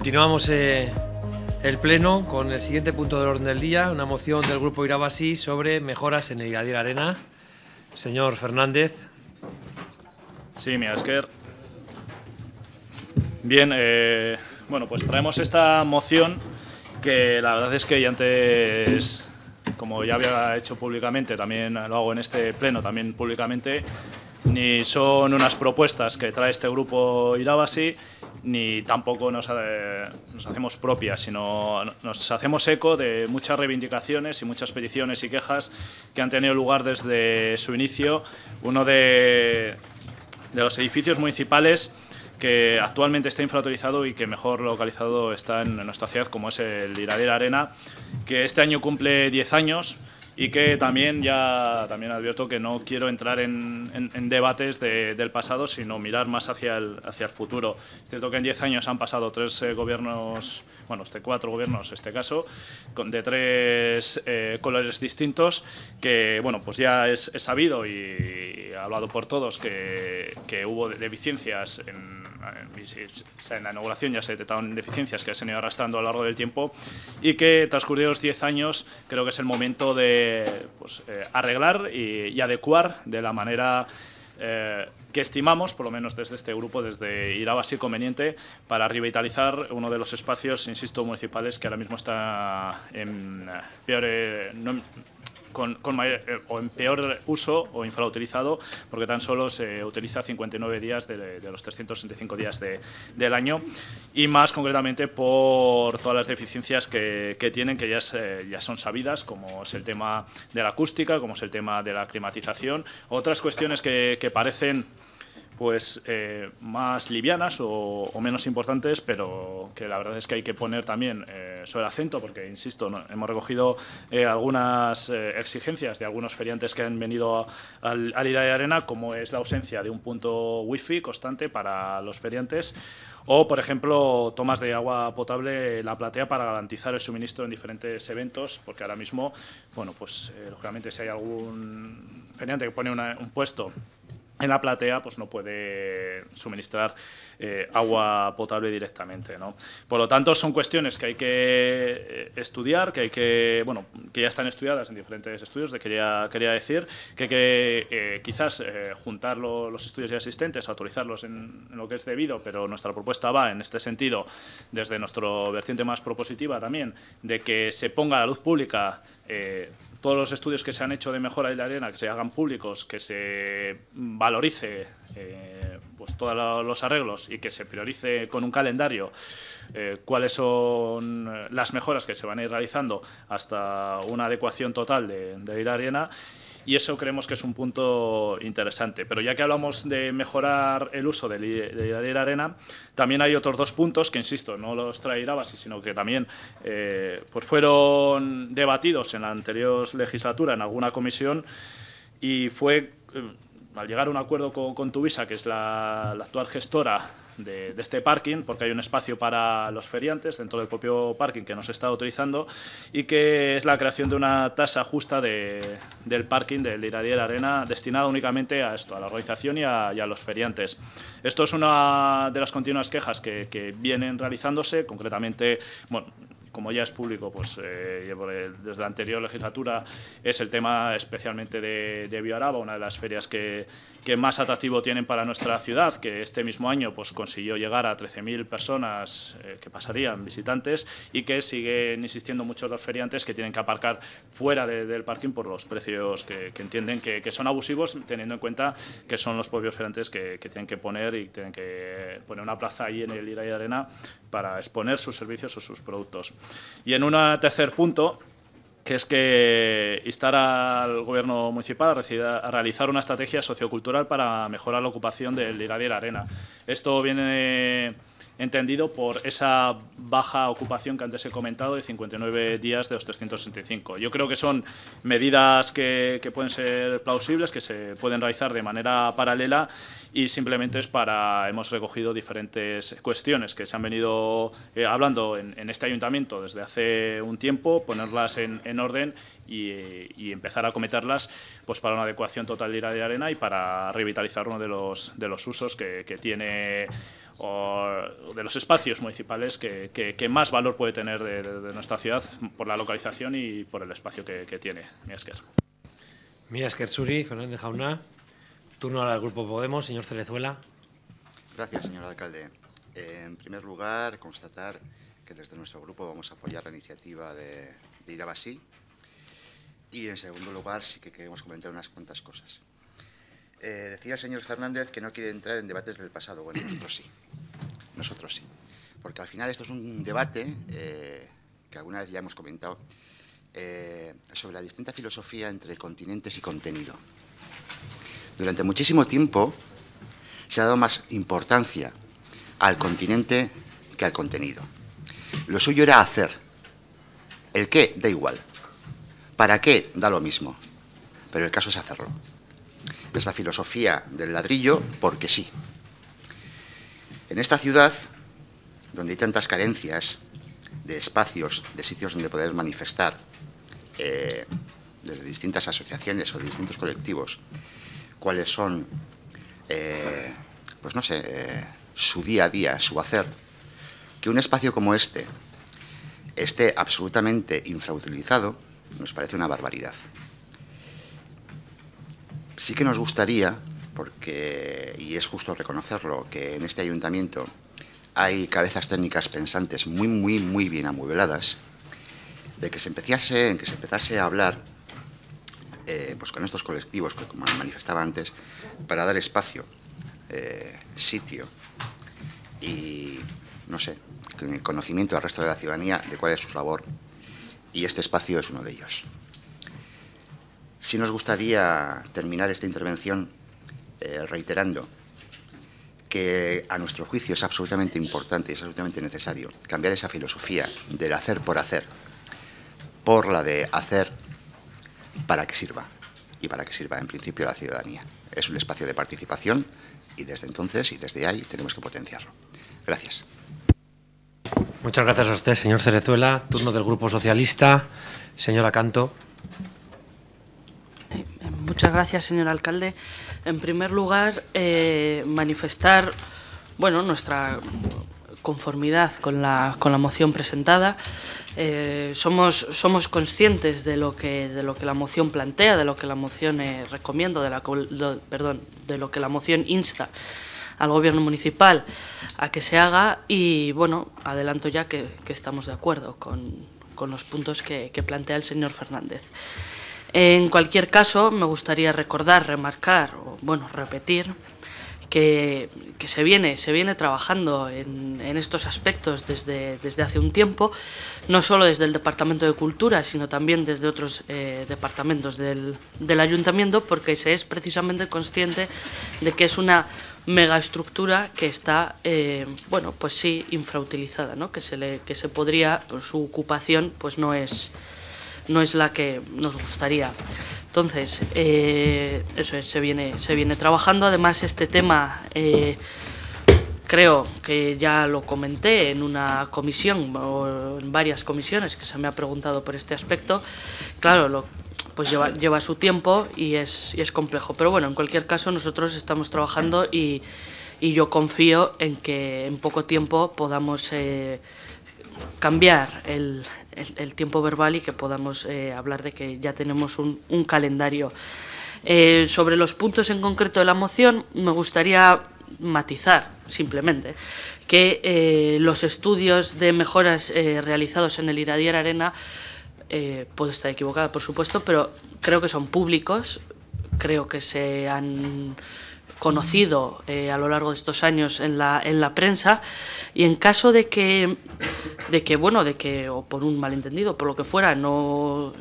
Continuamos eh, el pleno con el siguiente punto del orden del día, una moción del Grupo Irabasi sobre mejoras en el Iradier Arena. Señor Fernández. Sí, mi Asker. Bien, eh, bueno, pues traemos esta moción que la verdad es que ya antes, como ya había hecho públicamente, también lo hago en este pleno, también públicamente, ni son unas propuestas que trae este grupo Irabasi, ni tampoco nos, eh, hacemos propias, sino nos hacemos eco de muchas reivindicaciones y muchas peticiones y quejas que han tenido lugar desde su inicio. Uno de, los edificios municipales que actualmente está infrautilizado y que mejor localizado está en nuestra ciudad, como es el la Arena, que este año cumple 10 años y que también ya también advierto que no quiero entrar en, debates del pasado, sino mirar más hacia el, hacia el futuro. Es cierto que en 10 años han pasado tres eh, gobiernos, bueno, este cuatro gobiernos, este caso, con, de tres eh, colores distintos, que bueno, pues ya es, sabido y, y hablado por todos que, que hubo deficiencias en eh, en la inauguración ya se detectaron deficiencias que se han ido arrastrando a lo largo del tiempo y que transcurridos 10 años creo que es el momento de pues, eh, arreglar y, adecuar de la manera eh, que estimamos, por lo menos desde este grupo, desde a así conveniente, para revitalizar uno de los espacios, insisto, municipales que ahora mismo está en peor con, mayor, eh, o en peor uso o infrautilizado, porque tan solo se utiliza 59 días de, los 365 días del año y más concretamente por todas las deficiencias que, tienen, que ya, eh, ya son sabidas, como es el tema de la acústica, como es el tema de la climatización, otras cuestiones que parecen pues eh, más livianas o, menos importantes, pero que la verdad es que hay que poner también eh, sobre el acento, porque, insisto, hemos recogido eh, algunas exigencias de algunos feriantes que han venido al, al Ida de Arena, como es la ausencia de un punto wifi constante para los feriantes o, por ejemplo, tomas de agua potable en la platea para garantizar el suministro en diferentes eventos, porque ahora mismo, bueno, pues lógicamente si hay algún feriante que pone un puesto en la platea pues no puede suministrar eh, agua potable directamente ¿no? por lo tanto son cuestiones que hay que eh, estudiar que hay que bueno que ya están estudiadas en diferentes estudios de quería quería decir que que eh, quizás juntar los estudios ya existentes autorizarlos en, lo que es debido pero nuestra propuesta va en este sentido desde nuestro vertiente más propositiva también de que se ponga a la luz pública todos los estudios que se han hecho de mejora de la arena, que se hagan públicos, que se valorice eh, pues todos los arreglos y que se priorice con un calendario eh, cuáles son eh, las mejoras que se van a ir realizando hasta una adecuación total de, de la arena y eso creemos que es un punto interesante. Pero ya que hablamos de mejorar el uso de, la arena, también hay otros dos puntos que, insisto, no los trae Irabasi, sino que también eh, pues fueron debatidos en la anterior legislatura en alguna comisión y fue, eh, al llegar a un acuerdo con, Tuvisa, que es la actual gestora de, este parking, porque hay un espacio para los feriantes dentro del propio parking que nos está autorizando y que es la creación de una tasa justa del parking del la Arena destinada únicamente a esto, a la organización y a, los feriantes. Esto es una de las continuas quejas que, vienen realizándose, concretamente, como ya es público, pues eh, desde la anterior legislatura es el tema especialmente de, de una de las ferias que, más atractivo tienen para nuestra ciudad, que este mismo año pues, consiguió llegar a 13.000 personas eh, que pasarían, visitantes, y que siguen insistiendo muchos los feriantes que tienen que aparcar fuera del parking por los precios que, entienden que, son abusivos, teniendo en cuenta que son los propios feriantes que, tienen que poner y tienen que poner una plaza ahí en el Ira y Arena para exponer sus servicios o sus productos. Y en un tercer punto, que es que instar al gobierno municipal a, realizar una estrategia sociocultural para mejorar la ocupación del iradier Arena. Esto viene entendido por esa baja ocupación que antes he comentado de 59 días de los 365. Yo creo que son medidas que pueden ser plausibles, que se pueden realizar de manera paralela y simplemente es para, hemos recogido diferentes cuestiones que se han venido eh, hablando en, este ayuntamiento desde hace un tiempo, ponerlas en, orden y, empezar a cometerlas pues, para una adecuación total de la de Arena y para revitalizar uno de los, de los usos que, tiene o de los espacios municipales que, más valor puede tener de, nuestra ciudad por la localización y por el espacio que, que tiene. Miasker. Miasker Suri, Fernández Jauna. Turno ahora al Grupo Podemos. Señor Cerezuela. Gracias, señor alcalde. Eh, en primer lugar, constatar que desde nuestro grupo vamos a apoyar la iniciativa de, de Basí. Y en segundo lugar, sí que queremos comentar unas cuantas cosas. Eh, decía el señor Fernández que no quiere entrar en debates del pasado. Bueno, nosotros sí. Nosotros sí. Porque al final esto es un debate eh, que alguna vez ya hemos comentado sobre la distinta filosofía entre continentes y contenido. Durante muchísimo tiempo se ha dado más importancia al continente que al contenido. Lo suyo era hacer. El qué da igual. ¿Para qué da lo mismo? Pero el caso es hacerlo. Es la filosofía del ladrillo porque sí. En esta ciudad, donde hay tantas carencias de espacios, de sitios donde poder manifestar eh, desde distintas asociaciones o de distintos colectivos cuáles son, eh, pues no sé, eh, su día a día, su hacer, que un espacio como este esté absolutamente infrautilizado nos parece una barbaridad. Sí que nos gustaría, porque, y es justo reconocerlo, que en este ayuntamiento hay cabezas técnicas pensantes muy, muy, muy bien amuebladas, de que se empezase, en que se empezase a hablar eh, pues con estos colectivos que, como manifestaba antes, para dar espacio, eh, sitio y, no sé, con el conocimiento al resto de la ciudadanía de cuál es su labor. Y este espacio es uno de ellos. Si nos gustaría terminar esta intervención eh, reiterando que a nuestro juicio es absolutamente importante y es absolutamente necesario cambiar esa filosofía del hacer por hacer por la de hacer para que sirva y para que sirva en principio a la ciudadanía. Es un espacio de participación y desde entonces y desde ahí tenemos que potenciarlo. Gracias. Muchas gracias a usted, señor Cerezuela. Turno del Grupo Socialista. Señora Canto. Eh, muchas gracias, señor alcalde. En primer lugar, eh, manifestar bueno, nuestra conformidad con la, moción presentada. Eh, somos, somos conscientes de lo, que, de lo que la moción plantea, de lo que la moción eh, recomienda, de, la, perdón, de lo que la moción insta al Gobierno municipal a que se haga y, bueno, adelanto ya que, estamos de acuerdo con, los puntos que, que plantea el señor Fernández. En cualquier caso, me gustaría recordar, remarcar o, bueno, repetir que, se viene, se viene trabajando en, estos aspectos desde, desde, hace un tiempo, no solo desde el Departamento de Cultura, sino también desde otros eh, departamentos del, Ayuntamiento, porque se es precisamente consciente de que es una megaestructura que está, eh, bueno, pues sí, infrautilizada, que, se le, que se podría, pues, su ocupación pues no es, no es la que nos gustaría. Entonces, eh, eso es, se viene, se viene trabajando. Además, este tema eh, creo que ya lo comenté en una comisión o en varias comisiones que se me ha preguntado por este aspecto. Claro, lo, pues lleva, su tiempo y es, es complejo. Pero bueno, en cualquier caso, nosotros estamos trabajando y, yo confío en que en poco tiempo podamos... Eh, cambiar el, tiempo verbal y que podamos eh, hablar de que ya tenemos un, calendario. Eh, sobre los puntos en concreto de la moción, me gustaría matizar simplemente que eh, los estudios de mejoras realizados en el Iradier Arena, puedo estar equivocada por supuesto, pero creo que son públicos, creo que se han conocido eh, a lo largo de estos años en la, en la prensa y en caso de que, de que, bueno, de que, o por un malentendido, por lo que fuera, no,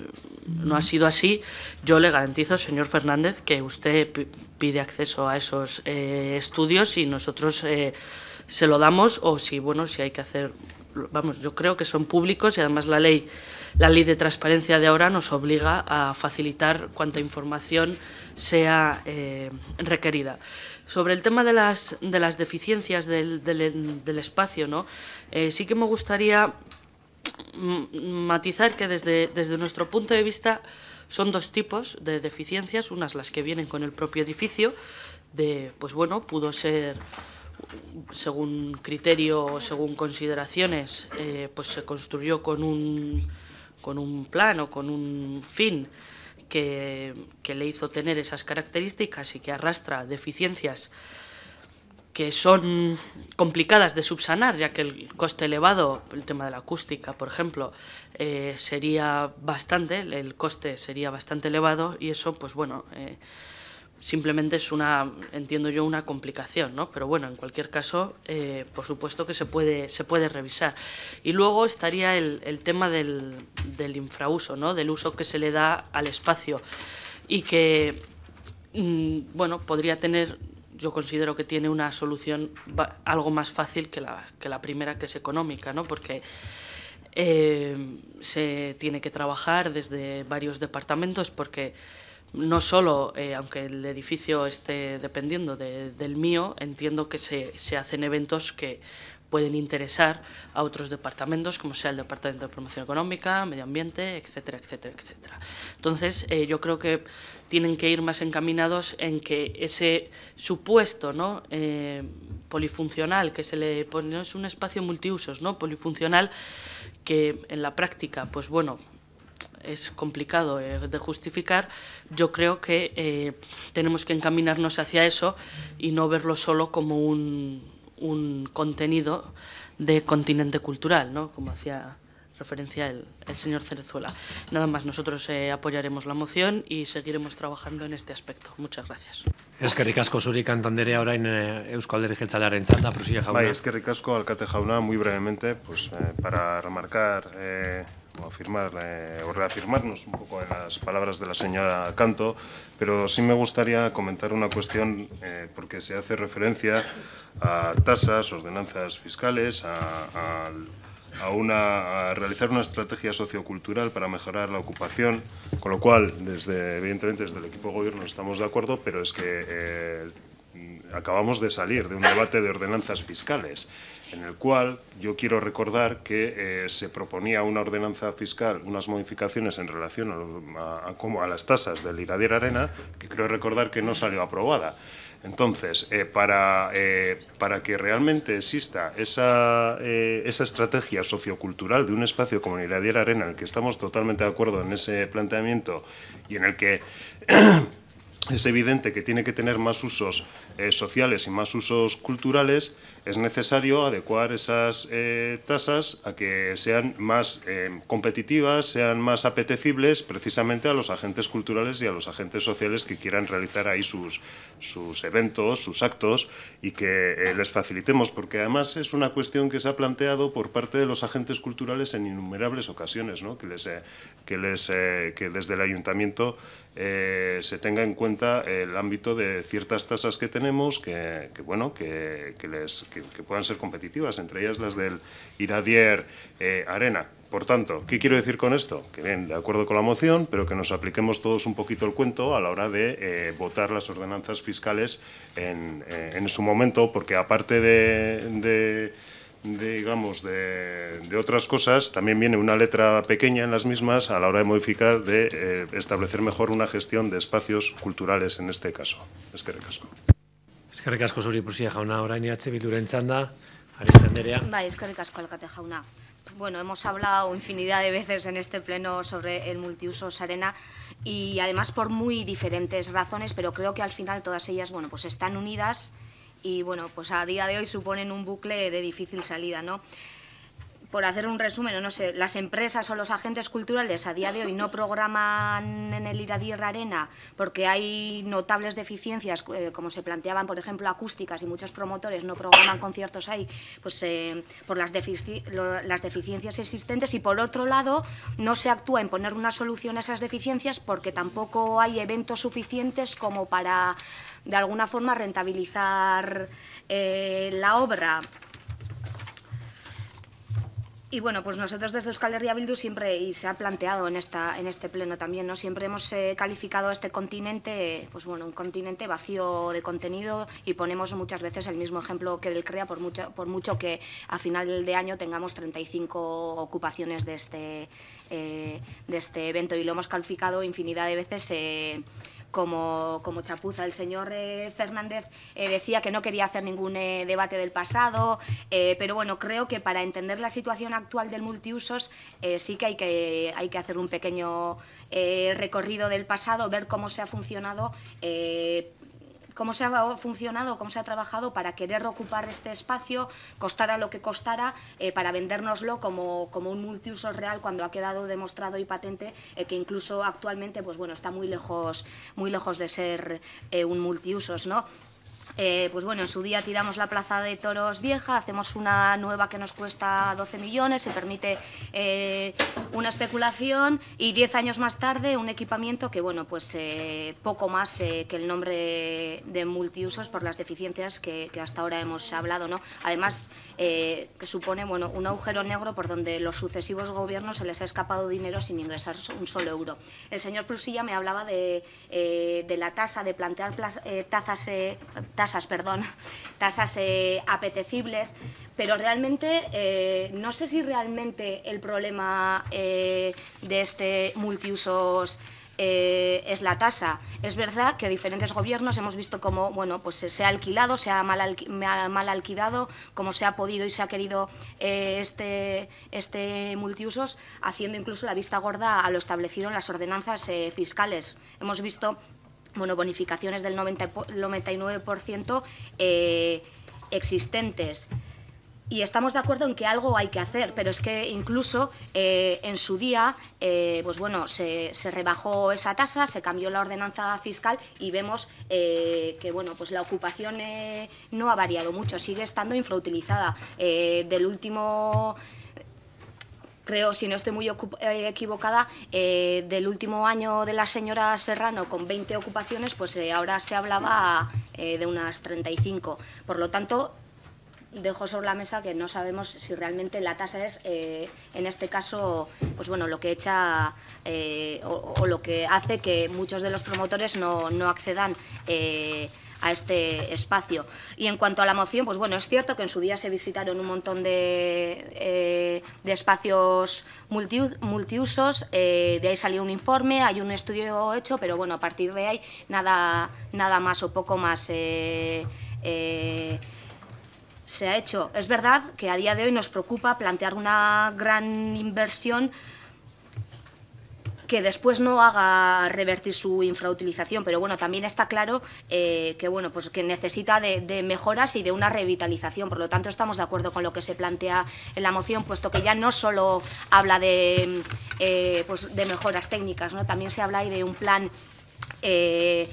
no ha sido así, yo le garantizo, señor Fernández, que usted pide acceso a esos eh, estudios y nosotros eh, se lo damos o si, bueno, si hay que hacer vamos, yo creo que son públicos y además la ley, la ley de transparencia de ahora nos obliga a facilitar cuanta información sea eh, requerida. Sobre el tema de las, de las deficiencias del, espacio, ¿no? Eh, sí que me gustaría mm, matizar que desde, desde nuestro punto de vista son dos tipos de deficiencias, unas las que vienen con el propio edificio, de, pues bueno, pudo ser según criterio o según consideraciones, eh, pues se construyó con un, con un plan o con un fin que, le hizo tener esas características y que arrastra deficiencias que son complicadas de subsanar, ya que el coste elevado, el tema de la acústica, por ejemplo, eh, sería bastante, el coste sería bastante elevado y eso, pues bueno, eh, simplemente es una, entiendo yo, una complicación, ¿no? Pero bueno, en cualquier caso, eh, por supuesto que se puede, se puede revisar. Y luego estaría el, tema del, del, infrauso, ¿no? Del uso que se le da al espacio y que, mm, bueno, podría tener, yo considero que tiene una solución algo más fácil que la, que la primera, que es económica, ¿no? Porque... Eh, se tiene que trabajar desde varios departamentos porque no solo, eh, aunque el edificio esté dependiendo del mío, entiendo que se, se, hacen eventos que pueden interesar a otros departamentos, como sea el Departamento de Promoción Económica, Medio Ambiente, etcétera, etcétera, etcétera. Entonces, eh, yo creo que tienen que ir más encaminados en que ese supuesto ¿no? Eh, polifuncional que se le pone, es un espacio multiusos, ¿no? polifuncional, que en la práctica, pues bueno, es complicado eh, de justificar, yo creo que eh, tenemos que encaminarnos hacia eso y no verlo solo como un, un contenido de continente cultural, ¿no? como hacía referencia el, señor Cerezuela. Nada más, nosotros eh, apoyaremos la moción y seguiremos trabajando en este aspecto. Muchas gracias. Suri, que Ricasco ahora... ...en eh, Euskal Alderdi en Salar Prusilla jauna. Es que ricasco, Alcate jauna, muy brevemente, pues, para remarcar afirmar eh, o reafirmarnos un poco en las palabras de la señora Canto, pero sí me gustaría comentar una cuestión eh, porque se hace referencia a tasas, ordenanzas fiscales, a, realizar una estrategia sociocultural para mejorar la ocupación, con lo cual, desde, evidentemente, desde el equipo de gobierno estamos de acuerdo, pero es que eh, acabamos de salir de un debate de ordenanzas fiscales en el cual yo quiero recordar que eh, se proponía una ordenanza fiscal, unas modificaciones en relación a, a, a las tasas del Iradier Arena, que creo recordar que no salió aprobada. Entonces, eh, para, eh, para, que realmente exista esa, esa, estrategia sociocultural de un espacio como el Iradier Arena, en el que estamos totalmente de acuerdo en ese planteamiento y en el que... es evidente que tiene que tener más usos eh, sociales y más usos culturales, es necesario adecuar esas eh, tasas a que sean más eh, competitivas, sean más apetecibles precisamente a los agentes culturales y a los agentes sociales que quieran realizar ahí sus, sus eventos, sus actos y que les facilitemos, porque además es una cuestión que se ha planteado por parte de los agentes culturales en innumerables ocasiones, ¿no? que, les, que, les, que desde el ayuntamiento se tenga en cuenta el ámbito de ciertas tasas que tenemos que, bueno, que, puedan ser competitivas, entre ellas las del Iradier eh, Arena. Por tanto, ¿qué quiero decir con esto? Que bien, de acuerdo con la moción, pero que nos apliquemos todos un poquito el cuento a la hora de eh, votar las ordenanzas fiscales eh, en, su momento, porque aparte de, digamos, de, otras cosas, también viene una letra pequeña en las mismas a la hora de modificar, de establecer mejor una gestión de espacios culturales en este caso. Es que Eskerrik asko zuri de jauna, orain EH Bilduren txanda, Aristanderea. Bai, eskerrik asko alkate jauna. Bueno, hemos hablado infinidad de veces en este pleno sobre el multiuso Sarena y además por muy diferentes razones, pero creo que al final todas ellas, bueno, pues están unidas y bueno, pues a día de hoy suponen un bucle de difícil salida, ¿no? por hacer un resumen, no sé, las empresas o los agentes culturales a día de hoy no programan en el Iradir Arena porque hay notables deficiencias, eh, como se planteaban, por ejemplo, acústicas y muchos promotores no programan conciertos ahí pues, eh, por las, deficiencias existentes y, por otro lado, no se actúa en poner una solución a esas deficiencias porque tampoco hay eventos suficientes como para, de alguna forma, rentabilizar eh, la obra. Y bueno, pues nosotros desde Euskal Herria Bildu siempre, y se ha planteado en, esta, en este pleno también, ¿no? siempre hemos eh, calificado a este continente, pues bueno, un continente vacío de contenido y ponemos muchas veces el mismo ejemplo que del CREA, por mucho, por mucho que a final de año tengamos 35 ocupaciones de este, eh, de este evento y lo hemos calificado infinidad de veces. Eh, como, chapuza. El señor eh, Fernández eh, decía que no quería hacer ningún eh, debate del pasado, pero bueno, creo que para entender la situación actual del multiusos sí que hay, que hay que hacer un pequeño recorrido del pasado, ver cómo se ha funcionado cómo se ha funcionado, cómo se ha trabajado para querer ocupar este espacio, costara lo que costara, eh, para vendérnoslo como, como un multiusos real cuando ha quedado demostrado y patente eh, que incluso actualmente pues bueno, está muy lejos, muy lejos de ser eh, un multiusos. ¿no? Eh, pues bueno, en su día tiramos la plaza de toros vieja, hacemos una nueva que nos cuesta 12 millones, se permite eh, una especulación y 10 años más tarde un equipamiento que, bueno, pues eh, poco más que el nombre de, multiusos por las deficiencias que, hasta ahora hemos hablado, ¿no? Además, que supone, bueno, un agujero negro por donde los sucesivos gobiernos se les ha escapado dinero sin ingresar un solo euro. El señor Prusilla me hablaba de, la tasa, de plantear tasas tasas, perdón, tasas eh, apetecibles, pero realmente eh, no sé si realmente el problema eh, de este multiusos es la tasa. Es verdad que diferentes gobiernos hemos visto cómo bueno, pues se ha alquilado, se ha mal, mal alquilado, cómo se ha podido y se ha querido este, este multiusos, haciendo incluso la vista gorda a lo establecido en las ordenanzas fiscales. Hemos visto bueno, bonificaciones del 99% eh, existentes. Y estamos de acuerdo en que algo hay que hacer, pero es que incluso eh, en su día, eh, pues bueno, se, se, rebajó esa tasa, se cambió la ordenanza fiscal y vemos que bueno, pues la ocupación no ha variado mucho, sigue estando infrautilizada. del último creo, si no estoy muy eh, equivocada, eh, del último año de la señora Serrano con 20 ocupaciones, pues eh, ahora se hablaba de unas 35. Por lo tanto, dejo sobre la mesa que no sabemos si realmente la tasa es, en este caso, pues bueno, lo que echa o, lo que hace que muchos de los promotores no, no accedan a este espacio. Y en cuanto a la moción, pues bueno, es cierto que en su día se visitaron un montón de, eh, espacios multiusos, eh, de ahí salió un informe, hay un estudio hecho, pero bueno, a partir de ahí nada, nada más o poco más eh, se ha hecho. Es verdad que a día de hoy nos preocupa plantear una gran inversión que después no haga revertir su infrautilización, pero bueno, también está claro eh, que bueno, pues que necesita de, mejoras y de una revitalización. Por lo tanto, estamos de acuerdo con lo que se plantea en la moción, puesto que ya no solo habla de, eh, pues mejoras técnicas, ¿no? también se habla ahí de un plan eh,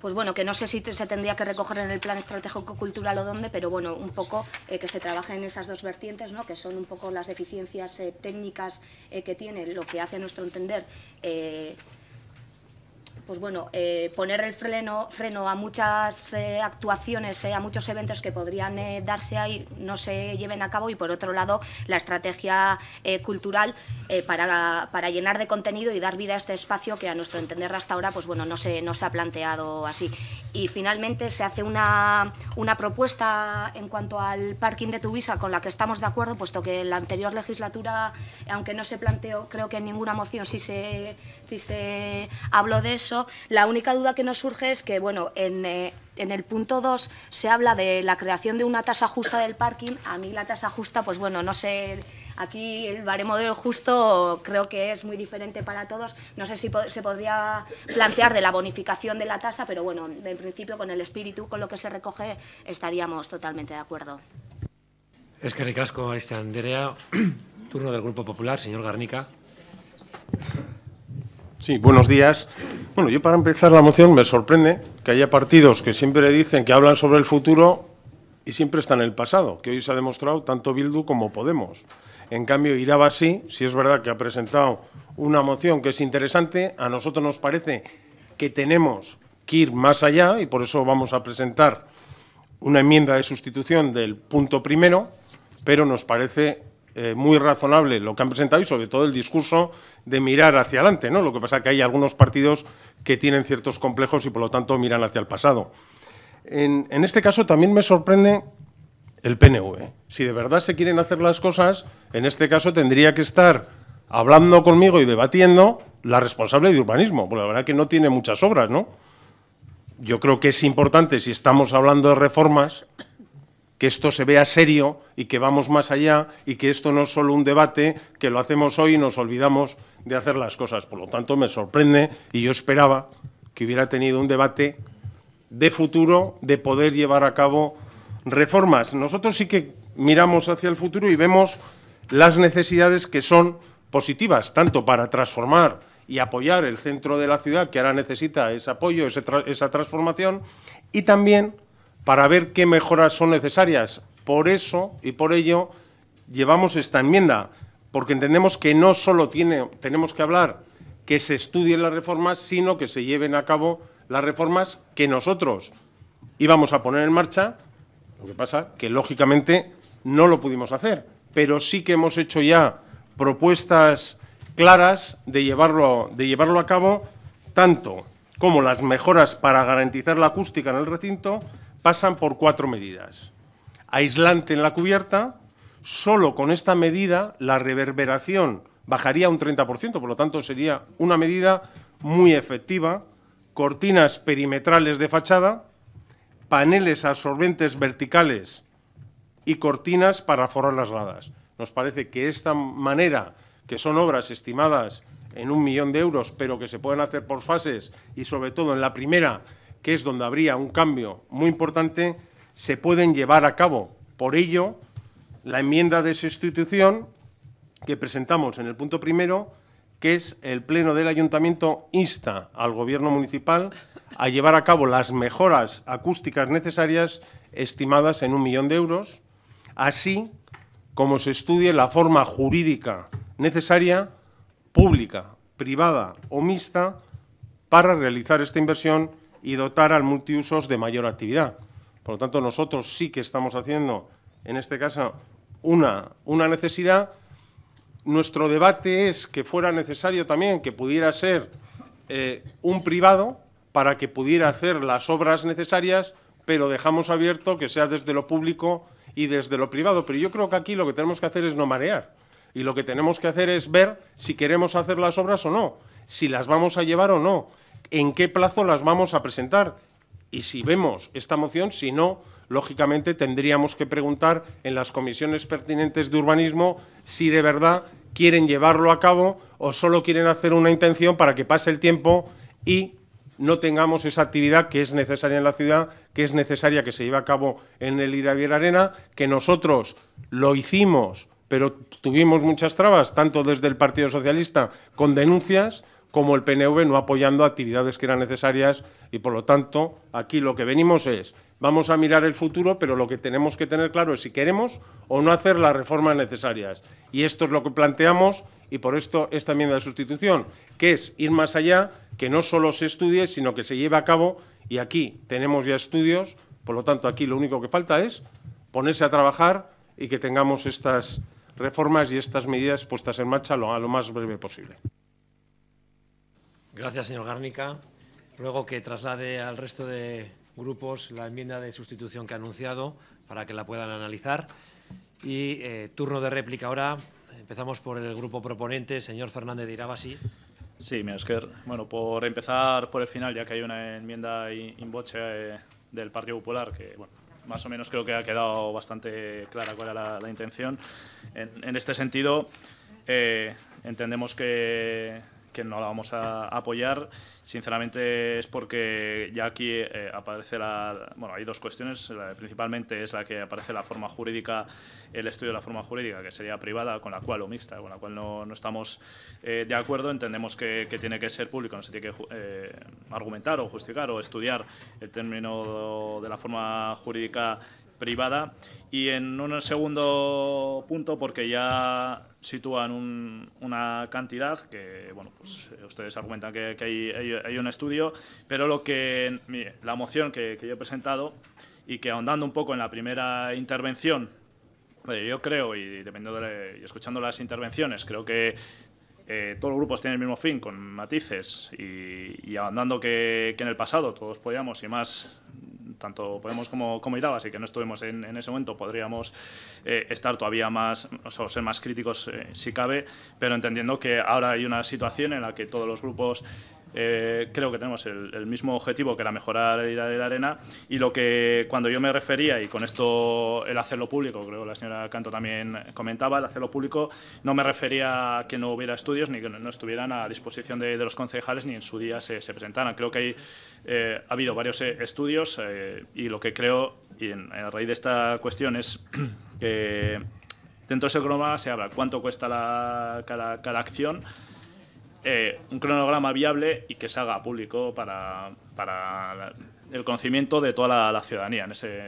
pues bueno, que no sé si se tendría que recoger en el plan estratégico cultural o dónde, pero bueno, un poco eh, que se trabaje en esas dos vertientes, ¿no? que son un poco las deficiencias eh, técnicas eh, que tiene, lo que hace a nuestro entender pues bueno, eh, poner el freno, a muchas eh, actuaciones, eh, a muchos eventos que podrían darse ahí, no se lleven a cabo y por otro lado la estrategia cultural para, para, llenar de contenido y dar vida a este espacio que a nuestro entender hasta ahora pues bueno, no, se, no ha planteado así. Y finalmente se hace una, una propuesta en cuanto al parking de Tubisa con la que estamos de acuerdo, puesto que en la anterior legislatura, aunque no se planteó, creo que en ninguna moción sí si se, si se habló de eso, la única duda que nos surge es que, bueno, en, eh, el punto 2 se habla de la creación de una tasa justa del parking. A mí la tasa justa, pues bueno, no sé, aquí el baremo del justo creo que es muy diferente para todos. No sé si se podría plantear de la bonificación de la tasa, pero bueno, en principio con el espíritu, con lo que se recoge, estaríamos totalmente de acuerdo. Es que ricasco, Andrea. Turno del Grupo Popular, señor Garnica. Sí, buenos días. Bueno, yo para empezar la moción me sorprende que haya partidos que siempre dicen que hablan sobre el futuro y siempre están en el pasado, que hoy se ha demostrado tanto Bildu como Podemos. En cambio, Iraba sí, si es verdad que ha presentado una moción que es interesante, a nosotros nos parece que tenemos que ir más allá y por eso vamos a presentar una enmienda de sustitución del punto primero, pero nos parece eh, muy razonable lo que han presentado y sobre todo el discurso de mirar hacia adelante, ¿no? Lo que pasa es que hay algunos partidos que tienen ciertos complejos y por lo tanto miran hacia el pasado. En, en este caso también me sorprende el PNV. ¿eh? Si de verdad se quieren hacer las cosas, en este caso tendría que estar hablando conmigo y debatiendo la responsable de urbanismo, porque la verdad que no tiene muchas obras, ¿no? Yo creo que es importante, si estamos hablando de reformas, que esto se vea serio y que vamos más allá y que esto no es solo un debate, que lo hacemos hoy y nos olvidamos de hacer las cosas. Por lo tanto, me sorprende y yo esperaba que hubiera tenido un debate de futuro, de poder llevar a cabo reformas. Nosotros sí que miramos hacia el futuro y vemos las necesidades que son positivas, tanto para transformar y apoyar el centro de la ciudad, que ahora necesita ese apoyo, esa transformación, y también para ver qué mejoras son necesarias. Por eso y por ello llevamos esta enmienda, porque entendemos que no solo tenemos que hablar que se estudien las reformas, sino que se lleven a cabo las reformas que nosotros íbamos a poner en marcha, lo que pasa que lógicamente no lo pudimos hacer, pero sí que hemos hecho ya propuestas claras de llevarlo, de llevarlo a cabo, tanto como las mejoras para garantizar la acústica en el recinto, pasan por cuatro medidas. Aislante en la cubierta, solo con esta medida la reverberación bajaría un 30%, por lo tanto sería una medida muy efectiva, cortinas perimetrales de fachada, paneles absorbentes verticales y cortinas para forrar las gradas. Nos parece que esta manera, que son obras estimadas en un millón de euros, pero que se pueden hacer por fases y sobre todo en la primera que es donde habría un cambio muy importante, se pueden llevar a cabo. Por ello, la enmienda de sustitución que presentamos en el punto primero, que es el Pleno del Ayuntamiento insta al Gobierno municipal a llevar a cabo las mejoras acústicas necesarias estimadas en un millón de euros, así como se estudie la forma jurídica necesaria, pública, privada o mixta, para realizar esta inversión y dotar al multiusos de mayor actividad. Por lo tanto, nosotros sí que estamos haciendo, en este caso, una, una necesidad. Nuestro debate es que fuera necesario también que pudiera ser eh, un privado para que pudiera hacer las obras necesarias, pero dejamos abierto que sea desde lo público y desde lo privado. Pero yo creo que aquí lo que tenemos que hacer es no marear y lo que tenemos que hacer es ver si queremos hacer las obras o no si las vamos a llevar o no, en qué plazo las vamos a presentar. Y si vemos esta moción, si no, lógicamente tendríamos que preguntar en las comisiones pertinentes de urbanismo si de verdad quieren llevarlo a cabo o solo quieren hacer una intención para que pase el tiempo y no tengamos esa actividad que es necesaria en la ciudad, que es necesaria que se lleve a cabo en el Iradier Arena, que nosotros lo hicimos, pero tuvimos muchas trabas, tanto desde el Partido Socialista con denuncias como el PNV no apoyando actividades que eran necesarias y por lo tanto aquí lo que venimos es vamos a mirar el futuro, pero lo que tenemos que tener claro es si queremos o no hacer las reformas necesarias. Y esto es lo que planteamos y por esto esta enmienda de sustitución, que es ir más allá, que no solo se estudie, sino que se lleve a cabo y aquí tenemos ya estudios, por lo tanto aquí lo único que falta es ponerse a trabajar y que tengamos estas reformas y estas medidas puestas en marcha a lo más breve posible. Gracias, señor Gárnica. Ruego que traslade al resto de grupos la enmienda de sustitución que ha anunciado para que la puedan analizar. Y eh, turno de réplica ahora. Empezamos por el grupo proponente, señor Fernández de Irabasi. Sí, que, Bueno, por empezar por el final, ya que hay una enmienda in eh, del Partido Popular, que bueno, más o menos creo que ha quedado bastante clara cuál era la, intención. En, este sentido, eh, entendemos que que no la vamos a apoyar, sinceramente es porque ya aquí eh, aparece la... Bueno, hay dos cuestiones, principalmente es la que aparece la forma jurídica, el estudio de la forma jurídica, que sería privada, con la cual, o mixta, con la cual no, estamos eh, de acuerdo, entendemos que, tiene que ser público, no se tiene que eh, argumentar o justificar o estudiar el término de la forma jurídica privada. Y en un segundo punto, porque ya sitúan una cantidad que, bueno, pues eh, ustedes argumentan que, hay, un estudio, pero lo que la moción que, yo he presentado y que ahondando un poco en la primera intervención pues, yo creo, y dependiendo de, y escuchando las intervenciones, creo que eh, todos los grupos tienen el mismo fin, con matices y, y andando que, en el pasado todos podíamos y más, tanto Podemos como, como Iraba, así que no estuvimos en, ese momento, podríamos eh, estar todavía más, o ser más críticos eh, si cabe, pero entendiendo que ahora hay una situación en la que todos los grupos eh, creo que tenemos el, mismo objetivo que era mejorar el, la arena y lo que cuando yo me refería y con esto el hacerlo público, creo que la señora Canto también comentaba, el hacerlo público no me refería a que no hubiera estudios ni que no estuvieran a disposición de, los concejales ni en su día se, presentaran. Creo que hay, eh, ha habido varios eh, estudios y lo que creo y en, a raíz de esta cuestión es que dentro de ese programa se habla cuánto cuesta la, cada, cada acción eh, un cronograma viable y que se haga público para, para el conocimiento de toda la, ciudadanía. En ese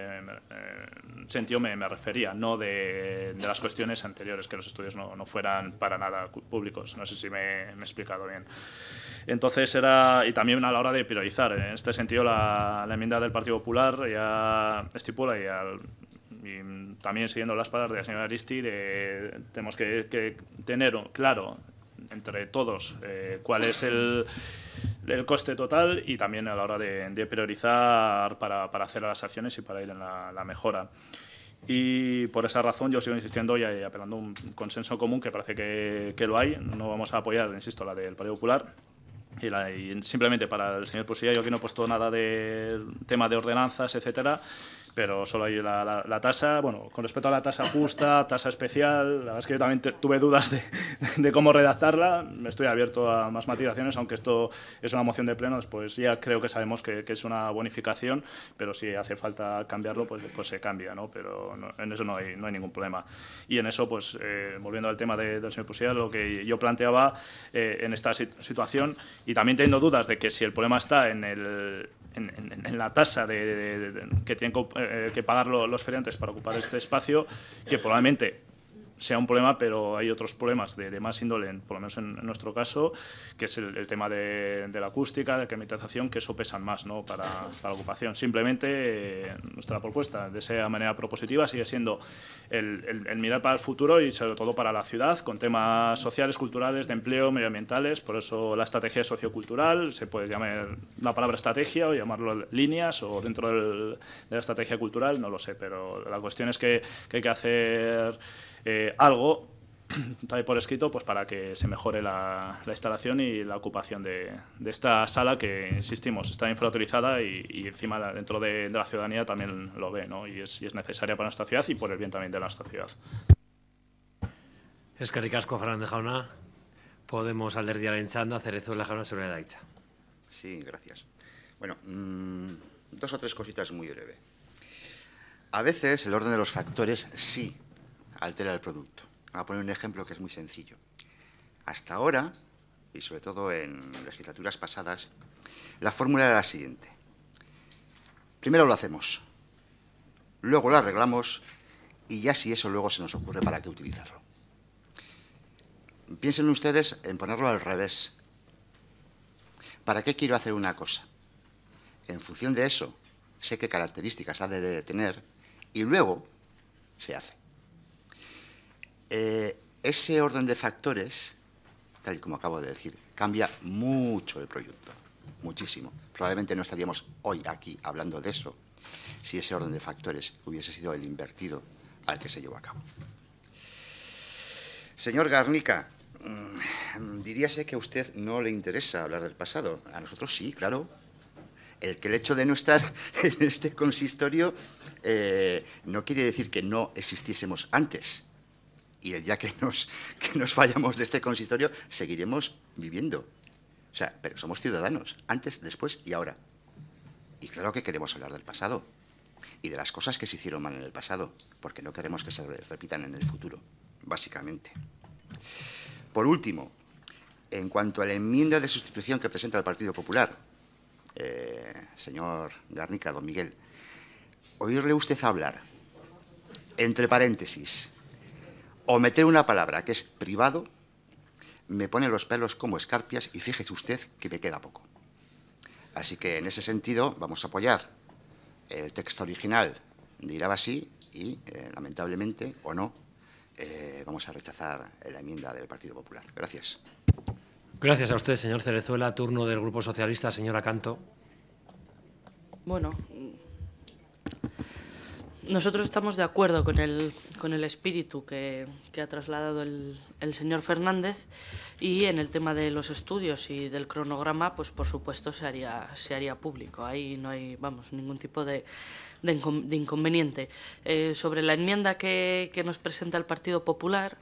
sentido me, refería, no de, las cuestiones anteriores, que los estudios no, fueran para nada públicos. No sé si me, he explicado bien. Entonces era, y también a la hora de priorizar, ¿eh? en este sentido la, enmienda del Partido Popular ya estipula y también siguiendo las palabras de la señora Aristi, de, tenemos que, tener claro entre todos eh, cuál es el, coste total y también a la hora de, priorizar para, para, hacer las acciones y para ir en la, mejora. Y por esa razón yo sigo insistiendo y apelando a un consenso común que parece que, lo hay. No vamos a apoyar, insisto, la del Partido Popular. Y, simplemente para el señor Pusilla, yo aquí no he puesto nada de tema de ordenanzas, etcétera pero solo hay la, tasa, bueno, con respecto a la tasa justa, tasa especial, la verdad es que yo también tuve dudas de, cómo redactarla, me estoy abierto a más matizaciones, aunque esto es una moción de pleno, pues ya creo que sabemos que, es una bonificación, pero si hace falta cambiarlo, pues, pues se cambia, ¿no? Pero en eso no hay, no hay ningún problema. Y en eso, pues, eh, volviendo al tema del señor Pusier, lo que yo planteaba eh, en esta situación, y también teniendo dudas de que si el problema está en el en, la tasa de, que tienen que eh, pagar los feriantes para ocupar este espacio, que probablemente sea un problema, pero hay otros problemas de, más índole, por lo menos en, nuestro caso, que es el, tema de, la acústica, de la climatización, que eso pesan más ¿no? para, la ocupación. Simplemente eh, nuestra propuesta, de esa manera propositiva, sigue siendo el, mirar para el futuro y sobre todo para la ciudad, con temas sociales, culturales, de empleo, medioambientales, por eso la estrategia sociocultural, se puede llamar la palabra estrategia o llamarlo líneas o dentro de la estrategia cultural, no lo sé, pero la cuestión es que hay que hacer eh, algo trae por escrito pues para que se mejore la, instalación y la ocupación de, esta sala que, insistimos, está infrautilizada y, encima dentro de, la ciudadanía también lo ve ¿no? y, es, necesaria para nuestra ciudad y por el bien también de nuestra ciudad. Es que ricasco, Fernández Jauna. Podemos eso a La Jauna sobre la dicha. Sí, gracias. Bueno, mm, dos o tres cositas muy breve. A veces el orden de los factores sí altera el producto. Voy a poner un ejemplo que es muy sencillo. Hasta ahora, y sobre todo en legislaturas pasadas, la fórmula era la siguiente. Primero lo hacemos, luego lo arreglamos y ya si eso luego se nos ocurre para qué utilizarlo. Piensen ustedes en ponerlo al revés. ¿Para qué quiero hacer una cosa? En función de eso, sé qué características ha de tener y luego se hace. Eh, ese orden de factores, tal y como acabo de decir, cambia mucho el proyecto, muchísimo. Probablemente no estaríamos hoy aquí hablando de eso si ese orden de factores hubiese sido el invertido al que se llevó a cabo. Señor Garnica, mm, diríase que a usted no le interesa hablar del pasado. A nosotros sí, claro. El que el hecho de no estar en este consistorio eh, no quiere decir que no existiésemos antes y el día que nos, que nos fallamos de este consistorio, seguiremos viviendo. O sea, pero somos ciudadanos, antes, después y ahora. Y claro que queremos hablar del pasado y de las cosas que se hicieron mal en el pasado, porque no queremos que se repitan en el futuro, básicamente. Por último, en cuanto a la enmienda de sustitución que presenta el Partido Popular, eh, señor Garnica, don Miguel, oírle usted hablar, entre paréntesis, o meter una palabra que es privado me pone los pelos como escarpias y fíjese usted que me queda poco. Así que en ese sentido vamos a apoyar el texto original de así y, eh, lamentablemente, o no, eh, vamos a rechazar la enmienda del Partido Popular. Gracias. Gracias a usted, señor Cerezuela. Turno del Grupo Socialista, señora Canto. Bueno, nosotros estamos de acuerdo con el, con el espíritu que, ha trasladado el, señor Fernández y en el tema de los estudios y del cronograma, pues por supuesto se haría, se haría público. Ahí no hay vamos, ningún tipo de, inconveniente. Eh, sobre la enmienda que, nos presenta el Partido Popular,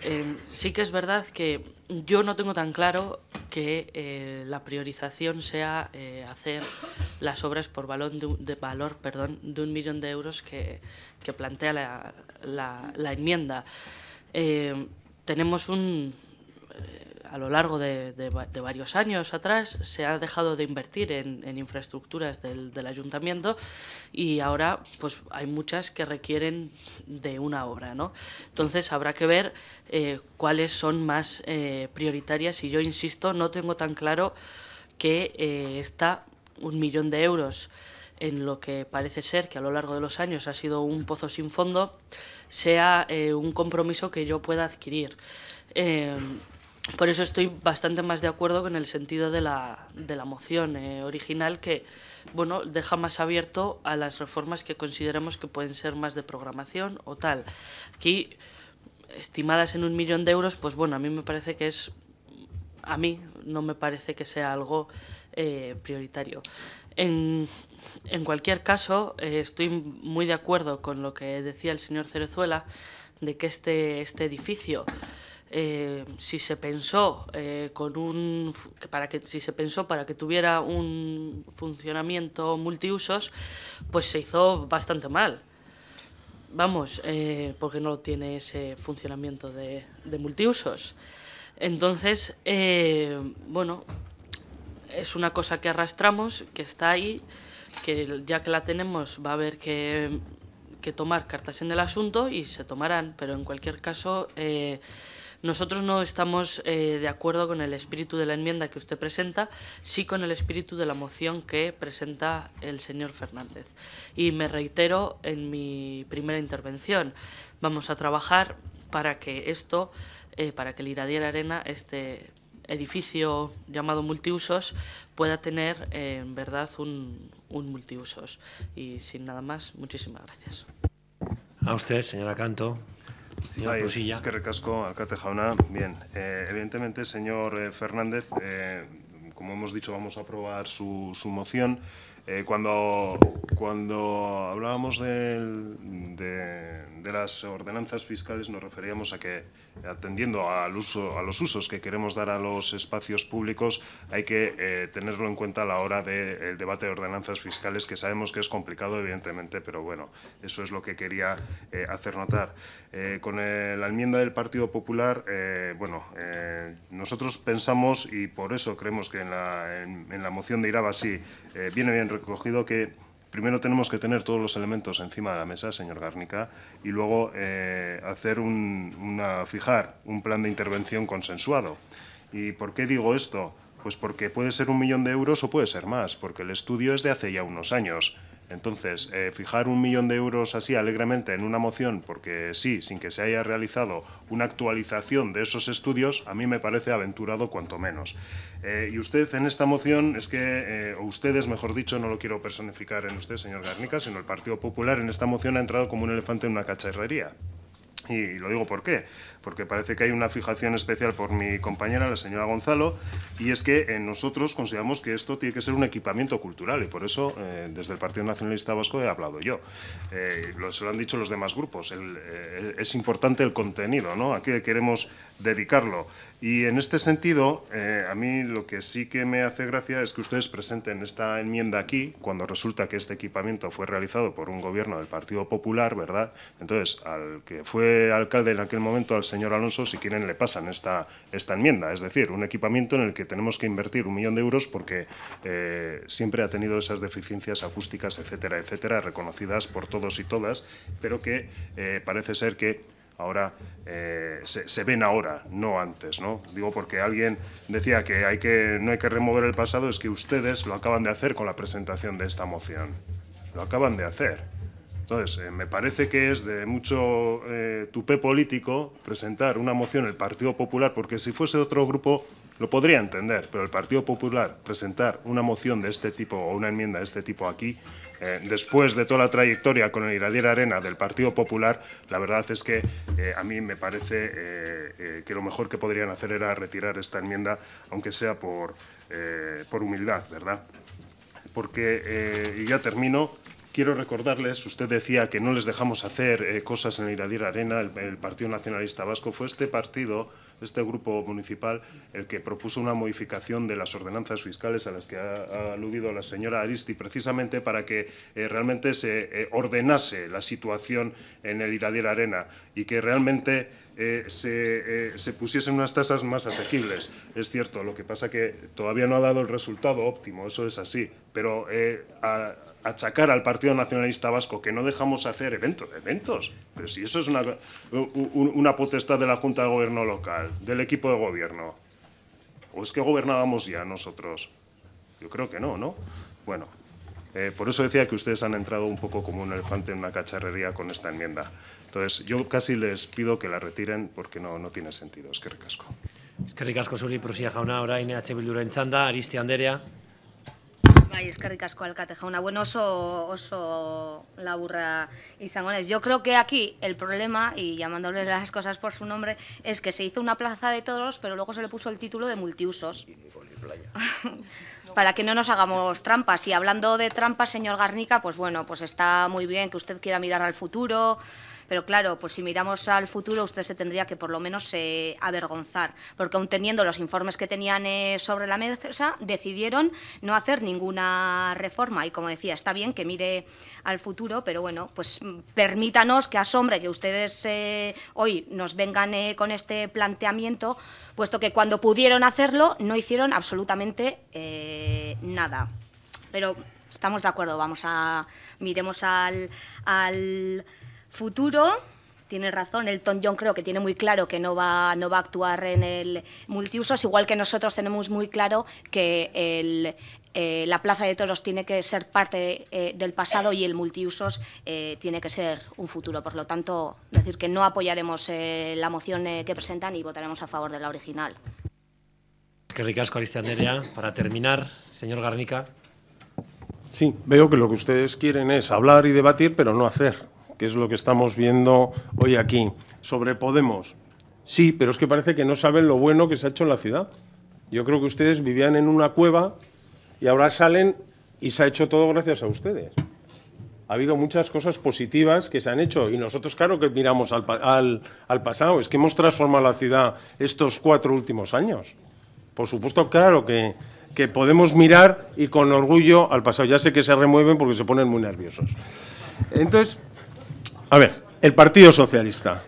eh, sí que es verdad que yo no tengo tan claro que eh, la priorización sea hacer las obras por valor de, valor perdón, de un millón de euros que, plantea la, enmienda. Eh, tenemos un... Eh, a lo largo de, varios años atrás se ha dejado de invertir en, infraestructuras del, ayuntamiento y ahora pues hay muchas que requieren de una obra ¿no? entonces habrá que ver eh, cuáles son más prioritarias y yo insisto no tengo tan claro que está… esta un millón de euros en lo que parece ser que a lo largo de los años ha sido un pozo sin fondo, sea eh, un compromiso que yo pueda adquirir. Em, por eso estoy bastante más de acuerdo con el sentido de la, de la moción eh, original que bueno, deja más abierto a las reformas que consideramos que pueden ser más de programación o tal. Aquí, estimadas en un millón de euros, pues bueno, a mí me parece que es, a mí no me parece que sea algo eh, prioritario. En, cualquier caso, eh, estoy muy de acuerdo con lo que decía el señor Cerezuela de que este, este edificio, eh, si se pensó con un para que si se pensó para que tuviera un funcionamiento multiusos, pues se hizo bastante mal. Vamos, porque no tiene ese funcionamiento de, de multiusos. Entonces, bueno, es una cosa que arrastramos, que está ahí, que ya que la tenemos va a haber que, tomar cartas en el asunto y se tomarán, pero en cualquier caso eh, nosotros no estamos eh, de acuerdo con el espíritu de la enmienda que usted presenta, sí con el espíritu de la moción que presenta el señor Fernández. Y me reitero en mi primera intervención, vamos a trabajar para que esto, eh, para que el Iradier Arena esté edificio llamado multiusos pueda tener en verdad un, un multiusos. Y sin nada más, muchísimas gracias. A usted, señora Canto. Es que recasco al Catejauna. Bien, eh, evidentemente, señor eh, Fernández, eh, como hemos dicho, vamos a aprobar su, su moción. cuando, cuando hablábamos de, de, las ordenanzas fiscales nos referíamos a que atendiendo al uso, a los usos que queremos dar a los espacios públicos, hay que eh, tenerlo en cuenta a la hora del debate de ordenanzas fiscales, que sabemos que es complicado, evidentemente, pero bueno, eso es lo que quería eh, hacer notar. Eh, con la enmienda del Partido Popular, bueno, nosotros pensamos, y por eso creemos que en la, en la moción de Iraba sí viene bien recogido, que primero tenemos que tener todos los elementos encima de la mesa, señor Gárnica, y luego eh, hacer una, fijar un plan de intervención consensuado. ¿Y por qué digo esto? Pues porque puede ser un millón de euros o puede ser más, porque el estudio es de hace ya unos años. Entonces, eh, fijar un millón de euros así alegremente en una moción, porque sí, sin que se haya realizado una actualización de esos estudios, a mí me parece aventurado cuanto menos. Eh, y usted en esta moción, es que, eh, o ustedes, mejor dicho, no lo quiero personificar en usted, señor Garnica, sino el Partido Popular en esta moción ha entrado como un elefante en una cacharrería. Y lo digo por qué, porque parece que hay una fijación especial por mi compañera, la señora Gonzalo, y es que eh, nosotros consideramos que esto tiene que ser un equipamiento cultural, y por eso eh, desde el Partido Nacionalista Vasco he hablado yo. Eh, se lo han dicho los demás grupos, es importante el contenido, ¿no? ¿A qué queremos dedicarlo? Y en este sentido, eh, a mí lo que sí que me hace gracia es que ustedes presenten esta enmienda aquí, cuando resulta que este equipamiento fue realizado por un gobierno del Partido Popular, ¿verdad? Entonces, al que fue alcalde en aquel momento, al señor Alonso, si quieren le pasan esta, esta enmienda. Es decir, un equipamiento en el que tenemos que invertir un millón de euros porque eh, siempre ha tenido esas deficiencias acústicas, etcétera, etcétera, reconocidas por todos y todas, pero que eh, parece ser que ahora eh, se, ven ahora, no antes, ¿no? Digo porque alguien decía que, no hay que remover el pasado, es que ustedes lo acaban de hacer con la presentación de esta moción. Lo acaban de hacer. Entonces, eh, me parece que es de mucho eh, tupé político presentar una moción el Partido Popular, porque si fuese otro grupo lo podría entender, pero el Partido Popular presentar una moción de este tipo o una enmienda de este tipo aquí, eh, después de toda la trayectoria con el Iradier Arena del Partido Popular, la verdad es que eh, a mí me parece eh, que lo mejor que podrían hacer era retirar esta enmienda, aunque sea por, por humildad, ¿verdad? Porque, y ya termino, quiero recordarles, usted decía que no les dejamos hacer cosas en Iradier Arena, el, Partido Nacionalista Vasco fue este partido este grupo municipal el que propuso una modificación de las ordenanzas fiscales a las que ha, aludido la señora Aristi, precisamente para que eh, realmente se eh, ordenase la situación en el Iradier Arena y que realmente eh, se, pusiesen unas tasas más asequibles. Es cierto, lo que pasa que todavía no ha dado el resultado óptimo, eso es así, pero achacar al Partido Nacionalista Vasco que no dejamos hacer eventos, eventos. Pero si eso es una, una potestad de la Junta de Gobierno local, del equipo de gobierno. ¿O es que gobernábamos ya nosotros? Yo creo que no, ¿no? Bueno, eh, por eso decía que ustedes han entrado un poco como un elefante en una cacharrería con esta enmienda. Entonces, yo casi les pido que la retiren porque no, no tiene sentido. Es que recasco. Es que si ha Jauna, Oraine eh, H. en chanda, Aristi Anderea es eskerrik asko alkate una Bueno, oso, oso burra y sangones. Yo creo que aquí el problema, y llamándole las cosas por su nombre, es que se hizo una plaza de todos, pero luego se le puso el título de multiusos. Para que no nos hagamos trampas. Y hablando de trampas, señor Garnica, pues bueno, pues está muy bien que usted quiera mirar al futuro, pero claro, pues si miramos al futuro, usted se tendría que por lo menos eh, avergonzar, porque aún teniendo los informes que tenían eh, sobre la mesa, decidieron no hacer ninguna reforma. Y como decía, está bien que mire al futuro, pero bueno, pues permítanos que asombre que ustedes eh, hoy nos vengan con este planteamiento, puesto que cuando pudieron hacerlo no hicieron absolutamente nada. Pero estamos de acuerdo, vamos a miremos al, al Futuro, tiene razón, Elton John creo que tiene muy claro que no va, no va a actuar en el multiusos, igual que nosotros tenemos muy claro que eh, la Plaza de Toros tiene que ser parte eh, del pasado y el multiusos eh, tiene que ser un futuro. Por lo tanto, decir que no apoyaremos la moción que presentan y votaremos a favor de la original. ricasco, Para terminar, señor Garnica. Sí, veo que lo que ustedes quieren es hablar y debatir, pero no hacer que es lo que estamos viendo hoy aquí. Sobre Podemos, sí, pero es que parece que no saben lo bueno que se ha hecho en la ciudad. Yo creo que ustedes vivían en una cueva y ahora salen y se ha hecho todo gracias a ustedes. Ha habido muchas cosas positivas que se han hecho y nosotros, claro que miramos al, pasado, es que hemos transformado la ciudad estos cuatro últimos años. Por supuesto, claro que, que podemos mirar y con orgullo al pasado. Ya sé que se remueven porque se ponen muy nerviosos. Entonces, a ver, el Partido Socialista.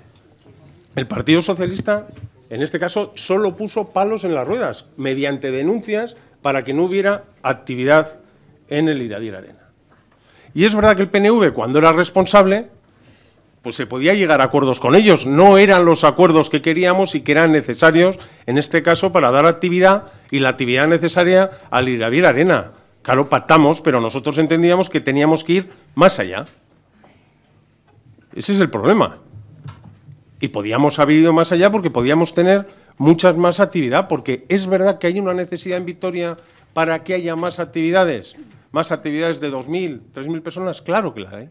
El Partido Socialista, en este caso, solo puso palos en las ruedas mediante denuncias para que no hubiera actividad en el Iradir Arena. Y es verdad que el PNV, cuando era responsable, pues se podía llegar a acuerdos con ellos. No eran los acuerdos que queríamos y que eran necesarios, en este caso, para dar actividad y la actividad necesaria al Iradir Arena. Claro, pactamos, pero nosotros entendíamos que teníamos que ir más allá. Ese es el problema. Y podíamos haber ido más allá porque podíamos tener muchas más actividad, porque es verdad que hay una necesidad en Vitoria para que haya más actividades, más actividades de 2.000, 3.000 personas, claro que la hay.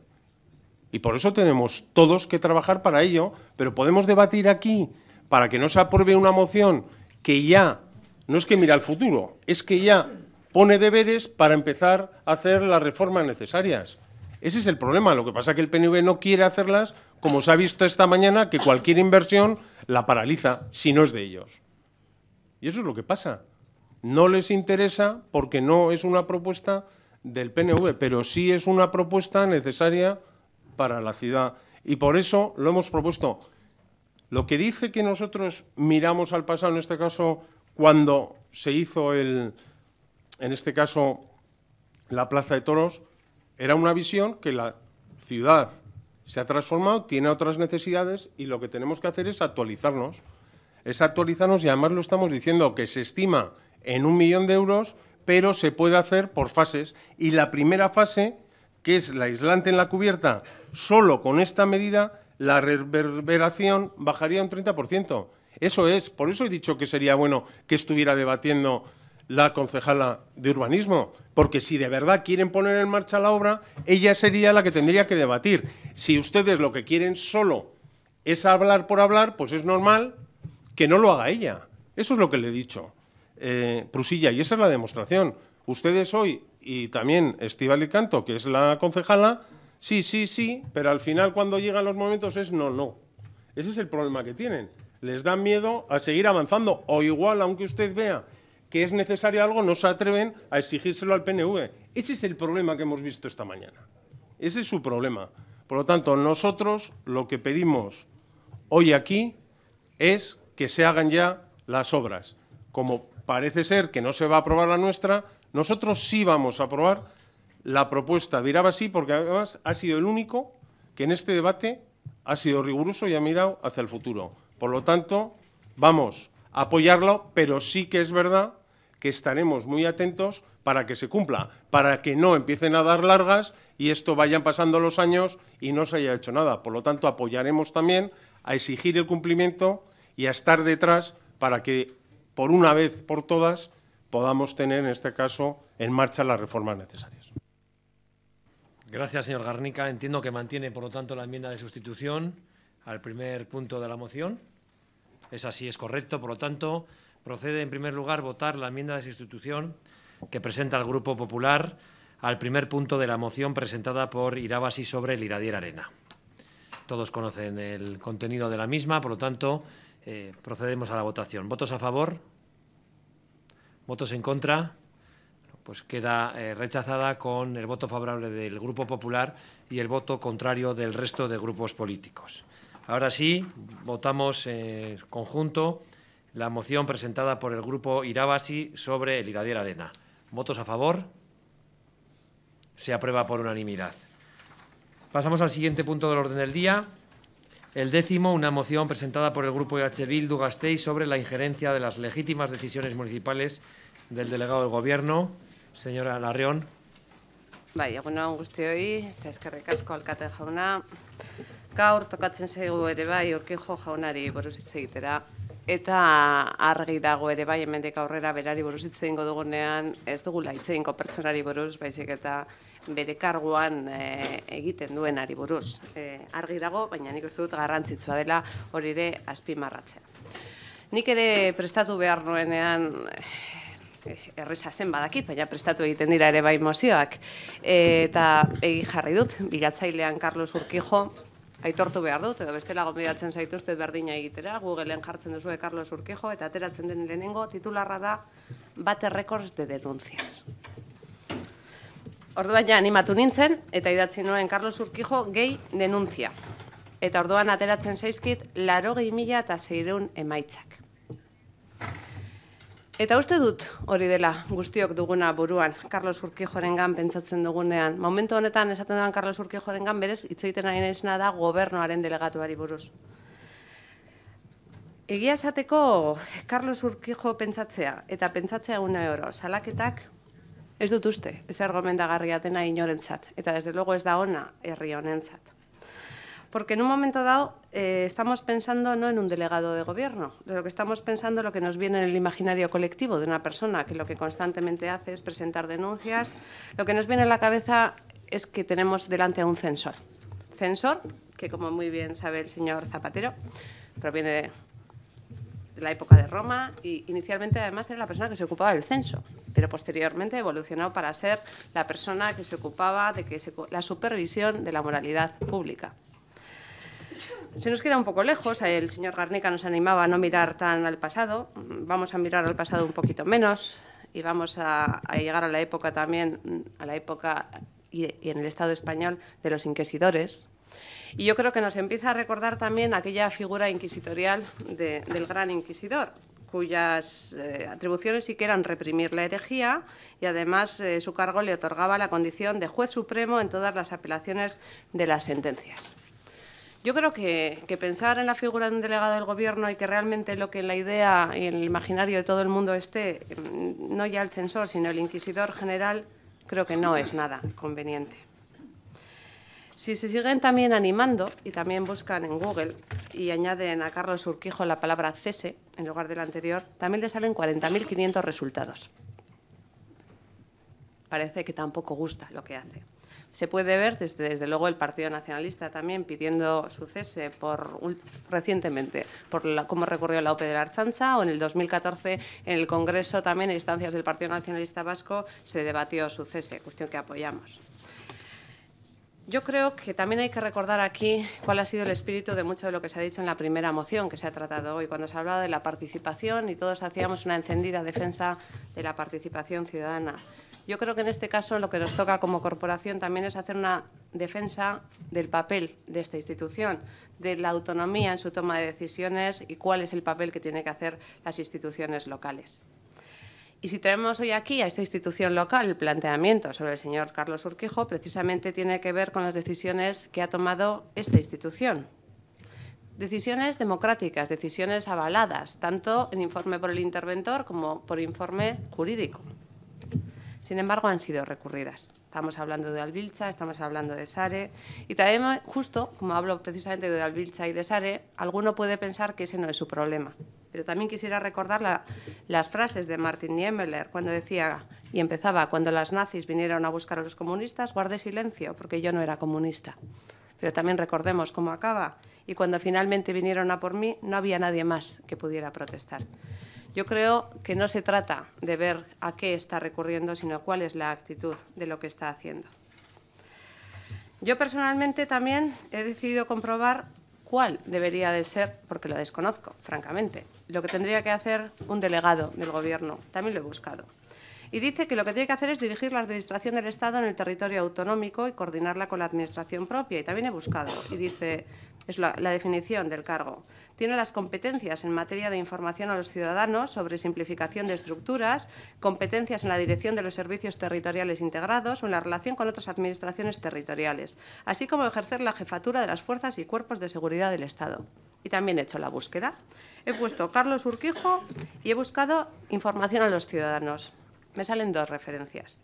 Y por eso tenemos todos que trabajar para ello, pero podemos debatir aquí para que no se apruebe una moción que ya, no es que mira al futuro, es que ya pone deberes para empezar a hacer las reformas necesarias. Ese es el problema. Lo que pasa es que el PNV no quiere hacerlas, como se ha visto esta mañana, que cualquier inversión la paraliza si no es de ellos. Y eso es lo que pasa. No les interesa porque no es una propuesta del PNV, pero sí es una propuesta necesaria para la ciudad. Y por eso lo hemos propuesto. Lo que dice que nosotros miramos al pasado, en este caso, cuando se hizo el, en este caso, la Plaza de Toros, era una visión que la ciudad se ha transformado, tiene otras necesidades y lo que tenemos que hacer es actualizarnos. Es actualizarnos y además lo estamos diciendo que se estima en un millón de euros, pero se puede hacer por fases. Y la primera fase, que es la aislante en la cubierta, solo con esta medida la reverberación bajaría un 30%. Eso es, por eso he dicho que sería bueno que estuviera debatiendo la concejala de urbanismo, porque si de verdad quieren poner en marcha la obra, ella sería la que tendría que debatir. Si ustedes lo que quieren solo es hablar por hablar, pues es normal que no lo haga ella. Eso es lo que le he dicho, eh, Prusilla, y esa es la demostración. Ustedes hoy, y también estiva Canto, que es la concejala, sí, sí, sí, pero al final cuando llegan los momentos es no, no. Ese es el problema que tienen. Les da miedo a seguir avanzando, o igual, aunque usted vea que es necesario algo no se atreven a exigírselo al PNV. Ese es el problema que hemos visto esta mañana. Ese es su problema. Por lo tanto, nosotros lo que pedimos hoy aquí es que se hagan ya las obras. Como parece ser que no se va a aprobar la nuestra, nosotros sí vamos a aprobar la propuesta Viraba así porque además ha sido el único que en este debate ha sido riguroso y ha mirado hacia el futuro. Por lo tanto, vamos a apoyarlo, pero sí que es verdad que estaremos muy atentos para que se cumpla, para que no empiecen a dar largas y esto vayan pasando los años y no se haya hecho nada. Por lo tanto, apoyaremos también a exigir el cumplimiento y a estar detrás para que, por una vez por todas, podamos tener, en este caso, en marcha las reformas necesarias. Gracias, señor Garnica. Entiendo que mantiene, por lo tanto, la enmienda de sustitución al primer punto de la moción. Es así, es correcto. Por lo tanto, Procede, en primer lugar, votar la enmienda de sustitución que presenta el Grupo Popular al primer punto de la moción presentada por Irabasi sobre el Iradier Arena. Todos conocen el contenido de la misma, por lo tanto, eh, procedemos a la votación. ¿Votos a favor? ¿Votos en contra? Pues queda eh, rechazada con el voto favorable del Grupo Popular y el voto contrario del resto de grupos políticos. Ahora sí, votamos en eh, conjunto la moción presentada por el Grupo Irabasi sobre el Iradier Arena. ¿Votos a favor? Se aprueba por unanimidad. Pasamos al siguiente punto del orden del día. El décimo, una moción presentada por el Grupo IH e dugastei sobre la injerencia de las legítimas decisiones municipales del delegado del Gobierno. Señora Larrión. Bai, angustia eta eskerrik jaunari eta argi dago ere bai hemendik aurrera berari buruz hitze eingo dugunean ez dugu laitze eingo pertsonari buruz baizik eta bere karguan eh, egiten duen ari buruz eh, argi dago baina nik uste dut garrantzitsua dela hori ere azpimarratzea Nik ere prestatu behar noenean erresa eh, zen badakit baina prestatu egiten dira ere bai mozioak eta egi jarri dut bilatzailean Carlos Urkijo aitortu behar dut, edo bestela gombidatzen zaituzte berdina egitera, Googleen jartzen duzu Carlos Urkejo, eta ateratzen den lehenengo titularra da Bate errekor de Denuncias. Orduan ja animatu nintzen, eta idatzi nuen Carlos Urkijo gehi denunzia. Eta orduan ateratzen zaizkit, laro gehi mila eta zeireun emaitzak. Eta uste dut hori dela guztiok duguna buruan, Carlos Urki pentsatzen dugunean. Momentu honetan esaten dut Carlos Urki berez, itzaiten ari nesena da gobernuaren delegatuari buruz. Egia esateko Carlos Urkijo pentsatzea eta pentsatzea une oro salaketak ez dut uste, ez argomendagarriatena inorentzat eta desde logo ez da ona herri honentzat. porque en un momento dado eh, estamos pensando no en un delegado de gobierno, de lo que estamos pensando lo que nos viene en el imaginario colectivo de una persona que lo que constantemente hace es presentar denuncias, lo que nos viene en la cabeza es que tenemos delante a un censor. Censor, que como muy bien sabe el señor Zapatero, proviene de la época de Roma y inicialmente además era la persona que se ocupaba del censo, pero posteriormente evolucionó para ser la persona que se ocupaba de que la supervisión de la moralidad pública. Se nos queda un poco lejos, el señor Garnica nos animaba a no mirar tan al pasado, vamos a mirar al pasado un poquito menos y vamos a, llegar a la época también, a la época y, en el Estado español de los inquisidores, y yo creo que nos empieza a recordar también aquella figura inquisitorial del gran inquisidor, cuyas eh, atribuciones sí que eran reprimir la herejía y además eh, su cargo le otorgaba la condición de juez supremo en todas las apelaciones de las sentencias. Yo creo que, pensar en la figura de un delegado del gobierno y que realmente lo que en la idea y en el imaginario de todo el mundo esté, mm, no ya el censor, sino el inquisidor general, creo que no es nada conveniente. Si se siguen también animando y también buscan en Google y añaden a Carlos Urquijo la palabra cese en lugar del anterior, también le salen 40.500 resultados. Parece que tampoco gusta lo que hace. Se puede ver desde, desde luego el Partido Nacionalista también pidiendo su cese por, recientemente, por cómo recurrió la OPE de la Archancha, o en el 2014 en el Congreso también, en instancias del Partido Nacionalista Vasco, se debatió su cese, cuestión que apoyamos. Yo creo que también hay que recordar aquí cuál ha sido el espíritu de mucho de lo que se ha dicho en la primera moción que se ha tratado hoy, cuando se hablaba de la participación y todos hacíamos una encendida defensa de la participación ciudadana. Yo creo que en este caso lo que nos toca como corporación también es hacer una defensa del papel de esta institución, de la autonomía en su toma de decisiones y cuál es el papel que tienen que hacer las instituciones locales. Y si traemos hoy aquí a esta institución local el planteamiento sobre el señor Carlos Urquijo, precisamente tiene que ver con las decisiones que ha tomado esta institución. Decisiones democráticas, decisiones avaladas, tanto en informe por el interventor como por informe jurídico. Sin embargo, han sido recurridas. Estamos hablando de Albilcha, estamos hablando de Sare. Y también, justo, como hablo precisamente de Albilcha y de Sare, alguno puede pensar que ese no es su problema. Pero también quisiera recordar las frases de Martin Niemöller cuando decía, y empezaba, cuando las nazis vinieron a buscar a los comunistas, guardé silencio, porque yo no era comunista. Pero también recordemos cómo acaba. Y cuando finalmente vinieron a por mí, no había nadie más que pudiera protestar. Yo creo que no se trata de ver a qué está recurriendo, sino cuál es la actitud de lo que está haciendo. Yo personalmente también he decidido comprobar cuál debería de ser, porque lo desconozco, francamente, lo que tendría que hacer un delegado del Gobierno. También lo he buscado y dice que lo que tiene que hacer es dirigir la administración del Estado en el territorio autonómico y coordinarla con la administración propia. Y también he buscado, y dice, es la, definición del cargo. Tiene las competencias en materia de información a los ciudadanos sobre simplificación de estructuras, competencias en la dirección de los servicios territoriales integrados o en la relación con otras administraciones territoriales, así como ejercer la jefatura de las fuerzas y cuerpos de seguridad del Estado y también he hecho la búsqueda. He puesto Carlos Urquijo y he buscado información a los ciudadanos me salen dos referencias.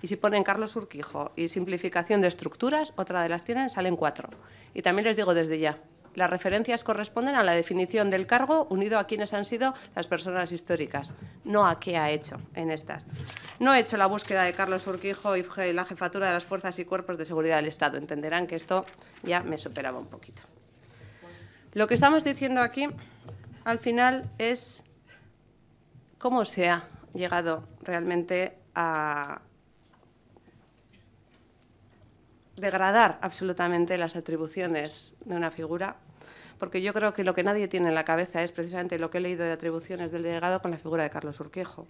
Y si ponen Carlos Urquijo y simplificación de estructuras, otra de las tienen, salen cuatro. Y también les digo desde ya, las referencias corresponden a la definición del cargo unido a quienes han sido las personas históricas, no a qué ha hecho en estas. No he hecho la búsqueda de Carlos Urquijo y la jefatura de las fuerzas y cuerpos de seguridad del Estado. Entenderán que esto ya me superaba un poquito. Lo que estamos diciendo aquí, al final, es cómo sea llegado realmente a degradar absolutamente las atribuciones de una figura, porque yo creo que lo que nadie tiene en la cabeza es precisamente lo que he leído de atribuciones del delegado con la figura de Carlos Urquijo.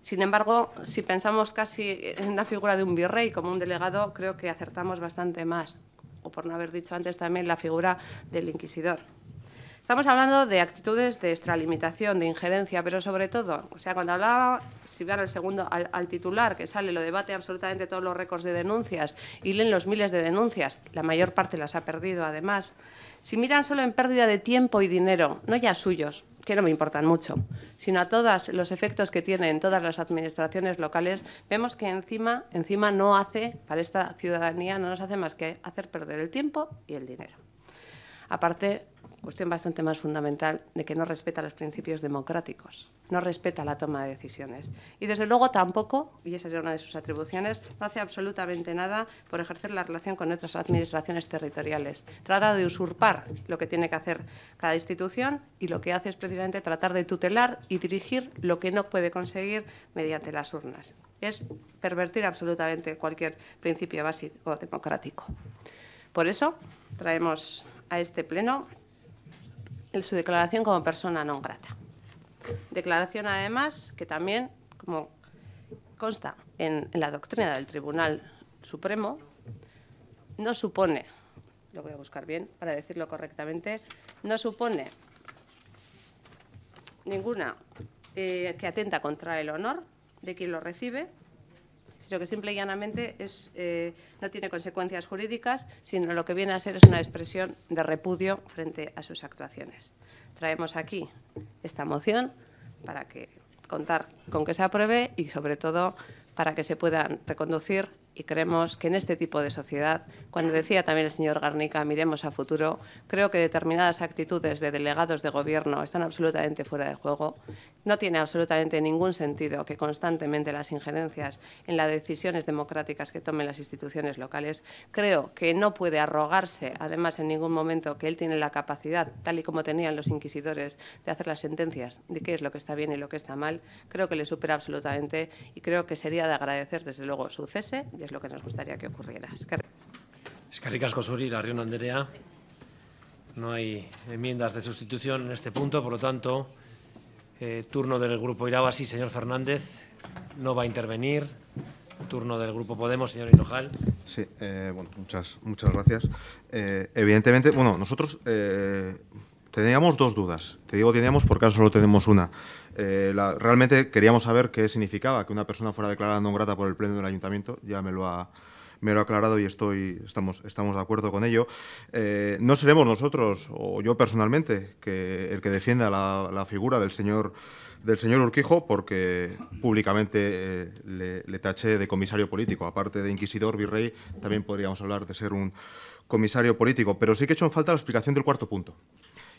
Sin embargo, si pensamos casi en la figura de un virrey como un delegado, creo que acertamos bastante más, o por no haber dicho antes también la figura del inquisidor. Estamos hablando de actitudes de extralimitación, de injerencia, pero sobre todo, o sea, cuando hablaba, si vean al segundo, al, titular que sale, lo debate absolutamente todos los récords de denuncias y leen los miles de denuncias, la mayor parte las ha perdido además. Si miran solo en pérdida de tiempo y dinero, no ya suyos, que no me importan mucho, sino a todos los efectos que tienen todas las administraciones locales, vemos que encima, encima no hace, para esta ciudadanía, no nos hace más que hacer perder el tiempo y el dinero. Aparte, cuestión bastante más fundamental, de que no respeta los principios democráticos, no respeta la toma de decisiones. Y desde luego tampoco, y esa es una de sus atribuciones, no hace absolutamente nada por ejercer la relación con otras administraciones territoriales. Trata de usurpar lo que tiene que hacer cada institución y lo que hace es precisamente tratar de tutelar y dirigir lo que no puede conseguir mediante las urnas. Es pervertir absolutamente cualquier principio básico democrático. Por eso traemos a este pleno su declaración como persona no grata. Declaración, además, que también, como consta en, la doctrina del Tribunal Supremo, no supone, lo voy a buscar bien para decirlo correctamente, no supone ninguna eh, que atenta contra el honor de quien lo recibe, sino que simple y llanamente es, eh, no tiene consecuencias jurídicas, sino lo que viene a ser es una expresión de repudio frente a sus actuaciones. Traemos aquí esta moción para que contar con que se apruebe y, sobre todo, para que se puedan reconducir y creemos que en este tipo de sociedad, cuando decía también el señor Garnica, miremos a futuro, creo que determinadas actitudes de delegados de gobierno están absolutamente fuera de juego. No tiene absolutamente ningún sentido que constantemente las injerencias en las decisiones democráticas que tomen las instituciones locales. Creo que no puede arrogarse, además, en ningún momento que él tiene la capacidad, tal y como tenían los inquisidores, de hacer las sentencias de qué es lo que está bien y lo que está mal. Creo que le supera absolutamente y creo que sería de agradecer, desde luego, su cese es lo que nos gustaría que ocurriera. Escarri Casco la Río Anderea. No hay enmiendas de sustitución en este punto, por lo tanto, eh, turno del Grupo sí señor Fernández, no va a intervenir. Turno del Grupo Podemos, señor Hinojal. Sí, eh, bueno, muchas, muchas gracias. Eh, evidentemente, bueno, nosotros teníamos dos dudas. Te digo teníamos por caso solo tenemos una. Eh, realmente queríamos saber qué significaba que una persona fuera declarada no grata por el Pleno del Ayuntamiento, ya me lo ha, me lo aclarado y estamos, estamos de acuerdo con ello. Eh, no seremos nosotros, o yo personalmente, el que defienda la, figura del señor, del señor Urquijo, porque públicamente eh, le, le, taché de comisario político. Aparte de inquisidor, virrey, también podríamos hablar de ser un comisario político. Pero sí que he hecho en falta la explicación del cuarto punto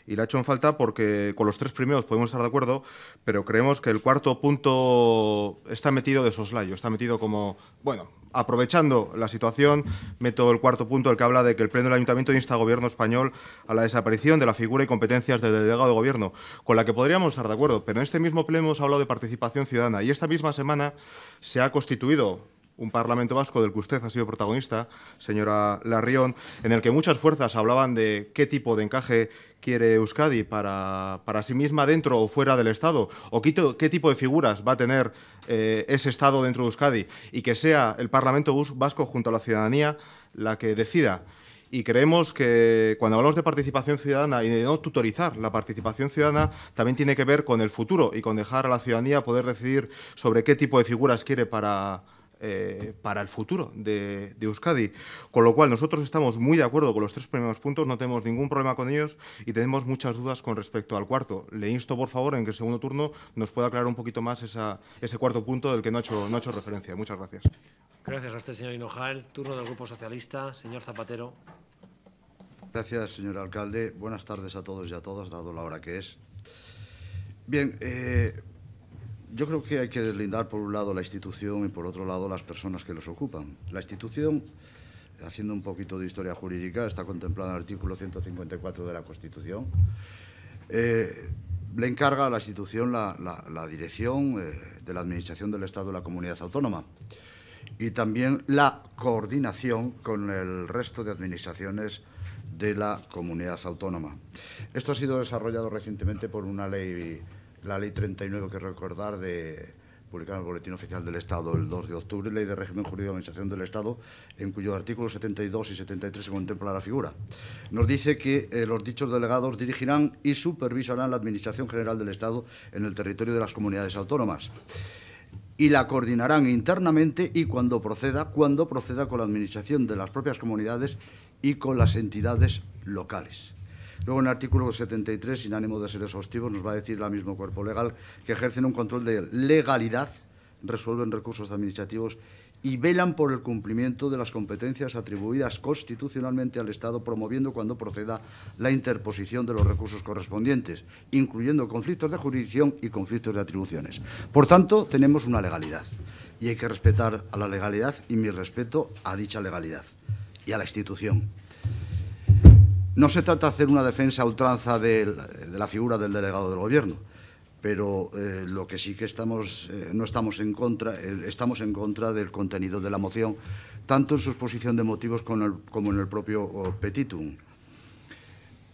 y le ha hecho en falta porque con los tres primeros podemos estar de acuerdo, pero creemos que el cuarto punto está metido de soslayo, está metido como, bueno, aprovechando la situación, meto el cuarto punto, el que habla de que el Pleno del Ayuntamiento insta al Gobierno español a la desaparición de la figura y competencias del delegado de Gobierno, con la que podríamos estar de acuerdo, pero en este mismo Pleno hemos hablado de participación ciudadana y esta misma semana se ha constituido un Parlamento vasco del que usted ha sido protagonista, señora Larrión, en el que muchas fuerzas hablaban de qué tipo de encaje quiere Euskadi para, para sí misma dentro o fuera del Estado, o qué, tipo de figuras va a tener eh, ese Estado dentro de Euskadi, y que sea el Parlamento vasco junto a la ciudadanía la que decida. Y creemos que cuando hablamos de participación ciudadana y de no tutorizar la participación ciudadana, también tiene que ver con el futuro y con dejar a la ciudadanía poder decidir sobre qué tipo de figuras quiere para, eh, para el futuro de, Euskadi. Con lo cual, nosotros estamos muy de acuerdo con los tres primeros puntos, no tenemos ningún problema con ellos y tenemos muchas dudas con respecto al cuarto. Le insto, por favor, en que el segundo turno nos pueda aclarar un poquito más esa, ese cuarto punto del que no ha hecho, no ha hecho referencia. Muchas gracias. Gracias a usted, señor Hinojal. Turno del Grupo Socialista, señor Zapatero. Gracias, señor alcalde. Buenas tardes a todos y a todas, dado la hora que es. Bien, eh, yo creo que hay que deslindar por un lado la institución y por otro lado las personas que los ocupan. La institución, haciendo un poquito de historia jurídica, está contemplada en el artículo 154 de la Constitución. Eh, le encarga a la institución la, dirección eh, de la Administración del Estado de la Comunidad Autónoma y también la coordinación con el resto de administraciones de la comunidad autónoma. Esto ha sido desarrollado recientemente por una ley la ley 39 que recordar de publicada en el Boletín Oficial del Estado el 2 de octubre, Ley de Régimen Jurídico de Administración del Estado, en cuyo artículo 72 y 73 se contempla la figura. Nos dice que eh, los dichos delegados dirigirán y supervisarán la Administración General del Estado en el territorio de las comunidades autónomas y la coordinarán internamente y cuando proceda, cuando proceda con la Administración de las propias comunidades y con las entidades locales. Luego, en el artículo 73, sin ánimo de ser exhaustivo, nos va a decir el mismo cuerpo legal que ejercen un control de legalidad, resuelven recursos administrativos y velan por el cumplimiento de las competencias atribuidas constitucionalmente al Estado, promoviendo cuando proceda la interposición de los recursos correspondientes, incluyendo conflictos de jurisdicción y conflictos de atribuciones. Por tanto, tenemos una legalidad y hay que respetar a la legalidad y mi respeto a dicha legalidad y a la institución. No se trata de hacer una defensa a ultranza de, la figura del delegado del Gobierno, pero eh, lo que sí que estamos, eh, no estamos en contra, eh, estamos en contra del contenido de la moción, tanto en su exposición de motivos como en el, propio petitum.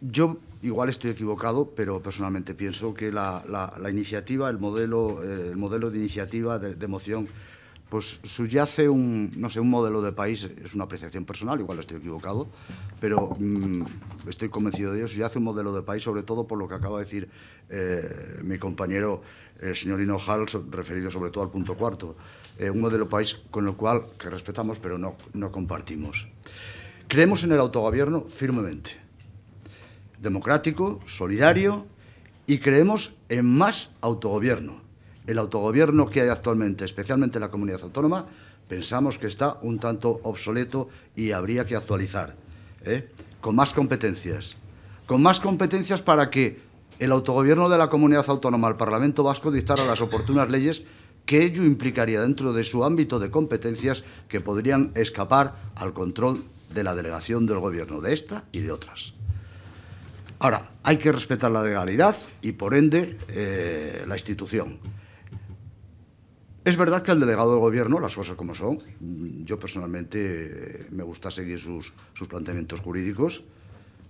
Yo igual estoy equivocado, pero personalmente pienso que la, iniciativa, el modelo, el modelo de iniciativa de moción pues subyace un, no sé, un modelo de país, es una apreciación personal, igual estoy equivocado, pero mm, estoy convencido de ello, subyace un modelo de país, sobre todo por lo que acaba de decir eh, mi compañero, el eh, señor señor Hinojal, referido sobre todo al punto cuarto, eh, un modelo de país con el cual que respetamos pero no, no compartimos. Creemos en el autogobierno firmemente, democrático, solidario y creemos en más autogobierno el autogobierno que hay actualmente, especialmente en la comunidad autónoma, pensamos que está un tanto obsoleto y habría que actualizar, ¿eh? con más competencias. Con más competencias para que el autogobierno de la comunidad autónoma el Parlamento vasco dictara las oportunas leyes que ello implicaría dentro de su ámbito de competencias que podrían escapar al control de la delegación del gobierno, de esta y de otras. Ahora, hay que respetar la legalidad y, por ende, eh, la institución. Es verdad que el delegado del gobierno, las cosas como son, yo personalmente eh, me gusta seguir sus, planteamientos jurídicos,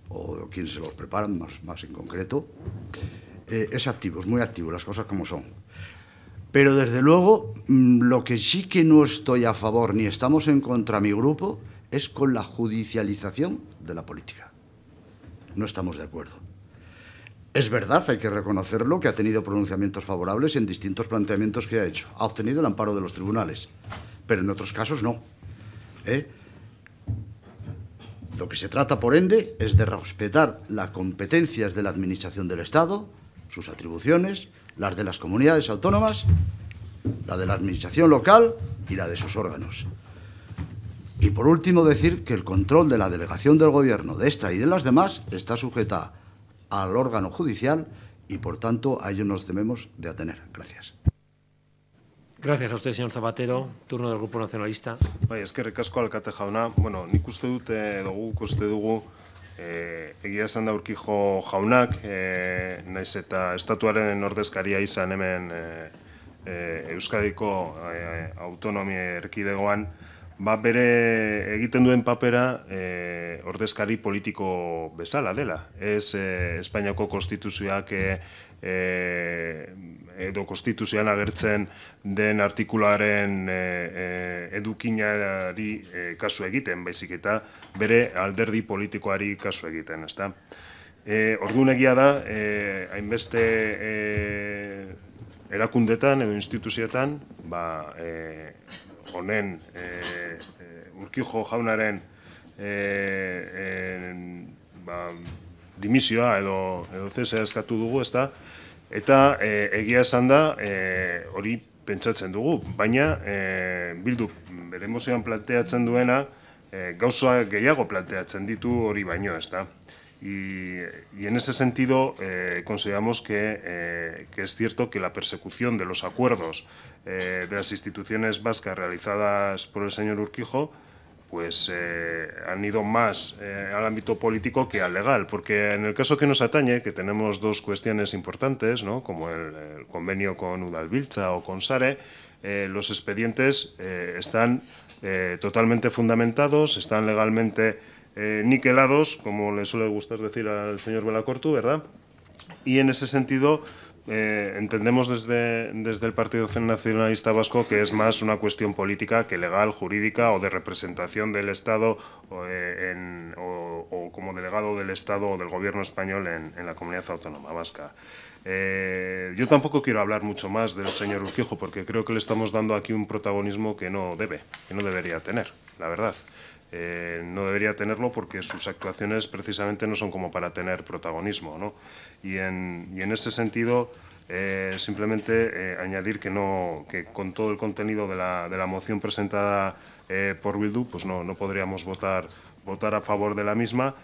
o quien se los preparan, más, en concreto. Eh, es activo, es muy activo, las cosas como son. Pero desde luego, mm, lo que sí que no estoy a favor ni estamos en contra mi grupo es con la judicialización de la política. No estamos de acuerdo. Es verdad, hay que reconocerlo, que ha tenido pronunciamientos favorables en distintos planteamientos que ha hecho. Ha obtenido el amparo de los tribunales, pero en otros casos no. ¿eh? Lo que se trata, por ende, es de respetar las competencias de la Administración del Estado, sus atribuciones, las de las comunidades autónomas, la de la Administración local y la de sus órganos. Y por último, decir que el control de la delegación del Gobierno, de esta y de las demás, está sujeta al órgano judicial y, por tanto, a ello nos debemos de atener. Gracias. Gracias a usted, señor Zapatero. Turno del Grupo Nacionalista. Bai, es asko alkate jauna. Catejauna. Bueno, ni dut, eh, dute, dugu, custe dugu, eh, egia esan da urkijo jaunak, eh, naiz eta estatuaren ordezkaria izan hemen eh, eh Euskadiko eh, autonomia erkidegoan, ba bere egiten duen papera e, ordezkari politiko bezala dela. Ez e, Espainiako konstituzioak e, edo konstituzioan agertzen den artikularen e, e, kasu egiten, baizik eta bere alderdi politikoari kasu egiten, ezta. E, Ordu negia da, e, hainbeste e, erakundetan edo instituzioetan, ba, e, honen e, urkijo jaunaren e, e, ba, dimisioa edo, edo zesea eskatu dugu, ez eta e, egia esan da e, hori pentsatzen dugu, baina e, bildu bere mozioan planteatzen duena e, gauza gehiago planteatzen ditu hori baino, ez da. y en ese sentido eh, consideramos que, eh, que es cierto que la persecución de los acuerdos Eh, de las instituciones vascas realizadas por el señor Urquijo, pues eh, han ido más eh, al ámbito político que al legal, porque en el caso que nos atañe, que tenemos dos cuestiones importantes, como el, convenio con udalvilcha o con Sare, los expedientes están totalmente fundamentados, están legalmente niquelados, como le suele gustar decir al señor Belacortu, ¿verdad? Y en ese sentido, eh, entendemos desde, el Partido Nacionalista Vasco que es más una cuestión política que legal, jurídica o de representación del Estado o, eh, como delegado del Estado o del Gobierno español en, la comunidad autónoma vasca. Eh, yo tampoco quiero hablar mucho más del señor Urquijo porque creo que le estamos dando aquí un protagonismo que no debe, que no debería tener, la verdad. Eh, no debería tenerlo porque sus actuaciones precisamente no son como para tener protagonismo. Y, en, y, ese sentido, eh, simplemente eh, añadir que, no, con todo el contenido de la, moción presentada por Bildu, pues no, no podríamos votar, votar a favor de la misma.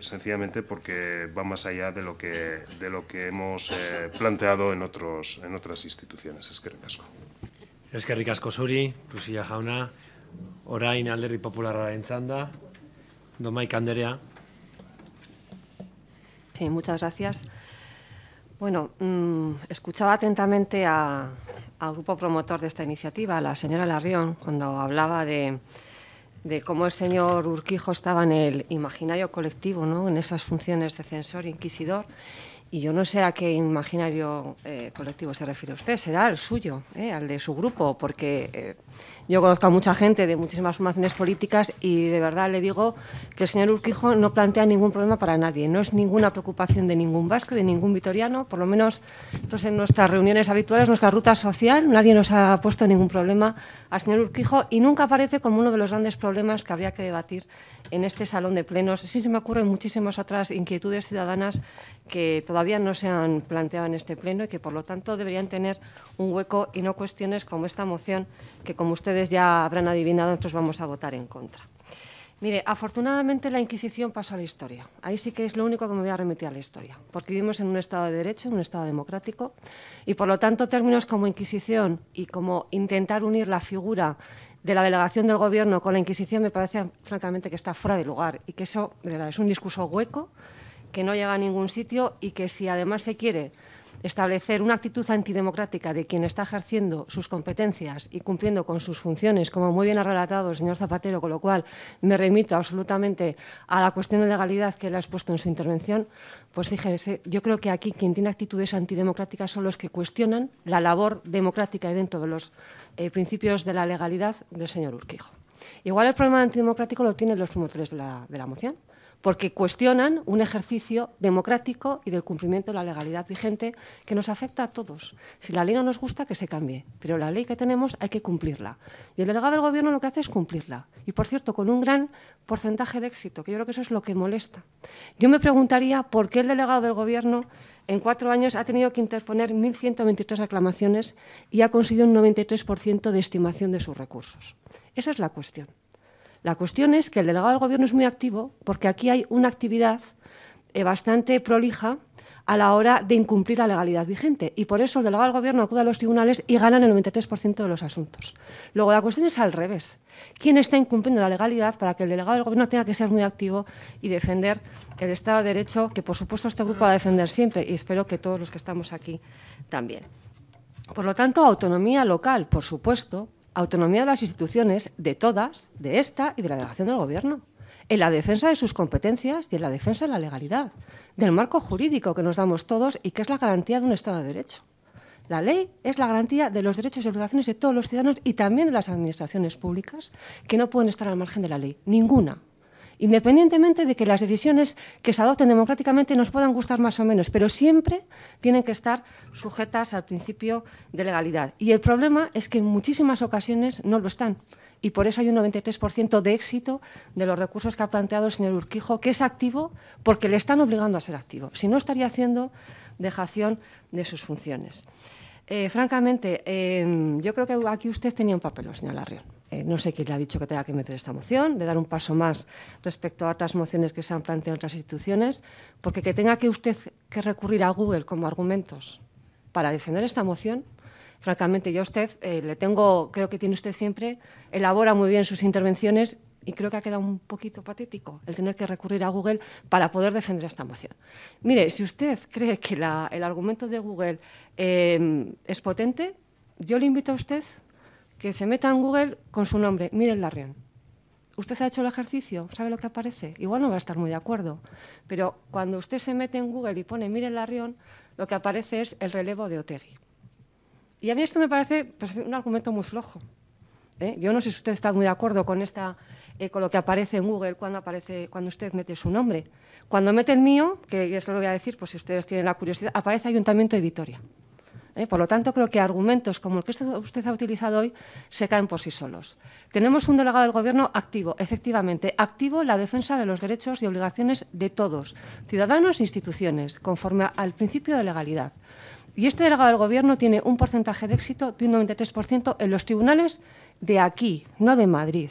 sencillamente porque va más allá de lo que, de lo que hemos planteado en, otros, en otras instituciones. Es que ricasco. Es que ricasco, Suri, Jauna. Orain alderdi popularraren txanda, canderea Anderea. Sí, muchas gracias. Bueno, mm, escuchaba atentamente al grupo promotor de esta iniciativa, la señora Larrión, cuando hablaba de, de, cómo el señor Urquijo estaba en el imaginario colectivo, ¿no? en esas funciones de censor e inquisidor. Y yo no sé a qué imaginario eh, colectivo se refiere usted, será el suyo, eh, al de su grupo, porque eh, yo conozco a mucha gente de muchísimas formaciones políticas y de verdad le digo que el señor Urquijo no plantea ningún problema para nadie. No es ninguna preocupación de ningún vasco, de ningún vitoriano. Por lo menos en nuestras reuniones habituales, nuestra ruta social, nadie nos ha puesto ningún problema al señor Urquijo y nunca aparece como uno de los grandes problemas que habría que debatir en este salón de plenos. Sí se me ocurren muchísimas otras inquietudes ciudadanas que todavía no se han planteado en este pleno y que por lo tanto deberían tener un hueco y no cuestiones como esta moción que, como ustedes ya habrán adivinado, nosotros vamos a votar en contra. Mire, afortunadamente la Inquisición pasó a la historia. Ahí sí que es lo único que me voy a remitir a la historia, porque vivimos en un Estado de Derecho, en un Estado democrático, y por lo tanto términos como Inquisición y como intentar unir la figura de la delegación del Gobierno con la Inquisición me parece francamente que está fuera de lugar y que eso, de verdad, es un discurso hueco que no llega a ningún sitio y que si además se quiere establecer una actitud antidemocrática de quien está ejerciendo sus competencias y cumpliendo con sus funciones, como muy bien ha relatado el señor Zapatero, con lo cual me remito absolutamente a la cuestión de legalidad que él ha expuesto en su intervención, pues fíjese, yo creo que aquí quien tiene actitudes antidemocráticas son los que cuestionan la labor democrática y dentro de los eh, principios de la legalidad del señor Urquijo. Igual el problema antidemocrático lo tienen los promotores de la moción porque cuestionan un ejercicio democrático y del cumplimiento de la legalidad vigente que nos afecta a todos. Si la ley no nos gusta, que se cambie, pero la ley que tenemos hay que cumplirla. Y el delegado del Gobierno lo que hace es cumplirla. Y, por cierto, con un gran porcentaje de éxito, que yo creo que eso es lo que molesta. Yo me preguntaría por qué el delegado del Gobierno en cuatro años ha tenido que interponer 1.123 reclamaciones y ha conseguido un 93% de estimación de sus recursos. Esa es la cuestión. La cuestión es que el delegado del Gobierno es muy activo porque aquí hay una actividad eh, bastante prolija a la hora de incumplir la legalidad vigente. Y por eso el delegado del Gobierno acude a los tribunales y gana el 93% de los asuntos. Luego, la cuestión es al revés. ¿Quién está incumpliendo la legalidad para que el delegado del Gobierno tenga que ser muy activo y defender el Estado de Derecho, que por supuesto este grupo va a defender siempre y espero que todos los que estamos aquí también? Por lo tanto, autonomía local, por supuesto, autonomía de las instituciones, de todas, de esta y de la delegación del Gobierno, en la defensa de sus competencias y en la defensa de la legalidad, del marco jurídico que nos damos todos y que es la garantía de un Estado de Derecho. La ley es la garantía de los derechos y obligaciones de todos los ciudadanos y también de las administraciones públicas que no pueden estar al margen de la ley, ninguna, independientemente de que las decisiones que se adopten democráticamente nos puedan gustar más o menos, pero siempre tienen que estar sujetas al principio de legalidad. Y el problema es que en muchísimas ocasiones no lo están y por eso hay un 93% de éxito de los recursos que ha planteado el señor Urquijo, que es activo porque le están obligando a ser activo. Si no, estaría haciendo dejación de sus funciones. Eh, francamente, eh, yo creo que aquí usted tenía un papel, señor Larrión. Eh, no sé quién le ha dicho que tenga que meter esta moción, de dar un paso más respecto a otras mociones que se han planteado en otras instituciones, porque que tenga que usted que recurrir a Google como argumentos para defender esta moción, francamente yo a usted eh, le tengo, creo que tiene usted siempre, elabora muy bien sus intervenciones y creo que ha quedado un poquito patético el tener que recurrir a Google para poder defender esta moción. Mire, si usted cree que el argumento de Google eh, es potente, yo le invito a usted que se meta en Google con su nombre, Miren Larrión. ¿Usted ha hecho el ejercicio? ¿Sabe lo que aparece? Igual no va a estar muy de acuerdo, pero cuando usted se mete en Google y pone Miren Larrión, lo que aparece es el relevo de Otegi. Y a mí esto me parece pues, un argumento muy flojo. ¿eh? Yo no sé si usted está muy de acuerdo con, esta, eh, con lo que aparece en Google cuando, aparece, cuando usted mete su nombre. Cuando mete el mío, que eso lo voy a decir, pues si ustedes tienen la curiosidad, aparece Ayuntamiento de Vitoria. ¿eh? por lo tanto, creo que argumentos como el que usted ha utilizado hoy se caen por sí solos. Tenemos un delegado del Gobierno activo, efectivamente, activo en la defensa de los derechos y obligaciones de todos, ciudadanos e instituciones, conforme al principio de legalidad. Y este delegado del Gobierno tiene un porcentaje de éxito de un 93% en los tribunales de aquí, no de Madrid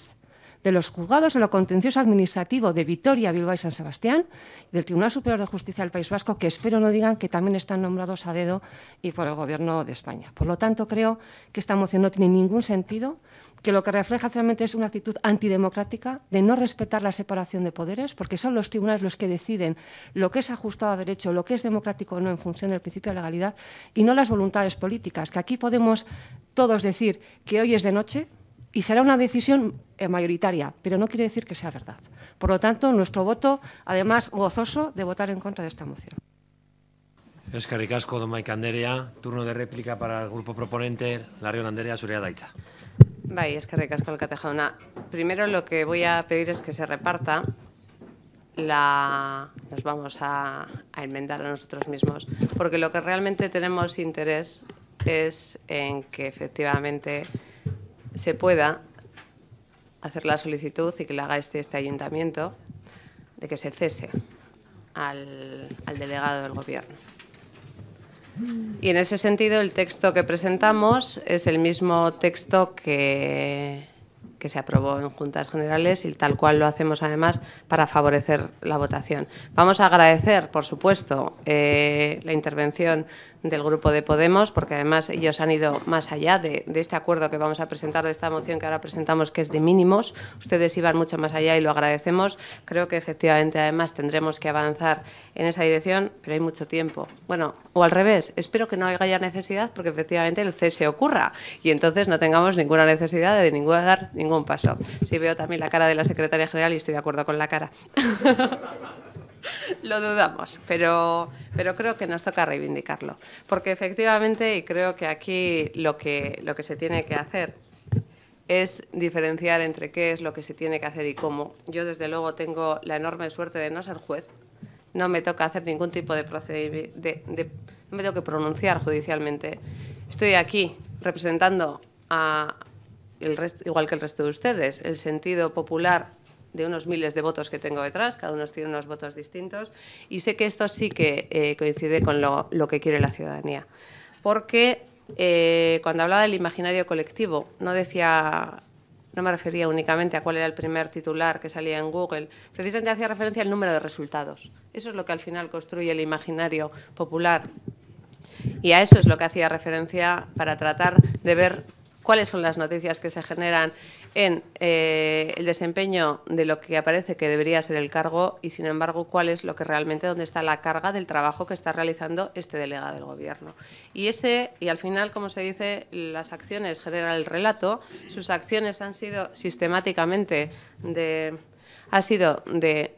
de los juzgados de lo contencioso administrativo de Vitoria, Bilbao y San Sebastián, del Tribunal Superior de Justicia del País Vasco, que espero no digan que también están nombrados a dedo y por el Gobierno de España. Por lo tanto, creo que esta moción no tiene ningún sentido, que lo que refleja realmente es una actitud antidemocrática de no respetar la separación de poderes, porque son los tribunales los que deciden lo que es ajustado a derecho, lo que es democrático o no en función del principio de legalidad, y no las voluntades políticas, que aquí podemos todos decir que hoy es de noche, y será una decisión eh, mayoritaria, pero no quiere decir que sea verdad. Por lo tanto, nuestro voto, además, gozoso de votar en contra de esta moción. Es caricasco, don Mike Turno de réplica para el grupo proponente, la Anderea, Suria Daita. Bai, eskerrik asko Primero lo que voy a pedir es que se reparta la... nos vamos a, a enmendar a nosotros mismos, porque lo que realmente tenemos interés es en que efectivamente se pueda hacer la solicitud y que la haga este, este ayuntamiento de que se cese al delegado del gobierno. Y en ese sentido, el texto que presentamos es el mismo texto que que se aprobó en Juntas Generales y tal cual lo hacemos además para favorecer la votación. Vamos a agradecer, por supuesto, eh, la intervención del Grupo de Podemos, porque además ellos han ido más allá de, este acuerdo que vamos a presentar, de esta moción que ahora presentamos, que es de mínimos. Ustedes iban mucho más allá y lo agradecemos. Creo que efectivamente además tendremos que avanzar en esa dirección, pero hay mucho tiempo. Bueno, o al revés, espero que no haya necesidad porque efectivamente el cese ocurra y entonces no tengamos ninguna necesidad de ninguna, dar un paso. Sí veo también la cara de la secretaria general y estoy de acuerdo con la cara. Lo dudamos, pero, pero creo que nos toca reivindicarlo. Porque efectivamente, y creo que aquí lo que, lo que se tiene que hacer es diferenciar entre qué es lo que se tiene que hacer y cómo. Yo, desde luego, tengo la enorme suerte de no ser juez. No me toca hacer ningún tipo de procedimiento, no me tengo que pronunciar judicialmente. Estoy aquí representando a, resto, igual que el resto de ustedes, el sentido popular de unos miles de votos que tengo detrás, cada uno tiene unos votos distintos, y sé que esto sí que eh, coincide con lo, que quiere la ciudadanía. Porque eh, cuando hablaba del imaginario colectivo, no decía, no me refería únicamente a cuál era el primer titular que salía en Google, precisamente hacía referencia al número de resultados. Eso es lo que al final construye el imaginario popular. Y a eso es lo que hacía referencia para tratar de ver cuáles son las noticias que se generan en eh, el desempeño de lo que aparece que debería ser el cargo y, sin embargo, cuál es lo que realmente, dónde está la carga del trabajo que está realizando este delegado del Gobierno. Y ese, y al final, como se dice, las acciones generan el relato, sus acciones han sido sistemáticamente de... Ha sido de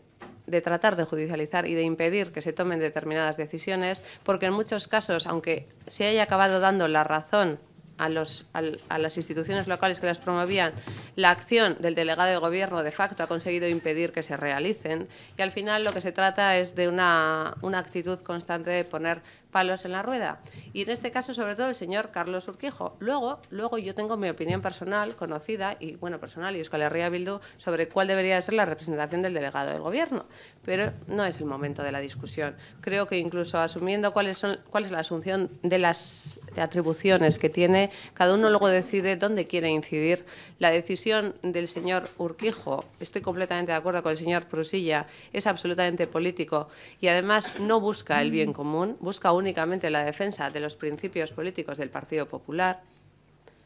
de tratar de judicializar y de impedir que se tomen determinadas decisiones, porque en muchos casos, aunque se haya acabado dando la razón a, los, las instituciones locales que las promovían, la acción del delegado de gobierno de facto ha conseguido impedir que se realicen y al final lo que se trata es de una, una actitud constante de poner palos en la rueda. Y en este caso, sobre todo, el señor Carlos Urquijo. Luego, luego yo tengo mi opinión personal, conocida, y bueno, personal, y Euskal Herria Bildu, sobre cuál debería ser la representación del delegado del Gobierno. Pero no es el momento de la discusión. Creo que incluso asumiendo cuáles son, cuál es la asunción de las atribuciones que tiene, cada uno luego decide dónde quiere incidir. La decisión del señor Urquijo, estoy completamente de acuerdo con el señor Prusilla, es absolutamente político y además no busca el bien común, busca un únicamente la defensa de los principios políticos del Partido Popular.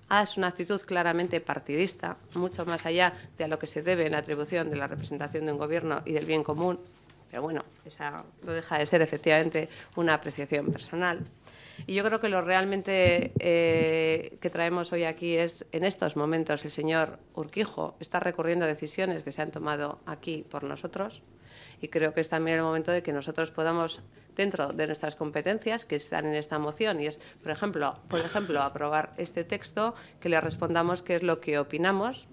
Ah, es una actitud claramente partidista, mucho más allá de lo que se debe en la atribución de la representación de un gobierno y del bien común. Pero bueno, esa no deja de ser efectivamente una apreciación personal. Y yo creo que lo realmente eh, que traemos hoy aquí es, en estos momentos, el señor Urquijo está recurriendo a decisiones que se han tomado aquí por nosotros, y creo que es también el momento de que nosotros podamos dentro de nuestras competencias que están en esta moción y es, por ejemplo, por ejemplo, aprobar este texto que le respondamos qué es lo que opinamos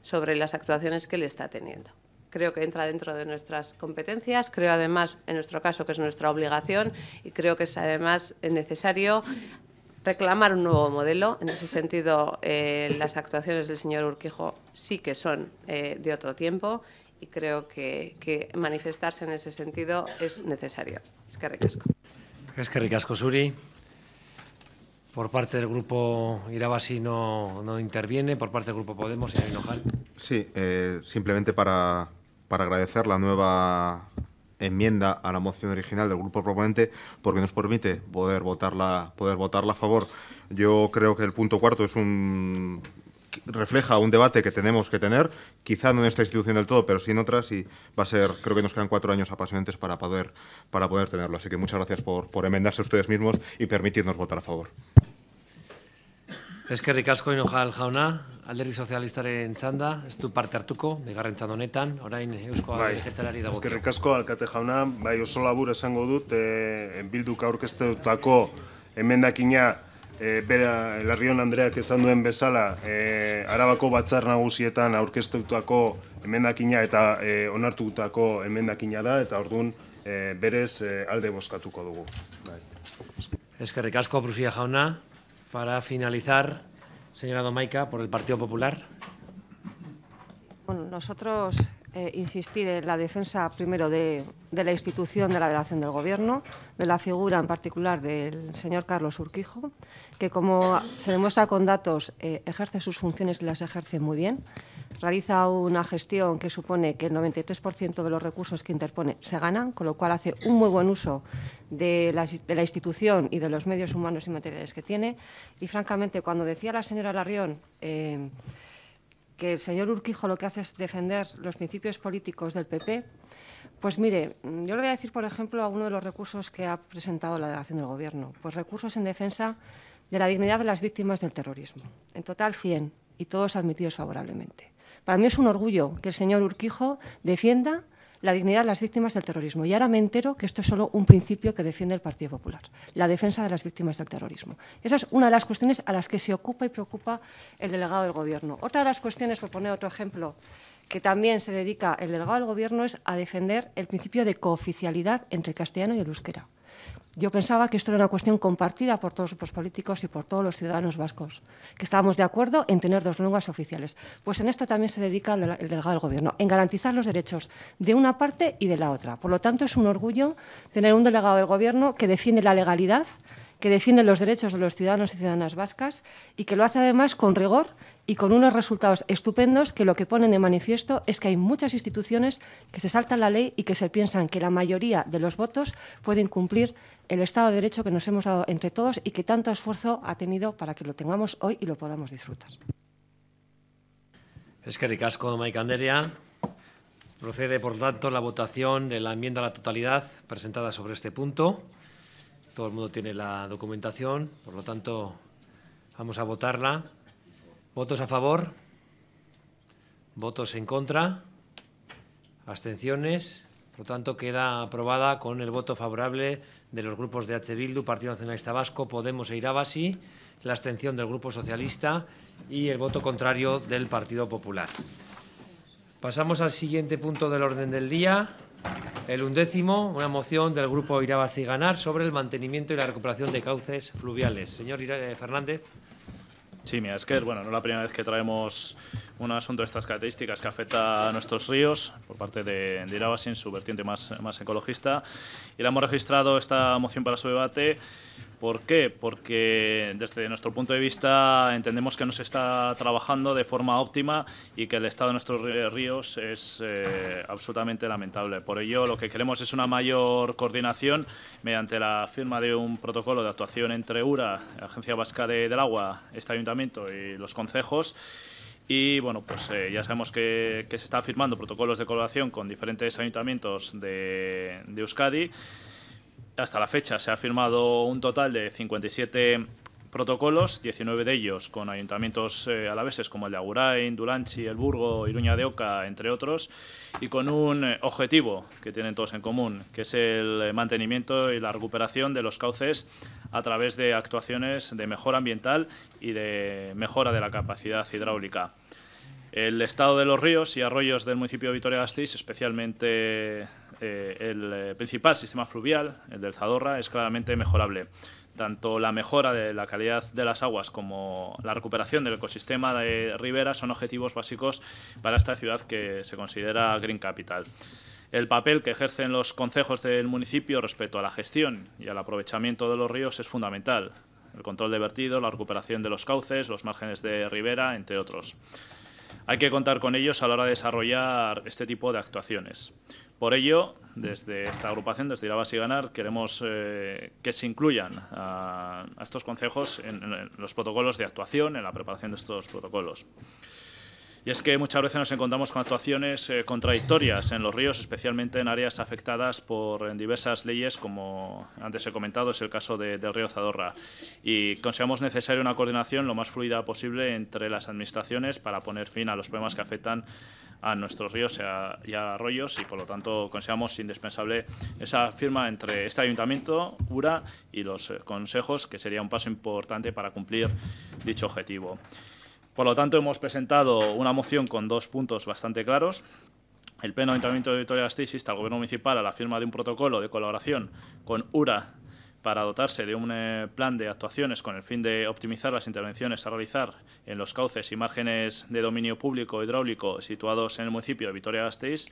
sobre las actuaciones que le está teniendo. Creo que entra dentro de nuestras competencias, creo además, en nuestro caso, que es nuestra obligación y creo que es además necesario reclamar un nuevo modelo. En ese sentido, eh, las actuaciones del señor Urquijo sí que son eh, de otro tiempo y creo que, manifestarse en ese sentido es necesario. Es que ricasco. Es que ricasco, Suri. Por parte del grupo Irabasi no, no interviene, por parte del grupo Podemos, señor Hinojal. Sí, eh, simplemente para, para agradecer la nueva enmienda a la moción original del grupo proponente porque nos permite poder votarla, poder votarla a favor. Yo creo que el punto cuarto es un refleja un debate que tenemos que tener, quizá no en esta institución del todo, pero sí en otras, y va a ser, creo que nos quedan cuatro años apasionantes para poder, para poder tenerlo. Así que muchas gracias por, por enmendarse ustedes mismos y permitirnos votar a favor. Es que ricasco inojal jauna, alderri sozialistaren txanda, ez du parte hartuko, bigarren honetan, orain eusko bai, dago. Es que ricasco alkate jauna, bai oso labur esango dut, e, bilduk aurkeztetako emendakina, e, bera Larrion Andreak esan duen bezala e, Arabako batzar nagusietan aurkeztutako emendakina eta e, onartutako emendakina da eta ordun e, berez e, alde boskatuko dugu. Bai. Eskerrik asko Prusia Jauna para finalizar señora Domaika por el Partido Popular. Bueno, nosotros Eh, insistir en la defensa primero de, la institución de la delegación del Gobierno, de la figura en particular del señor Carlos Urquijo, que como se demuestra con datos, eh, ejerce sus funciones y las ejerce muy bien. Realiza una gestión que supone que el 93% de los recursos que interpone se ganan, con lo cual hace un muy buen uso de la, institución y de los medios humanos y materiales que tiene. Y francamente, cuando decía la señora Larrión... Eh, que el señor Urquijo lo que hace es defender los principios políticos del PP, pues mire, mm, yo le voy a decir, por ejemplo, a uno de los recursos que ha presentado la delegación del Gobierno, pues recursos en defensa de la dignidad de las víctimas del terrorismo. En total 100 y todos admitidos favorablemente. Para mí es un orgullo que el señor Urquijo defienda la dignidad de las víctimas del terrorismo. Y ahora me entero que esto es solo un principio que defiende el Partido Popular, la defensa de las víctimas del terrorismo. Esa es una de las cuestiones a las que se ocupa y preocupa el delegado del Gobierno. Otra de las cuestiones, por poner otro ejemplo, que también se dedica el delegado del Gobierno es a defender el principio de cooficialidad entre el castellano y el euskera. Yo pensaba que esto era una cuestión compartida por todos los políticos y por todos los ciudadanos vascos, que estábamos de acuerdo en tener dos lenguas oficiales. Pues en esto también se dedica el, el delegado del Gobierno, en garantizar los derechos de una parte y de la otra. Por lo tanto, es un orgullo tener un delegado del Gobierno que defiende la legalidad, que defiende los derechos de los ciudadanos y ciudadanas vascas y que lo hace además con rigor y con unos resultados estupendos que lo que ponen de manifiesto es que hay muchas instituciones que se saltan la ley y que se piensan que la mayoría de los votos pueden cumplir el Estado de Derecho que nos hemos dado entre todos y que tanto esfuerzo ha tenido para que lo tengamos hoy y lo podamos disfrutar. Es que ricasco, Procede, por tanto, la votación de la enmienda a la totalidad presentada sobre este punto. Todo el mundo tiene la documentación, por lo tanto, vamos a votarla. ¿Votos a favor? ¿Votos en contra? ¿Abstenciones? Por tanto, queda aprobada con el voto favorable de los grupos de H. Bildu, Partido Nacionalista Vasco, Podemos e Irabasi, la abstención del Grupo Socialista y el voto contrario del Partido Popular. Pasamos al siguiente punto del orden del día, el undécimo, una moción del Grupo Irabasi Ganar sobre el mantenimiento y la recuperación de cauces fluviales. Señor eh, Fernández. Sí, mira, es que bueno, no es la primera vez que traemos un asunto de estas características que afecta a nuestros ríos por parte de, de sin su vertiente más, más ecologista. Y la hemos registrado esta moción para su debate ¿Por qué? Porque desde nuestro punto de vista entendemos que no se está trabajando de forma óptima y que el estado de nuestros ríos es eh, absolutamente lamentable. Por ello, lo que queremos es una mayor coordinación mediante la firma de un protocolo de actuación entre URA, Agencia Vasca del Agua, este ayuntamiento y los concejos. Y bueno, pues eh, ya sabemos que, se están firmando protocolos de colaboración con diferentes ayuntamientos de, de Euskadi hasta la fecha se ha firmado un total de 57 protocolos, 19 de ellos con ayuntamientos eh, alaveses como el de Agurain, Dulanchi, El Burgo, Iruña de Oca, entre otros, y con un eh, objetivo que tienen todos en común, que es el eh, mantenimiento y la recuperación de los cauces a través de actuaciones de mejora ambiental y de mejora de la capacidad hidráulica. El estado de los ríos y arroyos del municipio de Vitoria-Gasteiz, especialmente eh, el eh, principal sistema fluvial, el del Zadorra, es claramente mejorable. Tanto la mejora de la calidad de las aguas como la recuperación del ecosistema de Ribera son objetivos básicos para esta ciudad que se considera Green Capital el papel que ejercen los concejos del municipio respecto a la gestión y al aprovechamiento de los ríos es fundamental. El control de vertidos, la recuperación de los cauces, los márgenes de ribera, entre otros. Hay que contar con ellos a la hora de desarrollar este tipo de actuaciones. Por ello, desde esta agrupación, desde Irabas y Ganar, queremos eh, que se incluyan a, estos consejos en, los protocolos de actuación, en la preparación de estos protocolos. Y es que muchas veces nos encontramos con actuaciones eh, contradictorias en los ríos, especialmente en áreas afectadas por diversas leyes, como antes he comentado, es el caso del río Zadorra. Y consideramos necesaria una coordinación lo más fluida posible entre las administraciones para poner fin a los problemas que afectan a nuestros ríos y, arroyos y, por lo tanto, consideramos indispensable esa firma entre este ayuntamiento, URA y los eh, consejos, que sería un paso importante para cumplir dicho objetivo. Por lo tanto, hemos presentado una moción con dos puntos bastante claros. El Pleno Ayuntamiento de Vitoria-Gasteiz insta al Gobierno Municipal a la firma de un protocolo de colaboración con URA para dotarse de un eh, plan de actuaciones con el fin de optimizar las intervenciones a realizar en los cauces y márgenes de dominio público hidráulico situados en el municipio de Vitoria-Gasteiz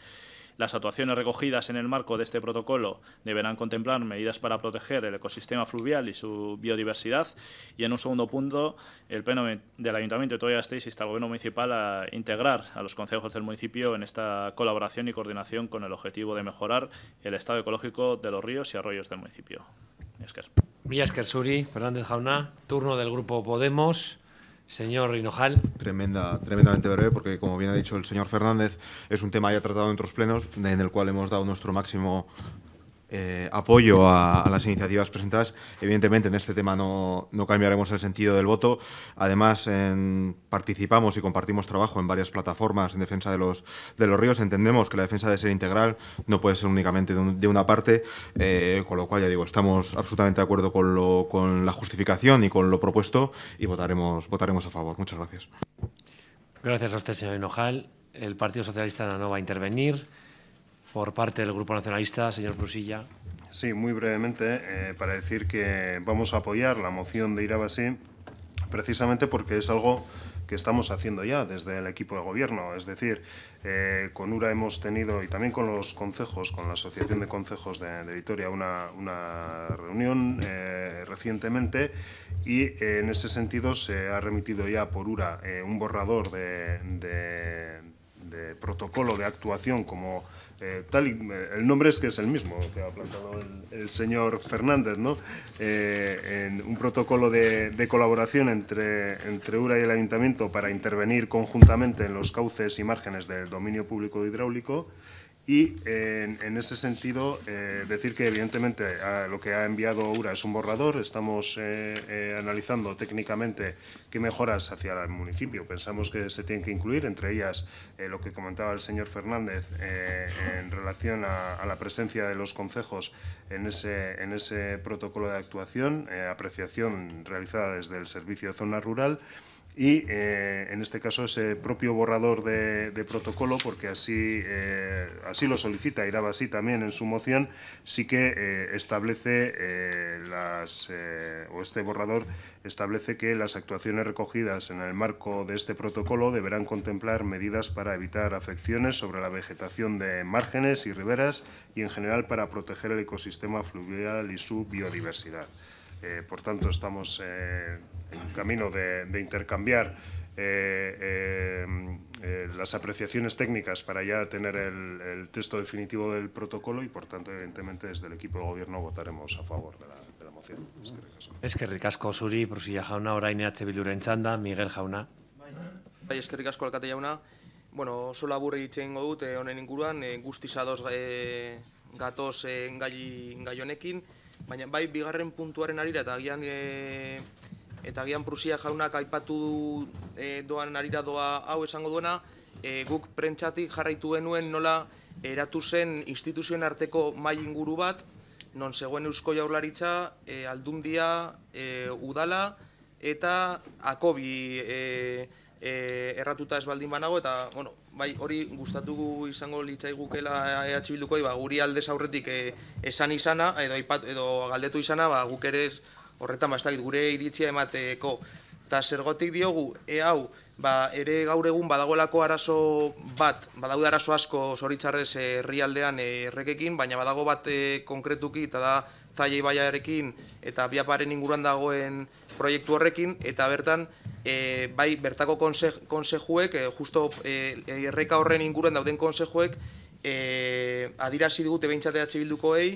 las actuaciones recogidas en el marco de este protocolo deberán contemplar medidas para proteger el ecosistema fluvial y su biodiversidad. Y en un segundo punto, el Pleno del Ayuntamiento de Toya y insta al Gobierno municipal a integrar a los consejos del municipio en esta colaboración y coordinación con el objetivo de mejorar el estado ecológico de los ríos y arroyos del municipio. Mías Fernández Jauna, turno del Grupo Podemos. Señor Rinojal. Tremenda, tremendamente breve, porque como bien ha dicho el señor Fernández, es un tema ya tratado en otros plenos, en el cual hemos dado nuestro máximo eh, apoyo a, las iniciativas presentadas. Evidentemente, en este tema no, no cambiaremos el sentido del voto. Además, participamos y compartimos trabajo en varias plataformas en defensa de los, de los ríos. Entendemos que la defensa debe ser integral no puede ser únicamente de, una parte, eh, con lo cual, ya digo, estamos absolutamente de acuerdo con, lo, con la justificación y con lo propuesto y votaremos, votaremos a favor. Muchas gracias. Gracias a usted, señor Hinojal. El Partido Socialista no va a intervenir por parte del Grupo Nacionalista, señor Brusilla. Sí, muy brevemente, eh, para decir que vamos a apoyar la moción de Irabasí precisamente porque es algo que estamos haciendo ya desde el equipo de gobierno. Es decir, eh, con URA hemos tenido, y también con los concejos, con la Asociación de Concejos de, Vitoria, una, una reunión eh, recientemente y en ese sentido se ha remitido ya por URA un borrador de, de protocolo de actuación como eh, eh, el nombre es que es el mismo que ha planteado el, señor Fernández, eh, en un protocolo de, colaboración entre, entre URA y el Ayuntamiento para intervenir conjuntamente en los cauces y márgenes del dominio público hidráulico. Y en, ese sentido, eh, decir que evidentemente lo que ha enviado URA es un borrador, estamos eh, eh, analizando técnicamente qué mejoras hacia el municipio. Pensamos que se tienen que incluir, entre ellas lo que comentaba el señor Fernández en relación a, la presencia de los concejos en ese, en ese protocolo de actuación, apreciación realizada desde el Servicio de Zona Rural y eh, en este caso ese propio borrador de, protocolo, porque así, eh, así lo solicita sí también en su moción, sí que eh, establece las, o este borrador establece que las actuaciones recogidas en el marco de este protocolo deberán contemplar medidas para evitar afecciones sobre la vegetación de márgenes y riberas y en general para proteger el ecosistema fluvial y su biodiversidad. por tanto, estamos en camino de, de intercambiar eh, eh, eh, las apreciaciones técnicas para ya tener el, el texto definitivo del protocolo y, por tanto, evidentemente, desde el equipo de gobierno votaremos a favor de la, de la moción. Es que ricasco, Suri, por si ya jauna, ahora H. Bildura en Miguel Jauna. Bai, eskerrik asko alkate jauna. Bueno, oso labur egiten dut eh, honen inguruan, e, guztiz ados gai, honekin, baina bai bigarren puntuaren arira eta agian e, eta gian Prusia jaunak aipatu du e, doan arira doa hau esango duena, e, guk prentsatik jarraitu genuen nola eratu zen instituzioen arteko mai inguru bat, non zegoen Eusko Jaurlaritza, e, aldundia, e, udala, eta akobi e, e, erratuta ez baldin banago, eta bueno, bai, hori gustatugu izango litzaigukela EH Bildukoi, ba, guri aldez aurretik e, esan izana, edo, edo galdetu izana, ba, guk ere horretan bastakit gure iritzia emateko. Eta zergotik diogu, e hau, ba, ere gaur egun badagoelako arazo bat, badaude arazo asko zoritzarrez herrialdean eh, errekekin, baina badago bat eh, konkretuki eta da zaila baiarekin eta biaparen inguruan dagoen proiektu horrekin, eta bertan, eh, bai, bertako konsejuek, justo erreka horren inguruan dauden konsejuek, e, adirazi digute behintzatea txibildukoei,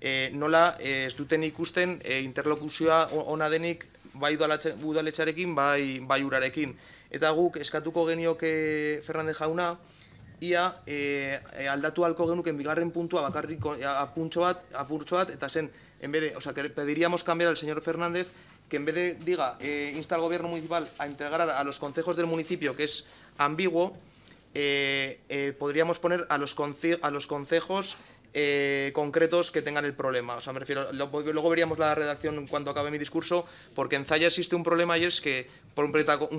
e, nola eh, ez duten ikusten e, interlokuzioa ona denik bai udaletxarekin, bai, bai urarekin. Eta guk eskatuko genioke Fernandez jauna, ia e, e, aldatu halko genuken bigarren puntua bakarrik apuntxo bat, apurtxo bat, eta zen, en osea, pediríamos cambiar al señor Fernández, que en vez diga, eh, insta al gobierno municipal a integrar a los concejos del municipio, que es ambiguo, eh, eh, podríamos poner a los, consejos a los concejos Eh, concretos que tengan el problema. O sea, me refiero, luego veríamos la redacción cuando acabe mi discurso, porque en Zaya existe un problema y es que por un,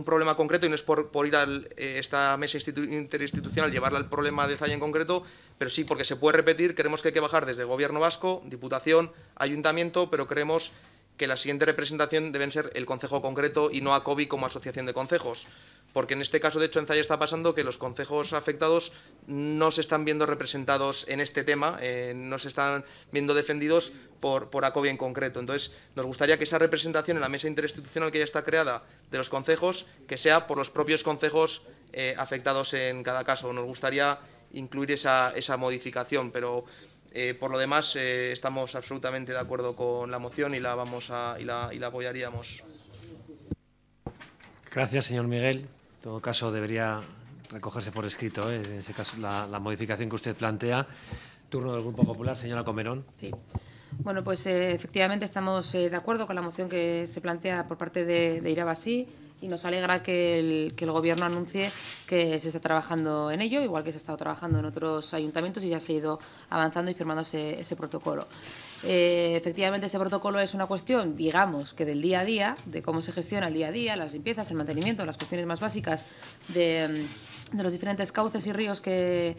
problema concreto, y no es por, ir a eh, esta mesa interinstitucional, llevarla al problema de Zaya en concreto, pero sí porque se puede repetir, creemos que hay que bajar desde Gobierno Vasco, Diputación, Ayuntamiento, pero creemos que la siguiente representación deben ser el Consejo concreto y no a ACOBI como asociación de consejos porque en este caso, de hecho, en Zaya está pasando que los concejos afectados no se están viendo representados en este tema, eh, no se están viendo defendidos por, por ACOBIA en concreto. Entonces, nos gustaría que esa representación en la mesa interinstitucional que ya está creada de los concejos, que sea por los propios concejos eh, afectados en cada caso. Nos gustaría incluir esa, modificación, pero eh, por lo demás estamos absolutamente de acuerdo con la moción y la, vamos a, y la, y la apoyaríamos. Gracias, señor Miguel. En todo caso, debería recogerse por escrito, ¿eh? en ese caso, la, modificación que usted plantea. Turno del Grupo Popular, señora Comerón. Sí. Bueno, pues eh, efectivamente estamos eh, de acuerdo con la moción que se plantea por parte de, de Irabasí y nos alegra que el, que el, Gobierno anuncie que se está trabajando en ello, igual que se ha estado trabajando en otros ayuntamientos y ya se ha ido avanzando y firmándose ese protocolo. Eh, efectivamente, este protocolo es una cuestión, digamos, que del día a día, de cómo se gestiona el día a día, las limpiezas, el mantenimiento, las cuestiones más básicas de, mm, los diferentes cauces y ríos que,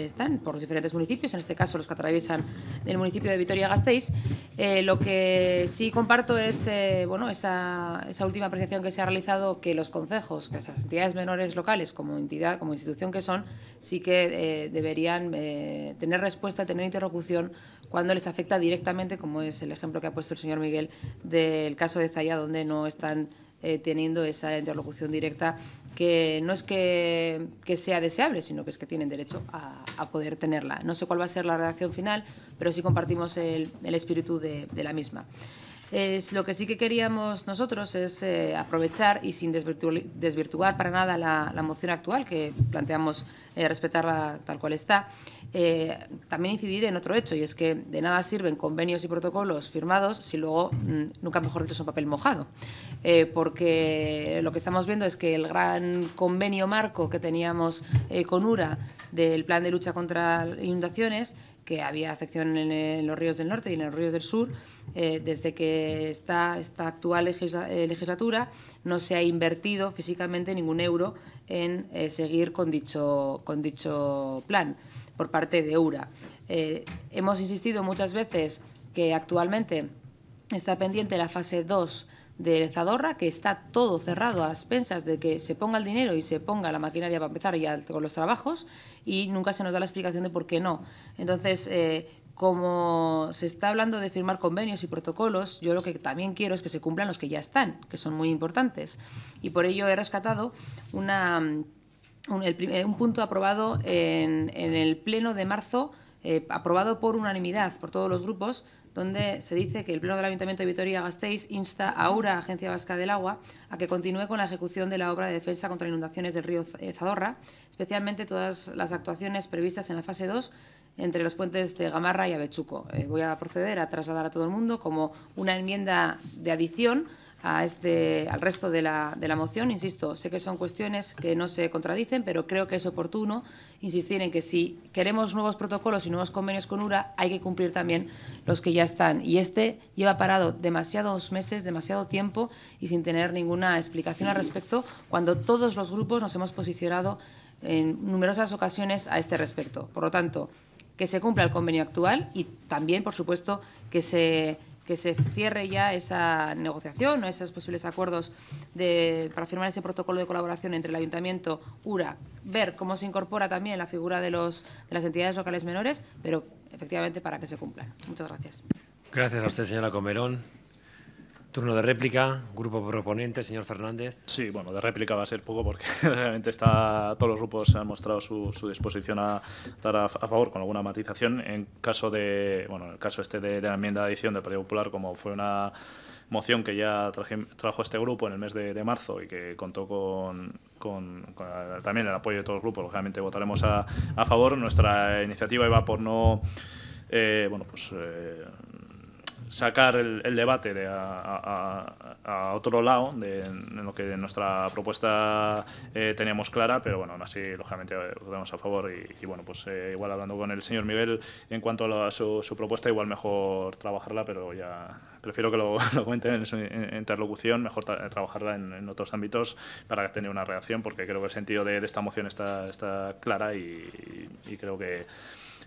están por los diferentes municipios, en este caso los que atraviesan el municipio de Vitoria-Gasteiz. Eh, lo que sí comparto es eh, bueno, esa, última apreciación que se ha realizado, que los concejos, que esas entidades menores locales, como entidad, como institución que son, sí que deberían tener respuesta, tener interlocución cuando les afecta directamente, como es el ejemplo que ha puesto el señor Miguel del caso de Zaya, donde no están eh, teniendo esa interlocución directa que no es que, sea deseable, sino que es que tienen derecho a, poder tenerla. No sé cuál va a ser la redacción final, pero sí compartimos el, espíritu de la misma. Es, lo que sí que queríamos nosotros es eh, aprovechar y sin desvirtuar para nada la, moción actual, que planteamos eh, respetarla tal cual está, eh, también incidir en otro hecho, y es que de nada sirven convenios y protocolos firmados si luego, mm, nunca mejor dicho, son papel mojado. porque lo que estamos viendo es que el gran convenio marco que teníamos con URA del plan de lucha contra inundaciones que había afección eh, en, los ríos del norte y en los ríos del sur. Eh, desde que está esta actual eh, legislatura no se ha invertido físicamente ningún euro en seguir con dicho, con dicho plan por parte de URA. hemos insistido muchas veces que actualmente está pendiente la fase 2 de Zadorra, que está todo cerrado a expensas de que se ponga el dinero y se ponga la maquinaria para empezar ya con los trabajos y nunca se nos da la explicación de por qué no. Entonces, eh, como se está hablando de firmar convenios y protocolos, yo lo que también quiero es que se cumplan los que ya están, que son muy importantes. Y por ello he rescatado una, un, un, punto aprobado en, el Pleno de marzo eh, aprobado por unanimidad por todos los grupos donde se dice que el Pleno del Ayuntamiento de Vitoria-Gasteiz insta a AURA, Agencia Vasca del Agua, a que continúe con la ejecución de la obra de defensa contra inundaciones del río eh, Zadorra, especialmente todas las actuaciones previstas en la fase 2 entre los puentes de Gamarra y Avechuco. Eh, voy a proceder a trasladar a todo el mundo como una enmienda de adición a este, al resto de la, de la moción. Insisto, sé que son cuestiones que no se contradicen, pero creo que es oportuno insistir en que si queremos nuevos protocolos y nuevos convenios con URA, hay que cumplir también los que ya están. Y este lleva parado demasiados meses, demasiado tiempo y sin tener ninguna explicación al respecto, cuando todos los grupos nos hemos posicionado en numerosas ocasiones a este respecto. Por lo tanto, que se cumpla el convenio actual y también, por supuesto, que se que se cierre ya esa negociación o esos posibles acuerdos de, para firmar ese protocolo de colaboración entre el Ayuntamiento, URA, ver cómo se incorpora también la figura de, los, de las entidades locales menores, pero efectivamente para que se cumplan. Muchas gracias. Gracias a usted, señora Comerón. Turno de réplica, grupo proponente, señor Fernández. Sí, bueno, de réplica va a ser poco porque realmente está, todos los grupos han mostrado su, disposición a estar a, favor con alguna matización. En caso de, bueno, el caso este de, la enmienda de adición del Partido Popular, como fue una moción que ya traje, trajo este grupo en el mes de, marzo y que contó con, con, también el apoyo de todos los grupos, lógicamente votaremos a, favor. Nuestra iniciativa iba por no, eh, bueno, pues... Eh, sacar el, debate de a, otro lado de, lo que nuestra propuesta eh, teníamos clara, pero bueno, aún así, lógicamente, eh, votamos a favor y, bueno, pues eh, igual hablando con el señor Miguel en cuanto a, su, su, propuesta, igual mejor trabajarla, pero ya prefiero que lo, lo en su interlocución, mejor trabajarla en, otros ámbitos para tener una reacción, porque creo que el sentido de, esta moción está, está clara y creo que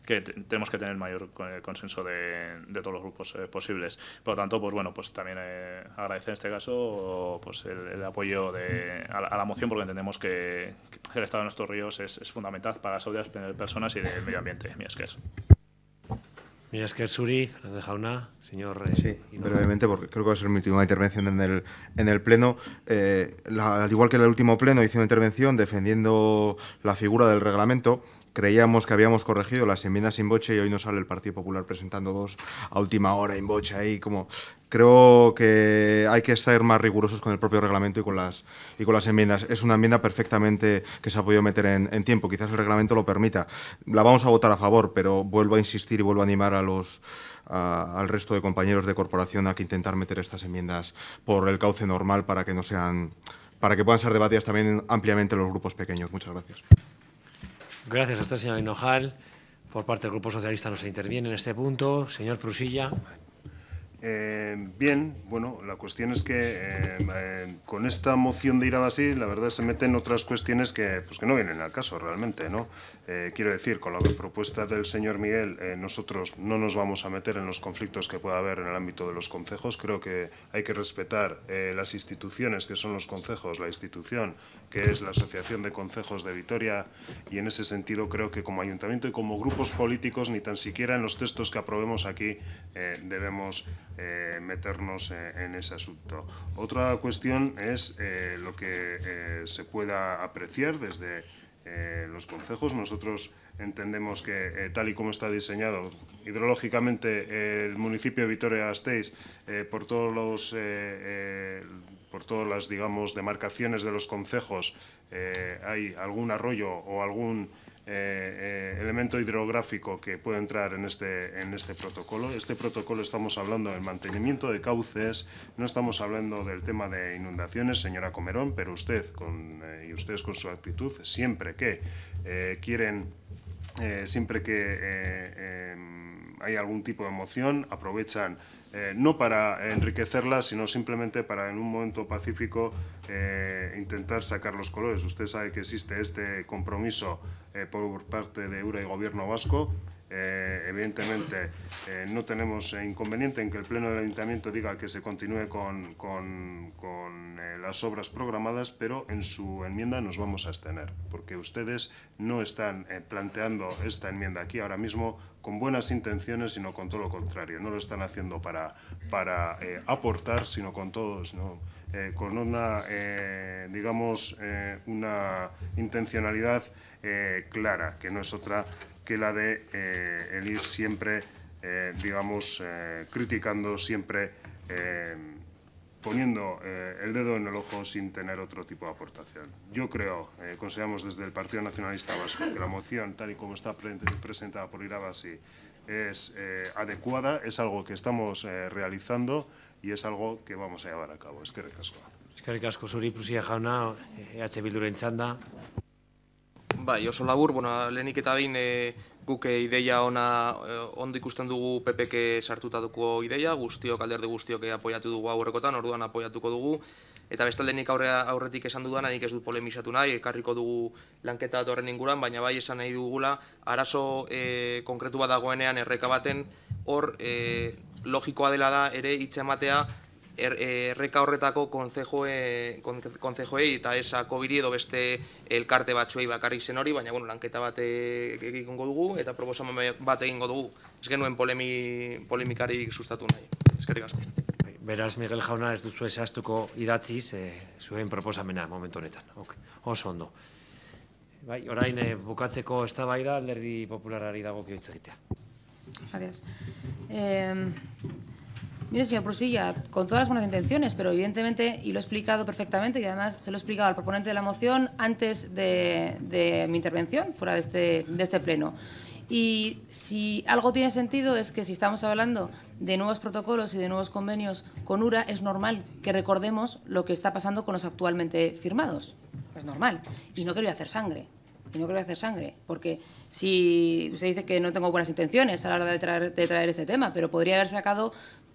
que tenemos que tener el mayor eh, consenso de, todos los grupos eh, posibles. Por lo tanto, pues bueno, pues también eh, agradecer en este caso pues el, apoyo de, a, la, moción porque entendemos que, el estado de nuestros ríos es, fundamental para las las personas y del medio ambiente. mi es que es. Mira, es que Jauna, señor. sí, brevemente, porque creo que va a ser mi última intervención en el, en el Pleno. al igual que en el último Pleno, hice una intervención defendiendo la figura del reglamento Creíamos que habíamos corregido las enmiendas sin boche y hoy nos sale el Partido Popular presentando dos a última hora en boche ahí como creo que hay que ser más rigurosos con el propio reglamento y con las y con las enmiendas. Es una enmienda perfectamente que se ha podido meter en, tiempo. Quizás el reglamento lo permita. La vamos a votar a favor, pero vuelvo a insistir y vuelvo a animar a los al resto de compañeros de corporación a que intentar meter estas enmiendas por el cauce normal para que no sean para que puedan ser debatidas también ampliamente los grupos pequeños. Muchas gracias. Gracias a usted, señor Hinojal. Por parte del Grupo Socialista no se interviene en este punto. Señor Prusilla. Eh, bien, bueno, la cuestión es que eh, eh, con esta moción de ir a Basí, la verdad se meten otras cuestiones que, pues que no vienen al caso realmente, ¿no? quiero decir, con la propuesta del señor Miguel, nosotros no nos vamos a meter en los conflictos que pueda haber en el ámbito de los concejos. Creo que hay que respetar las instituciones que son los concejos, la institución que es la Asociación de Concejos de Vitoria, y en ese sentido creo que como ayuntamiento y como grupos políticos, ni tan siquiera en los textos que aprobemos aquí eh, debemos eh, meternos eh, en ese asunto. Otra cuestión es lo que se pueda apreciar desde los concejos. Nosotros entendemos que tal y como está diseñado hidrológicamente el municipio de Vitoria-Gasteiz por todos los por todas las, digamos, demarcaciones de los concejos eh, hay algún arroyo o algún eh, eh, elemento hidrográfico que pueda entrar en este, en este protocolo. Este protocolo estamos hablando del mantenimiento de cauces, no estamos hablando del tema de inundaciones, señora Comerón, pero usted con, y ustedes con su actitud, siempre que quieren, siempre que hay algún tipo de emoción aprovechan eh, no para enriquecerla, sino simplemente para en un momento pacífico eh, intentar sacar los colores. Usted sabe que existe este compromiso eh, por parte de Eura y Gobierno Vasco eh, evidentemente, eh, no tenemos inconveniente en que el Pleno del Ayuntamiento diga que se continúe con, eh, las obras programadas, pero en su enmienda nos vamos a abstener, porque ustedes no están planteando esta enmienda aquí ahora mismo con buenas intenciones, sino con todo lo contrario. No lo están haciendo para, para aportar, sino con todos. con una, digamos, una intencionalidad clara, que no es otra que la de eh, el ir siempre, eh, digamos, eh, criticando, siempre poniendo el dedo en el ojo sin tener otro tipo de aportación. Yo creo, consideramos desde el Partido Nacionalista Vasco, que la moción, tal y como está presentada por Irabasi, es adecuada, es algo que estamos realizando y es algo que vamos a llevar a cabo. Es que recasco. Es que Jauna, Bai, oso labur, bueno, lehenik eta behin e, eh, guke eh, ideia ona e, ondo ikusten dugu PPK sartuta duko ideia, guztiok, alderdi guztiok apoiatu dugu aurrekotan, orduan apoiatuko dugu, eta beste aurrea aurretik esan dudan, nik ez dut polemizatu nahi, ekarriko dugu lanketa dut horren inguran, baina bai esan nahi dugula, arazo e, konkretu bat dagoenean erreka baten, hor e, logikoa dela da ere hitz ematea Er, erreka horretako konzejoei eta esa kobiri edo beste elkarte batzuei bakarrik zen hori, baina, bueno, lanketa bat e, egingo dugu eta proposamen bat egingo dugu. Ez genuen polemikari sustatu nahi. Ez asko. Bai, beraz, Miguel Jauna, ez duzu esaztuko idatziz, e, zuen proposamena momentu honetan. Oso ondo. Bai, orain, e, bukatzeko eztabaida da bai da, lerdi populariari dago Eh... Mire, señor Prusilla, con todas las buenas intenciones, pero evidentemente, y lo he explicado perfectamente, y además se lo he explicado al proponente de la moción antes de, mi intervención, fuera este, de este, pleno. Y si algo tiene sentido es que si estamos hablando de nuevos protocolos y de nuevos convenios con URA, es normal que recordemos lo que está pasando con los actualmente firmados. Es normal. Y no quería hacer sangre. Y no quería hacer sangre. Porque si usted dice que no tengo buenas intenciones a la hora de traer, ese tema, pero podría haber sacado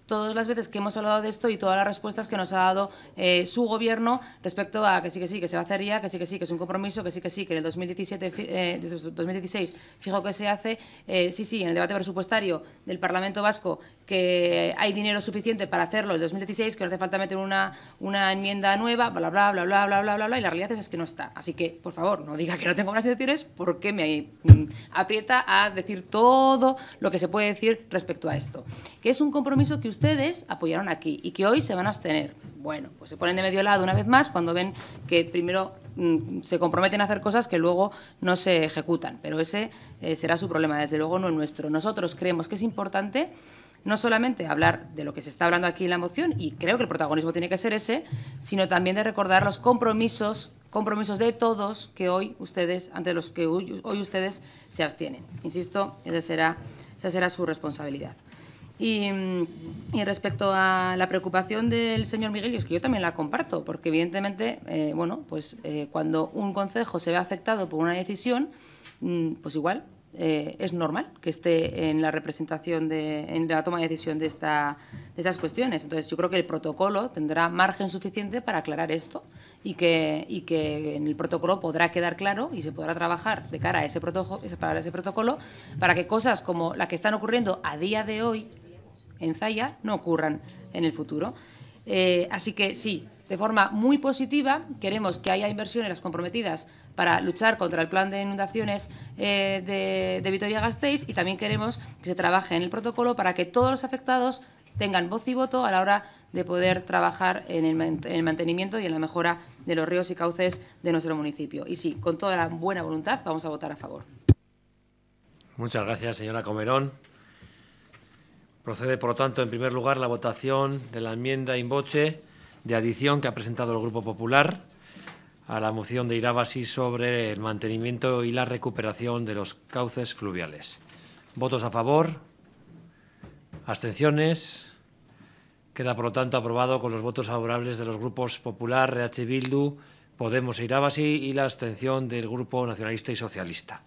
todas las veces que hemos hablado de esto y todas las respuestas que nos ha dado eh, su gobierno respecto a que sí, que sí, que se va a hacer ya, que sí, que sí, que es un compromiso, que sí, que sí, que en el 2017, 2016 eh, fijo que se hace. Eh, sí, sí, en el debate presupuestario del Parlamento Vasco que hay dinero suficiente para hacerlo en 2016, que no hace falta meter una, una enmienda nueva, bla, bla, bla, bla, bla, bla, bla, bla, y la realidad es, que no está. Así que, por favor, no diga que no tengo más intenciones porque me mm, aprieta a decir todo lo que se puede decir respecto a esto. Que es un compromiso que ustedes apoyaron aquí y que hoy se van a abstener. Bueno, pues se ponen de medio lado una vez más cuando ven que primero mm, se comprometen a hacer cosas que luego no se ejecutan, pero ese eh, será su problema, desde luego no el nuestro. Nosotros creemos que es importante no solamente hablar de lo que se está hablando aquí en la moción, y creo que el protagonismo tiene que ser ese, sino también de recordar los compromisos, compromisos de todos que hoy ustedes, ante los que hoy, ustedes se abstienen. Insisto, esa será, su responsabilidad. Y, respecto a la preocupación del señor Miguel, es que yo también la comparto, porque evidentemente, eh, bueno, pues eh, cuando un concejo se ve afectado por una decisión, mm, pues igual eh, es normal que esté en la representación, de, en la toma de decisión de, esta, de estas cuestiones. Entonces, yo creo que el protocolo tendrá margen suficiente para aclarar esto y que, que en el protocolo podrá quedar claro y se podrá trabajar de cara a ese, protocolo, para ese protocolo para que cosas como la que están ocurriendo a día de hoy en Zaya no ocurran en el futuro. Eh, así que sí, de forma muy positiva. Queremos que haya inversiones comprometidas para luchar contra el plan de inundaciones eh, de, Vitoria-Gasteiz y también queremos que se trabaje en el protocolo para que todos los afectados tengan voz y voto a la hora de poder trabajar en el, mantenimiento y en la mejora de los ríos y cauces de nuestro municipio. Y sí, con toda la buena voluntad vamos a votar a favor. Muchas gracias, señora Comerón. Procede, por lo tanto, en primer lugar, la votación de la enmienda in de adición que ha presentado el Grupo Popular a la moción de Irabasi sobre el mantenimiento y la recuperación de los cauces fluviales. ¿Votos a favor? ¿Abstenciones? Queda, por lo tanto, aprobado con los votos favorables de los grupos Popular, RH Bildu, Podemos e Irabasi y la abstención del Grupo Nacionalista y Socialista.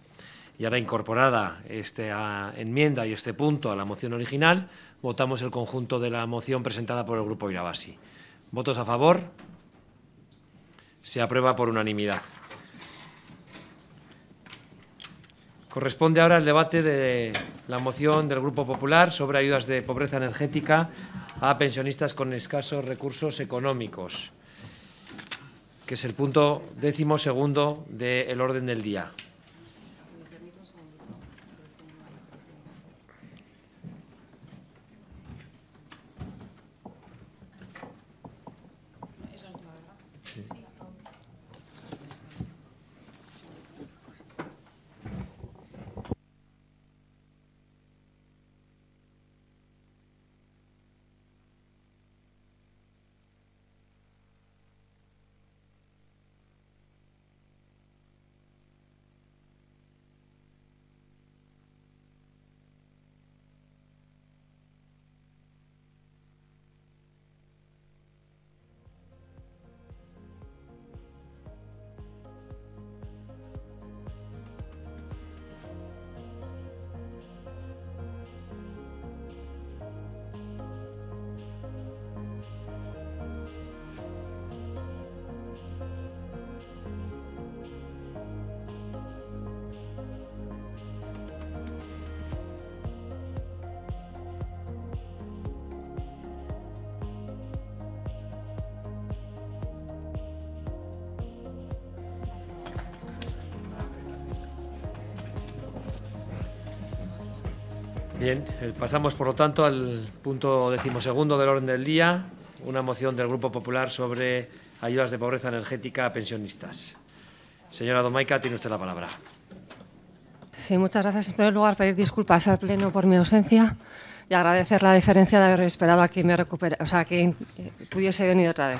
Y ahora incorporada esta enmienda y este punto a la moción original, votamos el conjunto de la moción presentada por el Grupo Irabasi. ¿Votos a favor? Se aprueba por unanimidad. Corresponde ahora el debate de la moción del Grupo Popular sobre ayudas de pobreza energética a pensionistas con escasos recursos económicos, que es el punto décimo segundo del orden del día. Bien, eh, pasamos por lo tanto al punto decimosegundo del orden del día, una moción del Grupo Popular sobre ayudas de pobreza energética a pensionistas. Señora Domaica, tiene usted la palabra. Sí, muchas gracias. En primer lugar, pedir disculpas al Pleno por mi ausencia y agradecer la diferencia de haber esperado a que, me recupera, o sea, que eh, pudiese venir otra vez.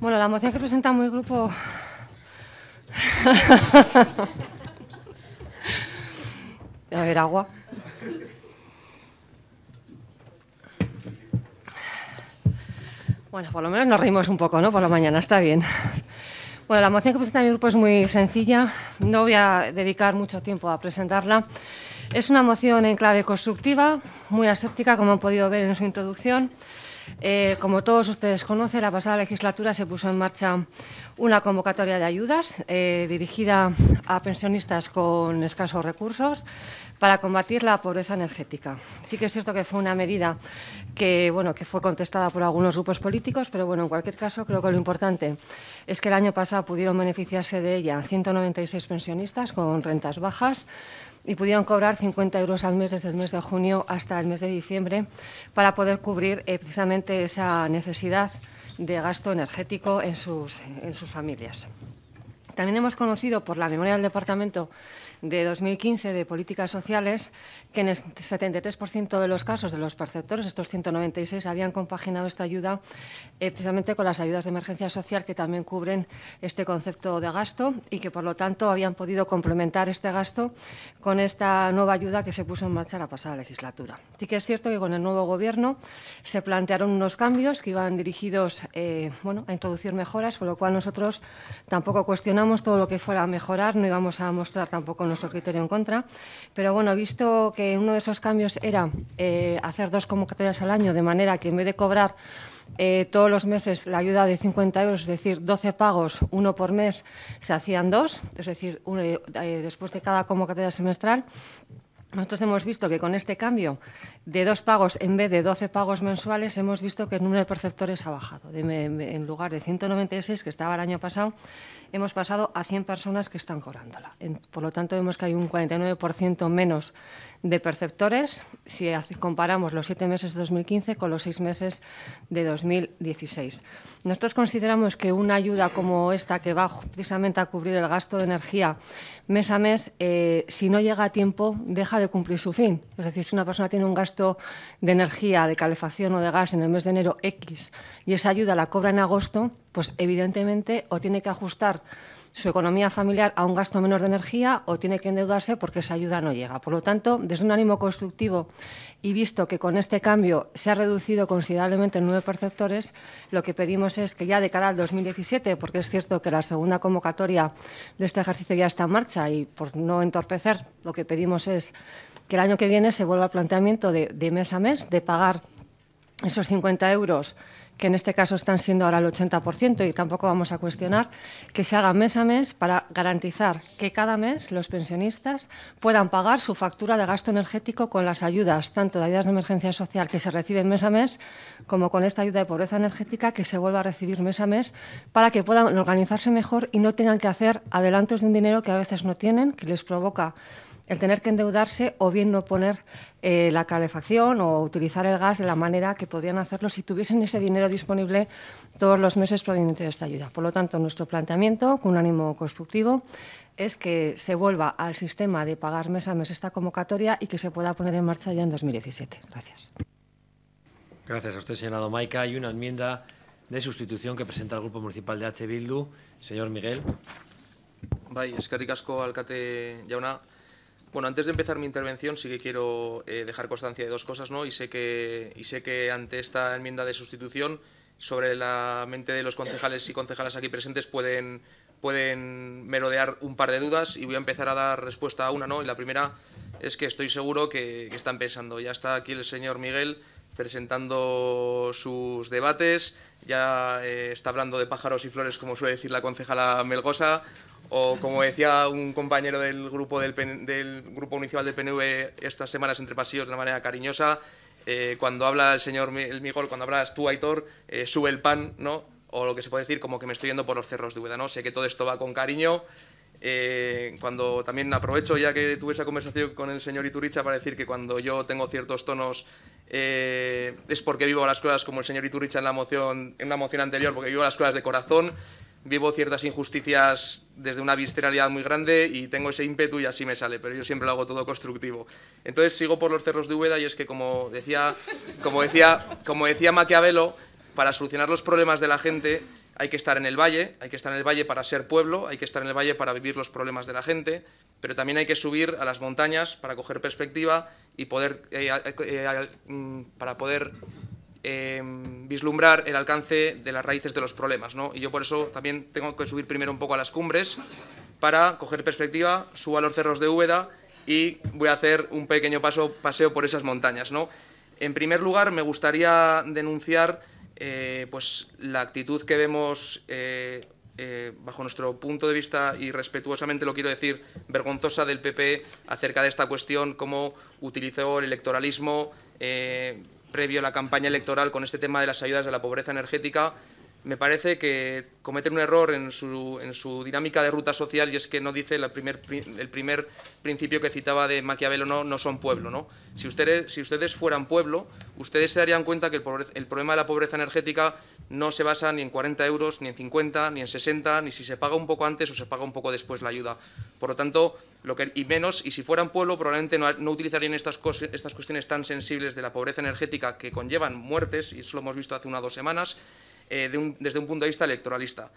Bueno, la moción que presenta mi grupo... a ver, agua. Bueno, por lo menos nos reímos un poco, ¿no? Por la mañana, está bien. Bueno, la moción que presenta mi grupo es muy sencilla. No voy a dedicar mucho tiempo a presentarla. Es una moción en clave constructiva, muy aséptica, como han podido ver en su introducción. Eh, como todos ustedes conocen, la pasada legislatura se puso en marcha una convocatoria de ayudas eh, dirigida a pensionistas con escasos recursos para combatir la pobreza energética. Sí que es cierto que fue una medida que, bueno, que fue contestada por algunos grupos políticos, pero bueno, en cualquier caso creo que lo importante es que el año pasado pudieron beneficiarse de ella 196 pensionistas con rentas bajas, y pudieron cobrar 50 euros al mes desde el mes de junio hasta el mes de diciembre para poder cubrir eh, precisamente esa necesidad de gasto energético en sus, en sus familias. También hemos conocido por la memoria del Departamento de 2015 de Políticas Sociales que en el 73% de los casos de los perceptores, estos 196, habían compaginado esta ayuda eh, precisamente con las ayudas de emergencia social que también cubren este concepto de gasto y que, por lo tanto, habían podido complementar este gasto con esta nueva ayuda que se puso en marcha la pasada legislatura. Sí que es cierto que con el nuevo Gobierno se plantearon unos cambios que iban dirigidos eh, bueno, a introducir mejoras, por lo cual nosotros tampoco cuestionamos todo lo que fuera a mejorar, no íbamos a mostrar tampoco nuestro criterio en contra, pero bueno, visto que uno de esos cambios era eh, hacer dos convocatorias al año, de manera que en vez de cobrar eh, todos los meses la ayuda de 50 euros, es decir, 12 pagos, uno por mes, se hacían dos, es decir, eh, después de cada convocatoria semestral. Nosotros hemos visto que con este cambio de dos pagos en vez de 12 pagos mensuales, hemos visto que el número de perceptores ha bajado. en lugar de 196 que estaba el año pasado, hemos pasado a 100 personas que están cobrándola. por lo tanto, vemos que hay un 49% menos de perceptores si comparamos los siete meses de 2015 con los seis meses de 2016. Nosotros consideramos que una ayuda como esta, que va precisamente a cubrir el gasto de energía mes a mes, eh, si no llega a tiempo, deja de cumplir su fin. Es decir, si una persona tiene un gasto de energía, de calefacción o de gas en el mes de enero X y esa ayuda la cobra en agosto, pues evidentemente o tiene que ajustar su economía familiar a un gasto menor de energía o tiene que endeudarse porque esa ayuda no llega. Por lo tanto, desde un ánimo constructivo y visto que con este cambio se ha reducido considerablemente en nueve perceptores, lo que pedimos es que ya de cara al 2017, porque es cierto que la segunda convocatoria de este ejercicio ya está en marcha y por no entorpecer, lo que pedimos es que el año que viene se vuelva al planteamiento de, mes a mes, de pagar esos 50 euros que en este caso están siendo ahora el 80% y tampoco vamos a cuestionar, que se haga mes a mes para garantizar que cada mes los pensionistas puedan pagar su factura de gasto energético con las ayudas, tanto de ayudas de emergencia social que se reciben mes a mes, como con esta ayuda de pobreza energética que se vuelva a recibir mes a mes, para que puedan organizarse mejor y no tengan que hacer adelantos de un dinero que a veces no tienen, que les provoca el tener que endeudarse o bien no poner eh, la calefacción o utilizar el gas de la manera que podrían hacerlo si tuviesen ese dinero disponible todos los meses proveniente de esta ayuda. Por lo tanto, nuestro planteamiento, con un ánimo constructivo, es que se vuelva al sistema de pagar mes a mes esta convocatoria y que se pueda poner en marcha ya en 2017. Gracias. Gracias a usted, señora Domaica. Hay una enmienda de sustitución que presenta el Grupo Municipal de H. Bildu. Señor Miguel. Bai, ricasco alkate jauna. Bueno, antes de empezar mi intervención sí que quiero eh, dejar constancia de dos cosas, ¿no? Y sé que, y sé que ante esta enmienda de sustitución, sobre la mente de los concejales y concejalas aquí presentes pueden, pueden merodear un par de dudas y voy a empezar a dar respuesta a una, ¿no? Y la primera es que estoy seguro que, está están pensando, ya está aquí el señor Miguel presentando sus debates, ya eh, está hablando de pájaros y flores, como suele decir la concejala Melgosa, o como decía un compañero del grupo, del, municipal del PNV estas semanas entre pasillos de una manera cariñosa, eh, cuando habla el señor el cuando hablas tú, Aitor, eh, sube el pan, ¿no? O lo que se puede decir como que me estoy yendo por los cerros de Ueda. ¿no? Sé que todo esto va con cariño. Eh, cuando también aprovecho ya que tuve esa conversación con el señor Ituricha, para decir que cuando yo tengo ciertos tonos es porque vivo las cosas como el señor Ituricha en la moción en moción anterior porque vivo las cosas de corazón vivo ciertas injusticias desde una visceralidad muy grande y tengo ese ímpetu y así me sale, pero yo siempre lo hago todo constructivo. Entonces sigo por los cerros de Úbeda y es que como decía, como decía, como decía Maquiavelo, para solucionar los problemas de la gente hay que estar en el valle, hay que estar en el valle para ser pueblo, hay que estar en el valle para vivir los problemas de la gente, pero también hay que subir a las montañas para coger perspectiva y poder eh, eh, eh, mm, para poder Em, vislumbrar el alcance de las raíces de los problemas. ¿no? Y yo por eso también tengo que subir primero un poco a las cumbres para coger perspectiva, subo a los cerros de Úbeda y voy a hacer un pequeño paso, paseo por esas montañas. ¿no? En primer lugar, me gustaría denunciar eh, pues, la actitud que vemos, eh, eh, bajo nuestro punto de vista y respetuosamente lo quiero decir, vergonzosa del PP e acerca de esta cuestión, cómo utilizó el electoralismo previo a la campaña electoral con este tema de las ayudas de la pobreza energética me parece que cometen un error en su, dinámica de ruta social y es que no dice el primer principio que citaba de Maquiavelo, no, no son pueblo. ¿no? Si, ustedes, si ustedes fueran pueblo, ustedes se darían cuenta que el, problema de la pobreza energética no se basa ni en 40 euros, ni en 50, ni en 60, ni si se paga un poco antes o se paga un poco después la ayuda. Por lo tanto, lo que, y menos, y si fueran pueblo, probablemente no, utilizarían estas, estas cuestiones tan sensibles de la pobreza energética que conllevan muertes, y eso lo hemos visto hace una o dos semanas, eh, desde un punto de vista electoralista.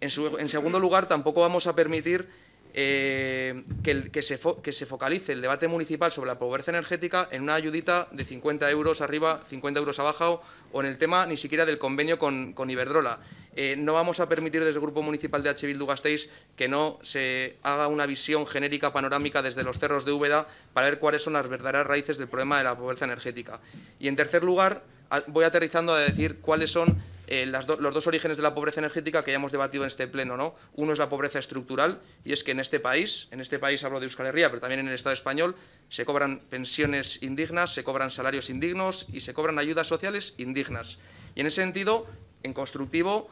En, segundo lugar, tampoco vamos a permitir eh, que, se focalice el debate municipal sobre la pobreza energética en una ayudita de 50 euros arriba, 50 euros abajo o, en el tema ni siquiera del convenio con, Iberdrola. Eh, no vamos a permitir desde el Grupo Municipal de H. Bildu Gasteiz que no se haga una visión genérica panorámica desde los cerros de Úbeda para ver cuáles son las verdaderas raíces del problema de la pobreza energética. Y en tercer lugar, voy aterrizando a decir cuáles son eh, los dos orígenes de la pobreza energética que ya hemos debatido en este pleno. ¿no? Uno es la pobreza estructural, y es que en este país, en este país hablo de Euskal Herria, pero también en el Estado español, se cobran pensiones indignas, se cobran salarios indignos y se cobran ayudas sociales indignas. Y en ese sentido, en constructivo,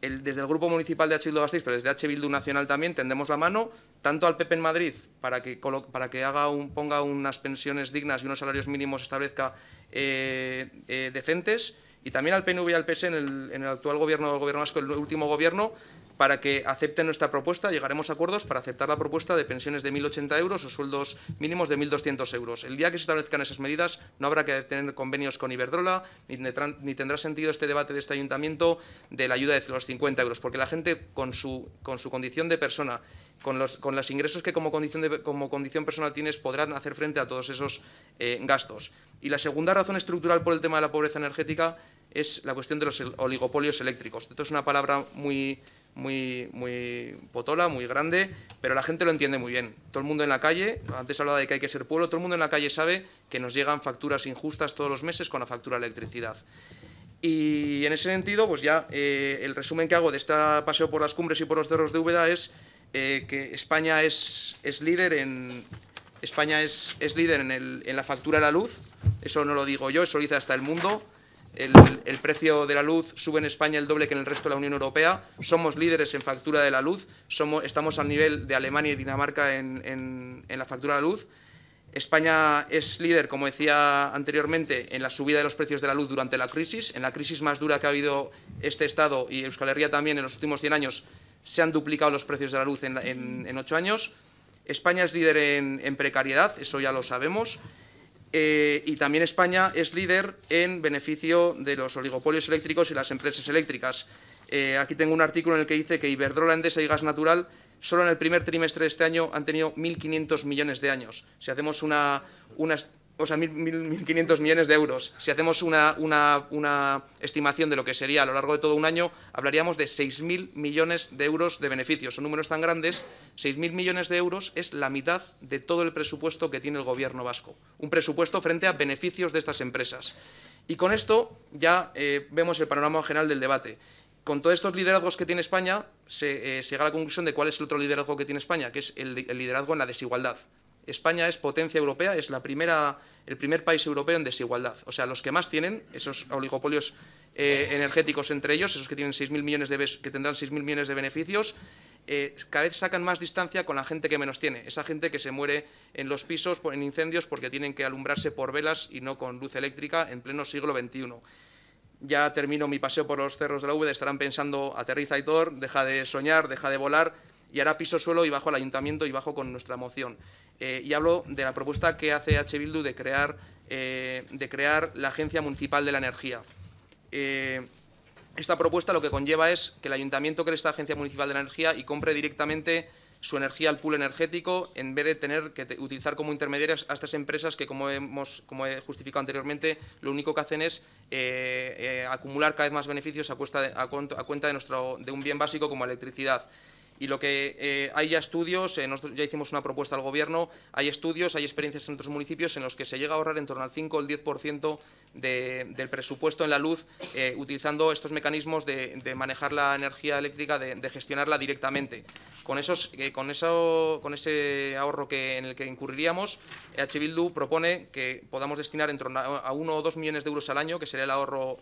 desde el Grupo Municipal de H. Bildu pero desde H. Bildu Nacional también, tendemos la mano tanto al PP en Madrid para que, para que haga un, ponga unas pensiones dignas y unos salarios mínimos establezca eh, eh, decentes, y también al PNV y al PS e en el, actual gobierno del gobierno el último gobierno, para que acepten nuestra propuesta. Llegaremos a acuerdos para aceptar la propuesta de pensiones de 1.080 euros o sueldos mínimos de 1.200 euros. El día que se establezcan esas medidas no habrá que tener convenios con Iberdrola, ni, tendrá sentido este debate de este ayuntamiento de la ayuda de los 50 euros, porque la gente con su condición de persona con los, con los ingresos que como condición, de, como condición personal tienes podrán hacer frente a todos esos eh, gastos. Y la segunda razón estructural por el tema de la pobreza energética es la cuestión de los oligopolios eléctricos. Esto es una palabra muy, muy, muy potola, muy grande, pero la gente lo entiende muy bien. Todo el mundo en la calle, antes hablaba de que hay que ser pueblo, todo el mundo en la calle sabe que nos llegan facturas injustas todos los meses con la factura de electricidad. Y en ese sentido, pues ya eh, el resumen que hago de este paseo por las cumbres y por los cerros de Úbeda es eh, que España es, líder en España es, líder en, la factura de la luz. Eso no lo digo yo, eso lo dice hasta el mundo. El, precio de la luz sube en España el doble que en el resto de la Unión Europea. Somos líderes en factura de la luz. Somos, estamos al nivel de Alemania y Dinamarca en, en la factura de la luz. España es líder, como decía anteriormente, en la subida de los precios de la luz durante la crisis. En la crisis más dura que ha habido este Estado y Euskal Herria también en los últimos 100 años, se han duplicado los precios de la luz en, ocho años. España es líder en, precariedad, eso ya lo sabemos. Eh, y también España es líder en beneficio de los oligopolios eléctricos y las empresas eléctricas. Eh, aquí tengo un artículo en el que dice que Iberdrola, Endesa y Gas Natural solo en el primer trimestre de este año han tenido 1.500 millones de años. Si hacemos una, una, o sea, 1.500 millones de euros. Si hacemos una, estimación de lo que sería a lo largo de todo un año, hablaríamos de 6.000 millones de euros de beneficios. Son números tan grandes. 6.000 millones de euros es la mitad de todo el presupuesto que tiene el Gobierno vasco. Un presupuesto frente a beneficios de estas empresas. Y con esto ya eh, vemos el panorama general del debate. Con todos estos liderazgos que tiene España, eh, se, llega a la conclusión de cuál es el otro liderazgo que tiene España, que es el liderazgo en la desigualdad. España es potencia europea, es la primera, el primer país europeo en desigualdad. O sea, los que más tienen, esos oligopolios eh, energéticos entre ellos, esos que, tienen mil millones de, que tendrán 6.000 millones de beneficios, eh, cada vez sacan más distancia con la gente que menos tiene. Esa gente que se muere en los pisos, en incendios, porque tienen que alumbrarse por velas y no con luz eléctrica en pleno siglo XXI. Ya termino mi paseo por los cerros de la UV, estarán pensando, aterriza Tor, deja de soñar, deja de volar y ahora piso suelo y bajo al ayuntamiento y bajo con nuestra moción. Eh, y hablo de la propuesta que hace H. Bildu de crear, eh, de crear la Agencia Municipal de la Energía. Eh, esta propuesta lo que conlleva es que el ayuntamiento cree esta Agencia Municipal de la Energía y compre directamente su energía al pool energético en vez de tener que utilizar como intermediarias a estas empresas que, como, hemos, como he justificado anteriormente, lo único que hacen es acumular cada vez más beneficios a, cuenta de, de un bien básico como electricidad. Y lo que eh, hay ya estudios, eh, nosotros ya hicimos una propuesta al Gobierno, hay estudios, hay experiencias en otros municipios en los que se llega a ahorrar en torno al 5 o el 10% del presupuesto en la luz eh, utilizando estos mecanismos de, manejar la energía eléctrica, de, gestionarla directamente. Con, esos, con, eso, con ese ahorro que, en el que incurriríamos, H. Bildu propone que podamos destinar en torno a 1 o 2 millones de euros al año, que sería el ahorro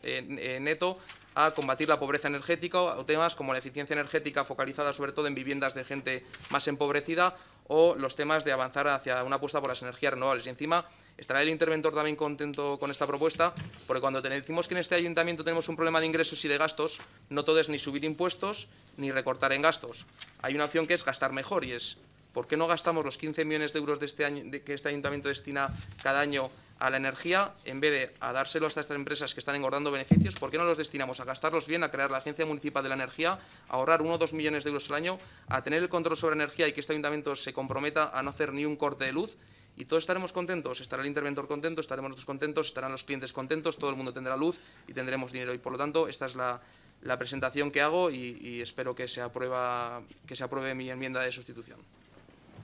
neto, a combatir la pobreza energética o temas como la eficiencia energética focalizada sobre todo en viviendas de gente más empobrecida o los temas de avanzar hacia una apuesta por las energías renovables. Y encima estará el interventor también contento con esta propuesta, porque cuando decimos que en este ayuntamiento tenemos un problema de ingresos y de gastos, no todo es ni subir impuestos ni recortar en gastos. Hay una opción que es gastar mejor y es ¿por qué no gastamos los 15 millones de euros de este año, que este ayuntamiento destina cada año a la energía, en vez de a dárselo a estas empresas que están engordando beneficios, ¿por qué no los destinamos a gastarlos bien, a crear la Agencia Municipal de la Energía, a ahorrar 1 o dos millones de euros al año, a tener el control sobre energía y que este ayuntamiento se comprometa a no hacer ni un corte de luz? Y todos estaremos contentos, estará el interventor contento, estaremos nosotros contentos, estarán los clientes contentos, todo el mundo tendrá luz y tendremos dinero. Y por lo tanto, esta es la, la presentación que hago y, espero que se, aprueba, que se apruebe mi enmienda de sustitución.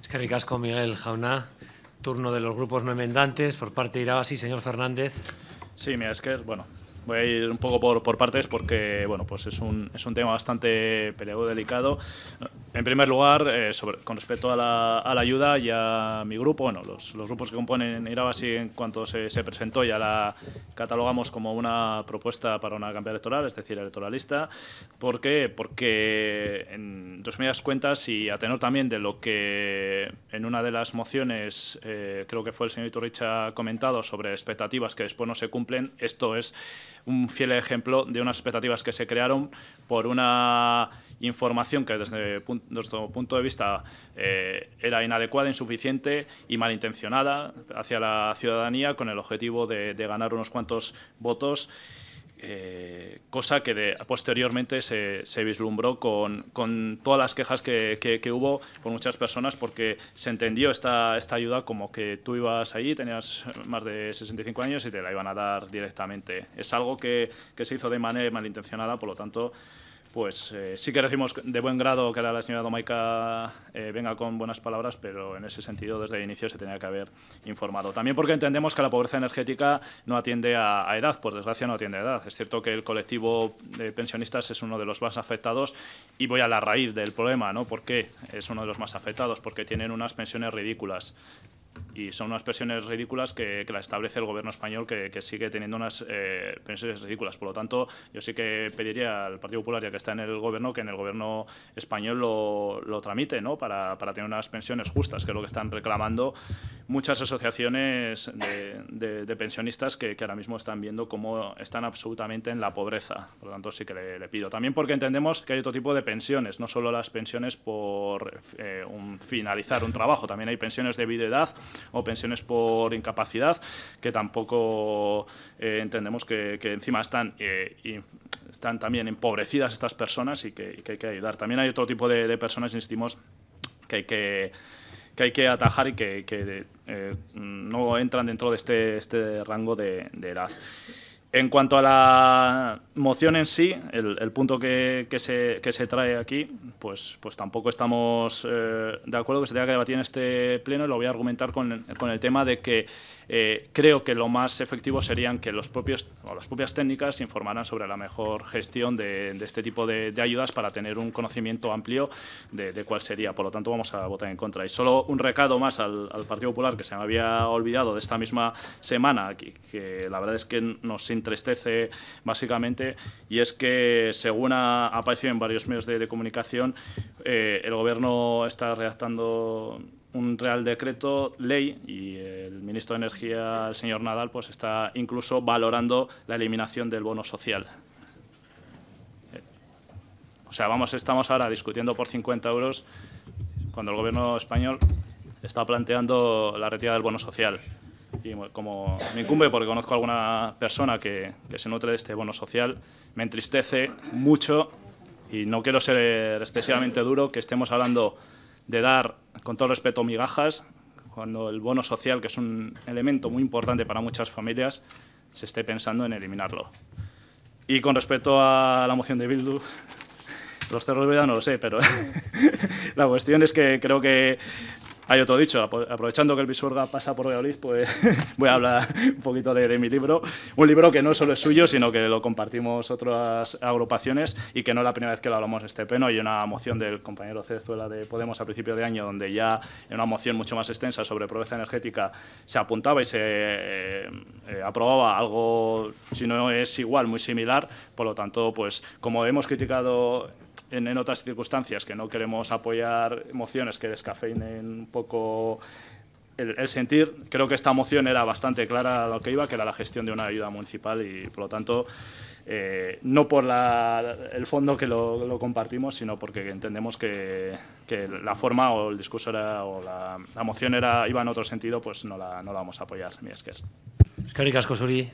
Es que ricasco, Miguel Jauna. Turno de los grupos no enmendantes por parte de Irabasi. Señor Fernández. Sí, mira, es que, bueno, voy a ir un poco por, partes porque, bueno, pues es un, es un tema bastante peleado, delicado. En primer lugar, eh, con respecto a la, ayuda y a mi grupo, bueno, los, grupos que componen Irabasi en cuanto se, presentó ya la catalogamos como una propuesta para una campaña electoral, es decir, electoralista. ¿Por qué? Porque, en dos medias cuentas, y a tenor también de lo que en una de las mociones, eh, creo que fue el señor Iturricha comentado sobre expectativas que después no se cumplen, esto es un fiel ejemplo de unas expectativas que se crearon por una información que desde nuestro punto de vista eh, era inadecuada, insuficiente y malintencionada hacia la ciudadanía con el objetivo de ganar unos cuantos votos eh, cosa que posteriormente se, vislumbró con, todas las quejas que, hubo por muchas personas porque se entendió esta, esta ayuda como que tú ibas allí, tenías más de 65 años y te la iban a dar directamente. Es algo que, que se hizo de manera malintencionada, por lo tanto pues eh, sí que decimos de buen grado que la señora Domaica eh, venga con buenas palabras, pero en ese sentido desde el inicio se tenía que haber informado. También porque entendemos que la pobreza energética no atiende a, a edad, por desgracia no atiende a edad. Es cierto que el colectivo de pensionistas es uno de los más afectados y voy a la raíz del problema, ¿no? ¿Por qué es uno de los más afectados? Porque tienen unas pensiones ridículas y son unas pensiones ridículas que, las establece el gobierno español que, sigue teniendo unas eh, pensiones ridículas. Por lo tanto, yo sí que pediría al Partido Popular, ya que está en el gobierno, que en el gobierno español lo, lo tramite ¿no? Para, tener unas pensiones justas, que es lo que están reclamando muchas asociaciones de, pensionistas que, ahora mismo están viendo cómo están absolutamente en la pobreza. Por lo tanto, sí que le, pido. También porque entendemos que hay otro tipo de pensiones, no solo las pensiones por eh, finalizar un trabajo, también hay pensiones de vida edad o pensiones por incapacidad, que tampoco eh, entendemos que, encima están, eh, están también empobrecidas estas personas y que, hay que ayudar. También hay otro tipo de, personas, insistimos, que hay que hay que atajar y que, eh, no entran dentro de este, este rango de, edad. En cuanto a la moción en sí, el, punto que, se, se, trae aquí, pues, pues tampoco estamos eh, de acuerdo que se tenga que debatir en este pleno y lo voy a argumentar con, el tema de que eh, creo que lo más efectivo serían que los propios o las propias técnicas informaran sobre la mejor gestión de, este tipo de, ayudas para tener un conocimiento amplio de, cuál sería. Por lo tanto, vamos a votar en contra. Y solo un recado más al, Partido Popular que se me había olvidado de esta misma semana, que la verdad es que nos entristece básicamente y es que, según ha aparecido en varios medios de, comunicación, eh, el Gobierno está redactando un real decreto ley y el ministro de Energía, el señor Nadal, pues está incluso valorando la eliminación del bono social. O sea, vamos, estamos ahora discutiendo por 50 euros cuando el gobierno español está planteando la retirada del bono social. Y como me incumbe, porque conozco a alguna persona que, se nutre de este bono social, me entristece mucho y no quiero ser excesivamente duro que estemos hablando de dar, con todo respeto, migajas, cuando el bono social, que es un elemento muy importante para muchas familias, se esté pensando en eliminarlo. Y con respecto a la moción de Bildu, los cerros de vida no lo sé, pero la cuestión es que creo que hay otro dicho, aprovechando que el visuerga pasa por Valladolid, pues voy a hablar un poquito de, mi libro. Un libro que no solo es suyo, sino que lo compartimos otras agrupaciones y que no es la primera vez que lo hablamos en este pleno. Hay una moción del compañero Cezuela de Podemos a principio de año, donde ya en una moción mucho más extensa sobre pobreza energética se apuntaba y se eh, eh, aprobaba algo, si no es igual, muy similar. Por lo tanto, pues como hemos criticado en, otras circunstancias que no queremos apoyar mociones que descafeinen un poco el, sentir, creo que esta moción era bastante clara a lo que iba, que era la gestión de una ayuda municipal y, por lo tanto, eh, no por el fondo que lo, compartimos, sino porque entendemos que, la forma o el discurso era, o la, moción era, iba en otro sentido, pues no la, no vamos a apoyar. Mi que que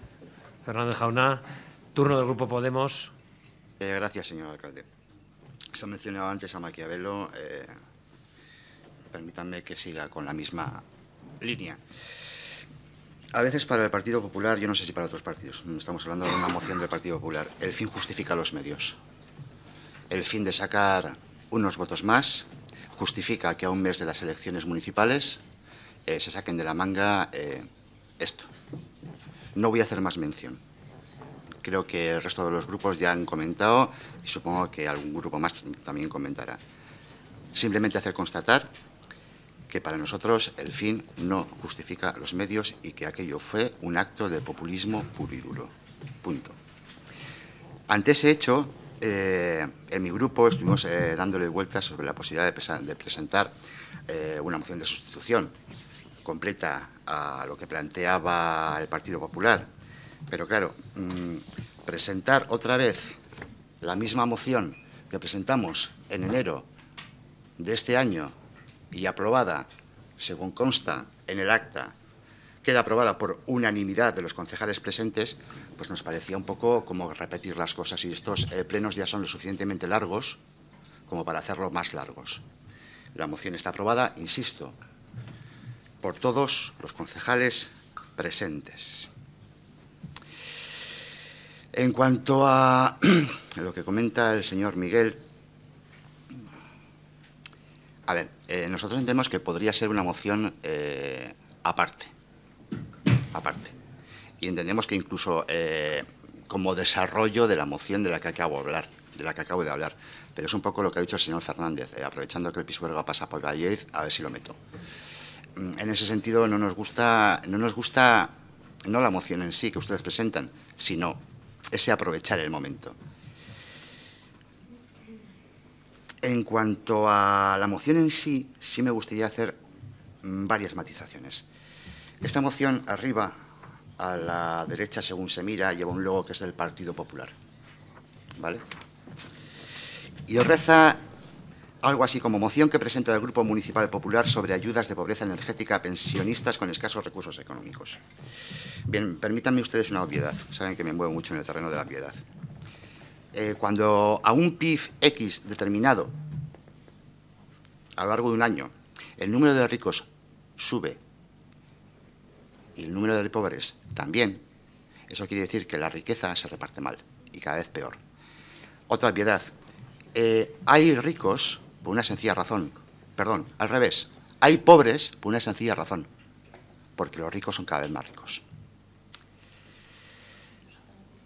Fernando Jauna. Turno del Grupo Podemos. Eh, gracias, señor alcalde. Se ha mencionado antes a Maquiavelo. Eh, permítanme que siga con la misma línea. A veces para el Partido Popular, yo no sé si para otros partidos, estamos hablando de una moción del Partido Popular, el fin justifica los medios. El fin de sacar unos votos más justifica que a un mes de las elecciones municipales eh, se saquen de la manga eh, esto. No voy a hacer más mención creo que el resto de los grupos ya han comentado y supongo que algún grupo más también comentará. Simplemente hacer constatar que para nosotros el fin no justifica los medios y que aquello fue un acto de populismo puro y duro. Punto. Ante ese hecho, eh, en mi grupo estuvimos eh, dándole vueltas sobre la posibilidad de, presentar eh, una moción de sustitución completa a lo que planteaba el Partido Popular pero claro, mm, presentar otra vez la misma moción que presentamos en enero de este año y aprobada, según consta en el acta, queda aprobada por unanimidad de los concejales presentes, pues nos parecía un poco como repetir las cosas y estos eh, plenos ya son lo suficientemente largos como para hacerlo más largos. La moción está aprobada, insisto, por todos los concejales presentes. En cuanto a lo que comenta el señor Miguel, a ver, eh, nosotros entendemos que podría ser una moción eh, aparte, aparte. Y entendemos que incluso eh, como desarrollo de la moción de la que acabo de hablar, de la que acabo de hablar. Pero es un poco lo que ha dicho el señor Fernández, aprovechando que el pisuerga pasa por Valleiz, a ver si lo meto. Mm, en ese sentido no nos gusta, no nos gusta no la moción en sí que ustedes presentan, sino ese aprovechar el momento. En cuanto a la moción en sí, sí me gustaría hacer varias matizaciones. Esta moción arriba, a la derecha, según se mira, lleva un logo que es del Partido Popular. ¿Vale? Y reza algo así como moción que presenta el Grupo Municipal Popular sobre ayudas de pobreza energética a pensionistas con escasos recursos económicos. Bien, permítanme ustedes una obviedad. Saben que me muevo mucho en el terreno de la obviedad. Eh, cuando a un PIB X determinado, a lo largo de un año, el número de ricos sube y el número de pobres también, eso quiere decir que la riqueza se reparte mal y cada vez peor. Otra obviedad. Eh, hay ricos por una sencilla razón. Perdón, al revés. Hay pobres por una sencilla razón. Porque los ricos son cada vez más ricos.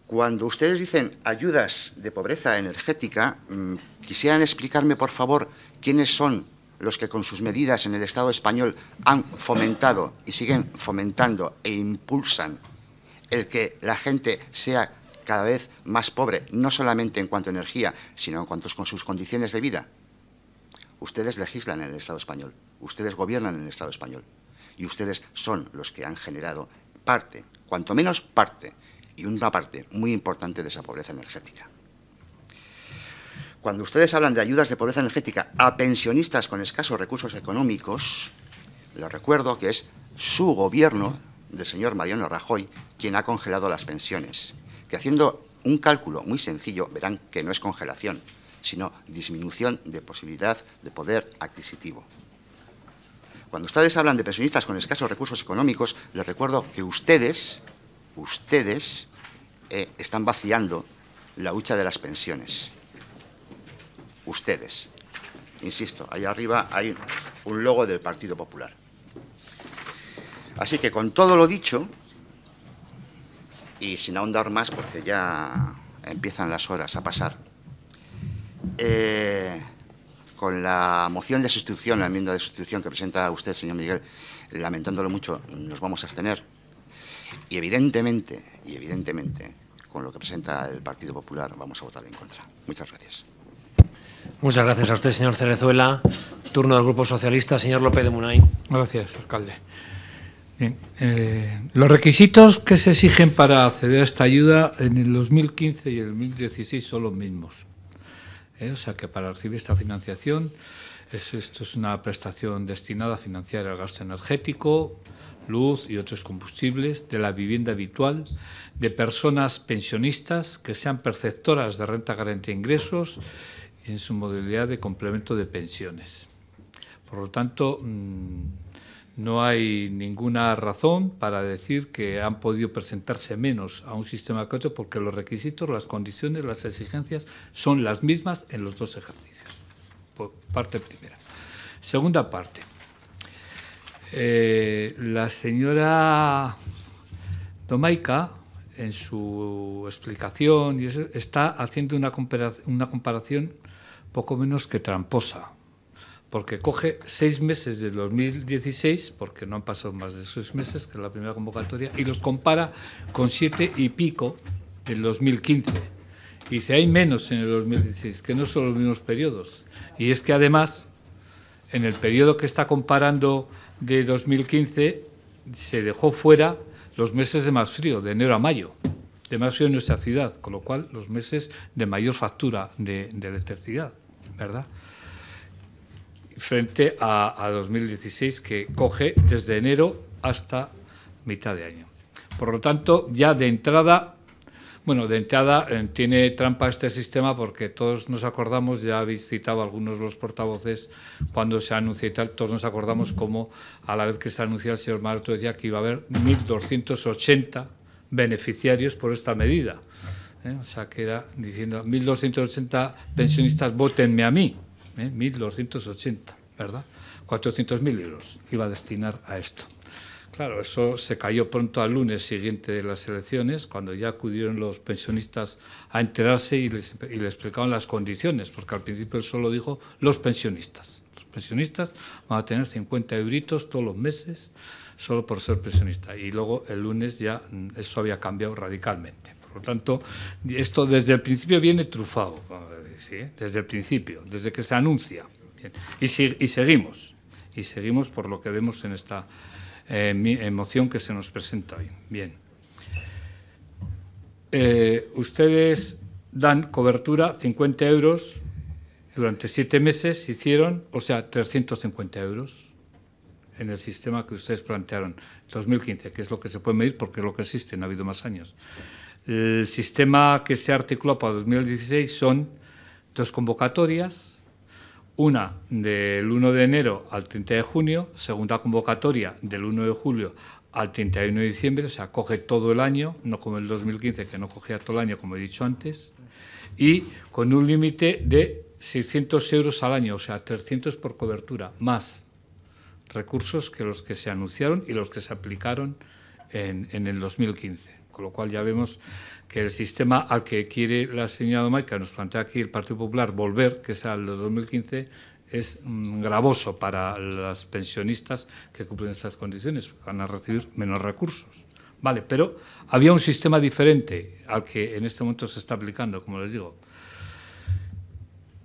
Cuando ustedes dicen ayudas de pobreza energética, mm, quisieran explicarme, por favor, quiénes son los que con sus medidas en el Estado español han fomentado y siguen fomentando e impulsan el que la gente sea cada vez más pobre, no solamente en cuanto a energía, sino en cuanto a sus condiciones de vida. Ustedes legislan en el Estado español, ustedes gobiernan en el Estado español y ustedes son los que han generado parte, cuanto menos parte, y una parte muy importante de esa pobreza energética. Cuando ustedes hablan de ayudas de pobreza energética a pensionistas con escasos recursos económicos, les recuerdo que es su gobierno del señor Mariano Rajoy quien ha congelado las pensiones, que haciendo un cálculo muy sencillo verán que no es congelación, sino disminución de posibilidad de poder adquisitivo. Cuando ustedes hablan de pensionistas con escasos recursos económicos, les recuerdo que ustedes, ustedes eh, están vaciando la hucha de las pensiones. Ustedes. Insisto, ahí arriba hay un logo del Partido Popular. Así que con todo lo dicho, y sin ahondar más porque ya empiezan las horas a pasar, eh, con la moción de sustitución, la enmienda de sustitución que presenta usted, señor Miguel, lamentándolo mucho, nos vamos a abstener. Y evidentemente, y evidentemente, con lo que presenta el Partido Popular, vamos a votar en contra. Muchas gracias. Muchas gracias a usted, señor Cerezuela. Turno del Grupo Socialista, señor López de Munay Gracias, alcalde. Eh, los requisitos que se exigen para acceder a esta ayuda en el 2015 y el 2016 son los mismos. ¿eh? O sea que para recibir esta financiación, esto es una prestación destinada a financiar el gasto energético, luz y otros combustibles, de la vivienda habitual, de personas pensionistas que sean perceptoras de renta garantía ingresos en su modalidad de complemento de pensiones. Por lo tanto, mm, no hay ninguna razón para decir que han podido presentarse menos a un sistema que otro porque los requisitos, las condiciones, las exigencias son las mismas en los dos ejercicios. Por parte primera. Segunda parte. Eh, la señora Domaica, en su explicación, y está haciendo una comparación poco menos que tramposa porque coge seis meses del 2016, porque no han pasado más de seis meses, que es la primera convocatoria, y los compara con siete y pico del 2015. Y dice, hay menos en el 2016, que no son los mismos periodos. Y es que además, en el periodo que está comparando de 2015, se dejó fuera los meses de más frío, de enero a mayo, de más frío en nuestra ciudad, con lo cual los meses de mayor factura de, de electricidad, ¿verdad? frente a, 2016 que coge desde enero hasta mitad de año. Por lo tanto, ya de entrada, bueno, de entrada eh, tiene trampa este sistema porque todos nos acordamos, ya habéis citado algunos de los portavoces cuando se anuncia y tal, todos nos acordamos como a la vez que se anunció el señor Marto decía que iba a haber 1.280 beneficiarios por esta medida. ¿eh? O sea, que era diciendo 1.280 pensionistas, votenme a mí. 1280, ¿eh? ¿verdad? 400.000 euros iba a destinar a esto. Claro, eso se cayó pronto al lunes siguiente de las elecciones, cuando ya acudieron los pensionistas a enterarse y les, explicaban las condiciones, porque al principio él solo dijo los pensionistas. Los pensionistas van a tener 50 euritos todos los meses solo por ser pensionista. Y luego el lunes ya mm, eso había cambiado radicalmente. Por lo tanto, esto desde el principio viene trufado desde el principio, desde que se anuncia. Y, seguimos, y seguimos por lo que vemos en esta eh, emoción moción que se nos presenta hoy. Bien. Eh, ustedes dan cobertura 50 euros durante siete meses, hicieron, o sea, 350 euros en el sistema que ustedes plantearon, 2015, que es lo que se puede medir porque es lo que existe, no ha habido más años. El sistema que se articuló para 2016 son dos convocatorias, una del 1 de enero al 30 de junio, segunda convocatoria del 1 de julio al 31 de diciembre, o sea, coge todo el año, no como el 2015 que no cogía todo el año, como he dicho antes, y con un límite de 600 euros al año, o sea, 300 por cobertura, más recursos que los que se anunciaron y los que se aplicaron en, el 2015. Con lo cual ya vemos que el sistema al que quiere la señora Domaica, nos plantea aquí el Partido Popular, volver, que es de 2015, es mm, gravoso para las pensionistas que cumplen estas condiciones, van a recibir menos recursos. Vale, pero había un sistema diferente al que en este momento se está aplicando, como les digo.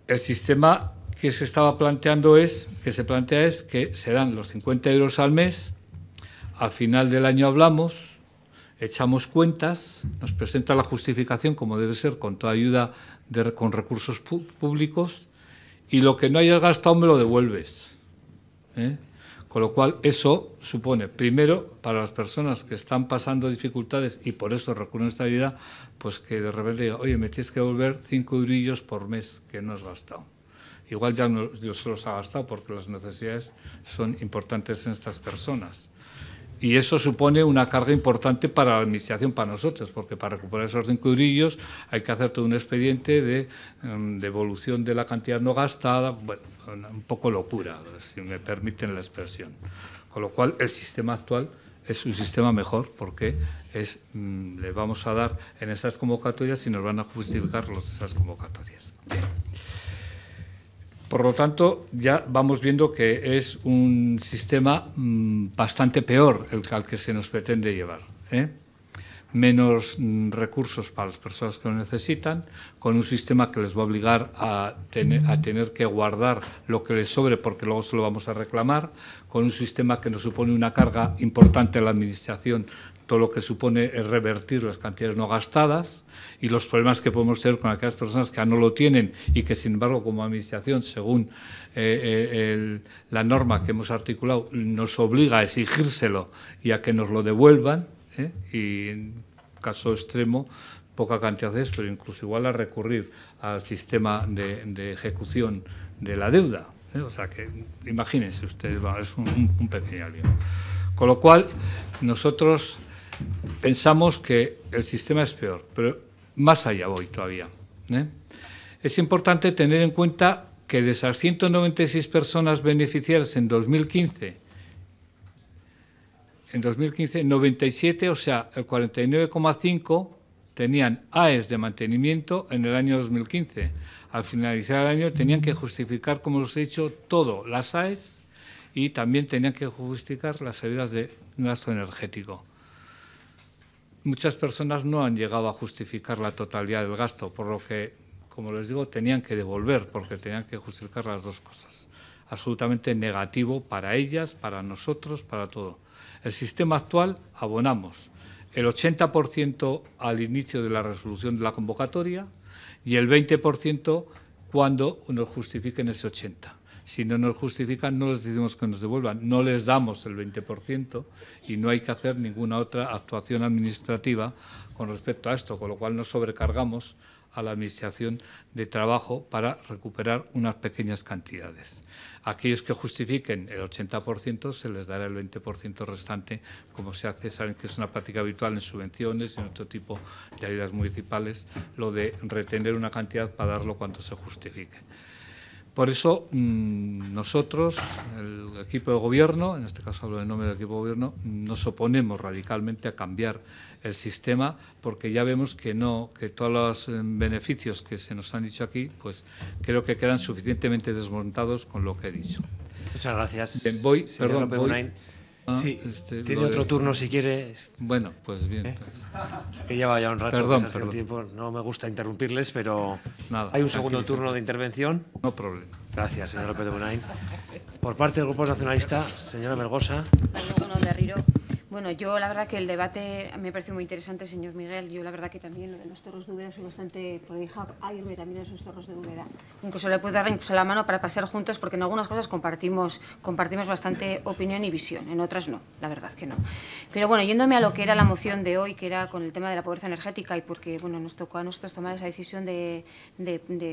El sistema que se estaba planteando es, que se plantea es que serán los 50 euros al mes, al final del año hablamos, echamos cuentas, nos presenta la justificación como debe ser con toda ayuda de, con recursos públicos y lo que no hayas gastado me lo devuelves. ¿eh? Con lo cual eso supone, primero, para las personas que están pasando dificultades y por eso recurren a esta vida, pues que de repente digan, oye, me tienes que devolver cinco eurillos por mes que no has gastado. Igual ya no, Dios se los ha gastado porque las necesidades son importantes en estas personas y eso supone una carga importante para la administración, para nosotros, porque para recuperar esos cinco hay que hacer todo un expediente de em, devolución de, la cantidad no gastada, bueno, un poco locura, si me permiten la expresión. Con lo cual, el sistema actual es un sistema mejor porque es, mm, le vamos a dar en esas convocatorias y nos van a justificar los de esas convocatorias. Por lo tanto, ya vamos viendo que es un sistema mm, bastante peor el al que se nos pretende llevar. ¿eh? Menos mm, recursos para las personas que lo necesitan, con un sistema que les va a obligar a, tener, que guardar lo que les sobre porque luego se lo vamos a reclamar, con un sistema que nos supone una carga importante a la administración todo lo que supone es revertir las cantidades no gastadas y los problemas que podemos tener con aquellas personas que no lo tienen y que, sin embargo, como Administración, según eh, eh, la norma que hemos articulado, nos obliga a exigírselo y a que nos lo devuelvan, ¿eh? y en caso extremo, poca cantidad es pero incluso igual a recurrir al sistema de, ejecución de la deuda. O sea que, imagínense ustedes, es un, pequeño Con lo cual, nosotros pensamos que el sistema es peor, pero más allá voy todavía. ¿eh? Es importante tener en cuenta que de esas 196 personas beneficiarias en 2015, en 2015, 97, o sea, el 49,5 tenían AES de mantenimiento en el año 2015. Al finalizar el año tenían que justificar, como os he dicho, todo, las AES y también tenían que justificar las ayudas de gasto energético muchas personas no han llegado a justificar la totalidad del gasto, por lo que, como les digo, tenían que devolver porque tenían que justificar las dos cosas. Absolutamente negativo para ellas, para nosotros, para todo. El sistema actual abonamos el 80% al inicio de la resolución de la convocatoria y el 20% cuando nos justifiquen ese 80% si no nos justifican, no les decimos que nos devuelvan, no les damos el 20% y no hay que hacer ninguna otra actuación administrativa con respecto a esto, con lo cual nos sobrecargamos a la Administración de Trabajo para recuperar unas pequeñas cantidades. Aquellos que justifiquen el 80% se les dará el 20% restante, como se hace, saben que es una práctica habitual en subvenciones y en otro tipo de ayudas municipales, lo de retener una cantidad para darlo cuando se justifique. Por eso mm, nosotros, el equipo de gobierno, en este caso hablo en nombre del equipo de gobierno, nos oponemos radicalmente a cambiar el sistema porque ya vemos que no, que todos los eh, beneficios que se nos han dicho aquí, pues creo que quedan suficientemente desmontados con lo que he dicho. Muchas gracias. Voy, perdón, Sí, este, tiene otro turno si quiere. Bueno, pues bien. ¿Eh? Pues. Que lleva ya un rato. Perdón, No me gusta interrumpirles, pero hay un segundo turno de intervención. No problema. Gracias, señor López de Bonain. Por parte del Grupo Nacionalista, señora Melgosa. Bueno, yo la verdad que el debate me parece muy interesante, señor Miguel. Yo la verdad que también lo los torres de Úbeda soy bastante... Podría irme también a esos torres de Úbeda. Incluso le puedo dar la mano para pasar juntos porque en algunas cosas compartimos, compartimos bastante opinión y visión, en otras no, la verdad que no. Pero bueno, yéndome a lo que era la moción de hoy, que era con el tema de la pobreza energética y porque bueno, nos tocó a nosotros tomar esa decisión de,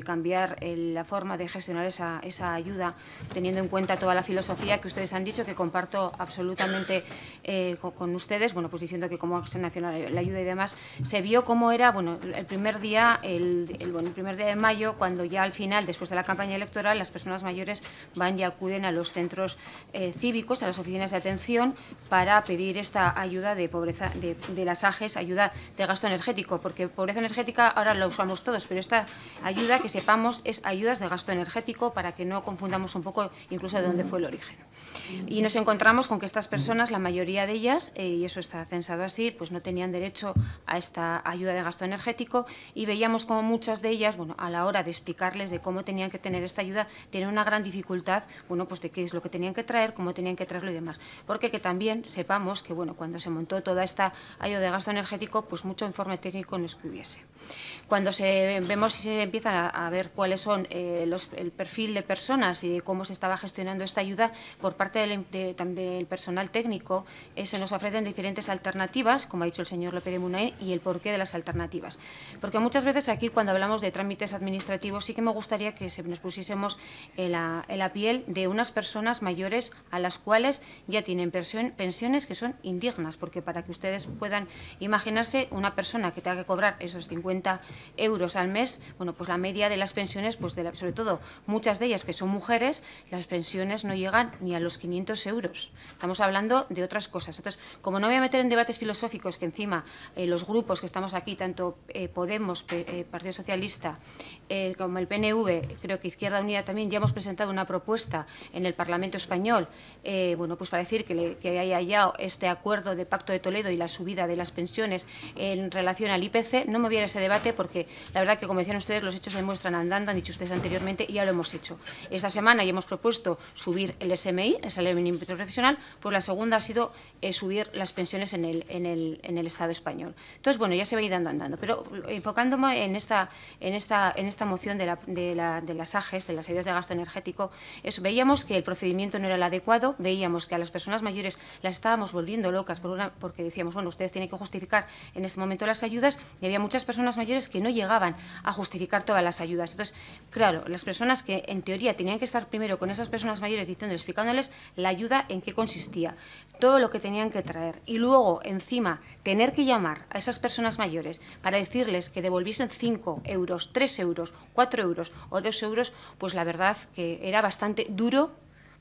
cambiar eh, la forma de gestionar esa, ayuda, teniendo en cuenta toda la filosofía que ustedes han dicho, que comparto absolutamente eh, con ustedes, bueno, pues diciendo que como Acción Nacional la ayuda y demás, se vio cómo era, bueno, el primer día, el, primer día de mayo, cuando ya al final, después de la campaña electoral, las personas mayores van y acuden a los centros eh, cívicos, a las oficinas de atención, para pedir esta ayuda de pobreza, de, de las AGES, ayuda de gasto energético, porque pobreza energética ahora la usamos todos, pero esta ayuda que sepamos es ayudas de gasto energético para que no confundamos un poco incluso de dónde fue el origen. Y nos encontramos con que estas personas, la mayoría de ellas, eh, y eso está censado así, pues no tenían derecho a esta ayuda de gasto energético y veíamos como muchas de ellas, bueno, a la hora de explicarles de cómo tenían que tener esta ayuda, tienen una gran dificultad, bueno, pues de qué es lo que tenían que traer, cómo tenían que traerlo y demás. Porque que también sepamos que, bueno, cuando se montó toda esta ayuda de gasto energético, pues mucho informe técnico no es que hubiese. Cuando se vemos y se empiezan a, ver cuáles son eh, los, el perfil de personas y de cómo se estaba gestionando esta ayuda por parte parte em, del, personal técnico eh, se nos ofrecen diferentes alternativas, como ha dicho el señor López de y el porqué de las alternativas. Porque muchas veces aquí, cuando hablamos de trámites administrativos, sí que me gustaría que se nos pusiésemos eh, en la, piel de unas personas mayores a las cuales ya tienen pensiones que son indignas, porque para que ustedes puedan imaginarse una persona que tenga que cobrar esos 50 euros al mes, bueno, pues la media de las pensiones, pues de sobre todo muchas de ellas que son mujeres, las pensiones no llegan ni a los 500 euros. Estamos hablando de otras cosas. Entonces, como no voy a meter en debates filosóficos que encima eh, los grupos que estamos aquí, tanto eh, Podemos, eh, Partido Socialista eh, como el PNV, creo que Izquierda Unida también, ya hemos presentado una propuesta en el Parlamento español, eh, bueno, pues para decir que, haya hallado este acuerdo de Pacto de Toledo y la subida de las pensiones en relación al IPC. No me voy a ese debate porque la verdad que, como decían ustedes, los hechos se muestran andando, han dicho ustedes anteriormente, y ya lo hemos hecho. Esta semana ya hemos propuesto subir el SMI, el salario mínimo profesional, pues la segunda ha sido eh, subir las pensiones en el, en, el, en el Estado español. Entonces, bueno, ya se va a ir dando andando, pero enfocándome en esta, en esta esta moción de, las AGES, de las ayudas de gasto energético, es, veíamos que el procedimiento no era el adecuado, veíamos que a las personas mayores las estábamos volviendo locas porque decíamos, bueno, ustedes tienen que justificar en este momento las ayudas y había muchas personas mayores que no llegaban a justificar todas las ayudas. Entonces, claro, las personas que en teoría tenían que estar primero con esas personas mayores diciendo, explicándoles la ayuda en qué consistía, todo lo que tenían que traer y luego encima tener que llamar a esas personas mayores para decirles que devolviesen 5 euros, 3 euros, cuatro euros o dos euros, pues la verdad que era bastante duro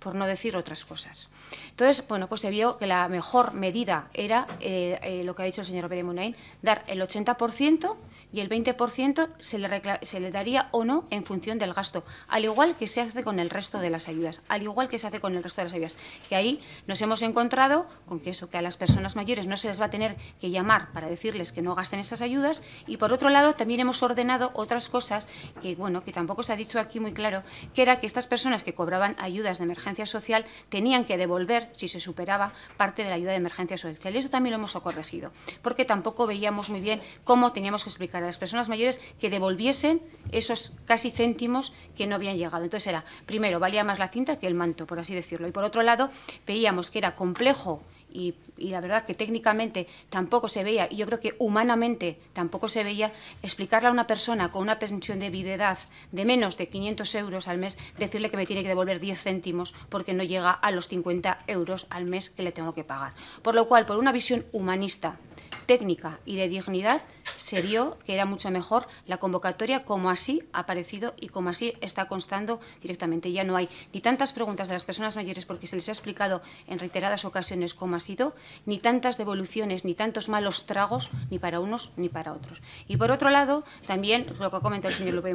por no decir otras cosas. Entonces, bueno, pues se vio que la mejor medida era eh, eh, lo que ha dicho el señor Munain, dar el 80% y el 20% se le, se le daría o no en función del gasto, al igual que se hace con el resto de las ayudas, al igual que se hace con el resto de las ayudas. Que ahí nos hemos encontrado con que eso, que a las personas mayores no se les va a tener que llamar para decirles que no gasten estas ayudas y, por otro lado, también hemos ordenado otras cosas que, bueno, que tampoco se ha dicho aquí muy claro, que era que estas personas que cobraban ayudas de emergencia social tenían que devolver, si se superaba, parte de la ayuda de emergencia social. Y eso también lo hemos corregido, porque tampoco veíamos muy bien cómo teníamos que explicar a las personas mayores que devolviesen esos casi céntimos que no habían llegado. Entonces era, primero, valía más la cinta que el manto, por así decirlo. Y por otro lado, veíamos que era complejo y, la verdad que técnicamente tampoco se veía, y yo creo que humanamente tampoco se veía, explicarle a una persona con una pensión de edad de menos de 500 euros al mes, decirle que me tiene que devolver 10 céntimos porque no llega a los 50 euros al mes que le tengo que pagar. Por lo cual, por una visión humanista, técnica y de dignidad, se vio que era mucho mejor la convocatoria como así ha aparecido y como así está constando directamente. Ya no hay ni tantas preguntas de las personas mayores porque se les ha explicado en reiteradas ocasiones cómo ha sido, ni tantas devoluciones, ni tantos malos tragos, ni para unos ni para otros. Y por otro lado, también lo que ha comentado el señor López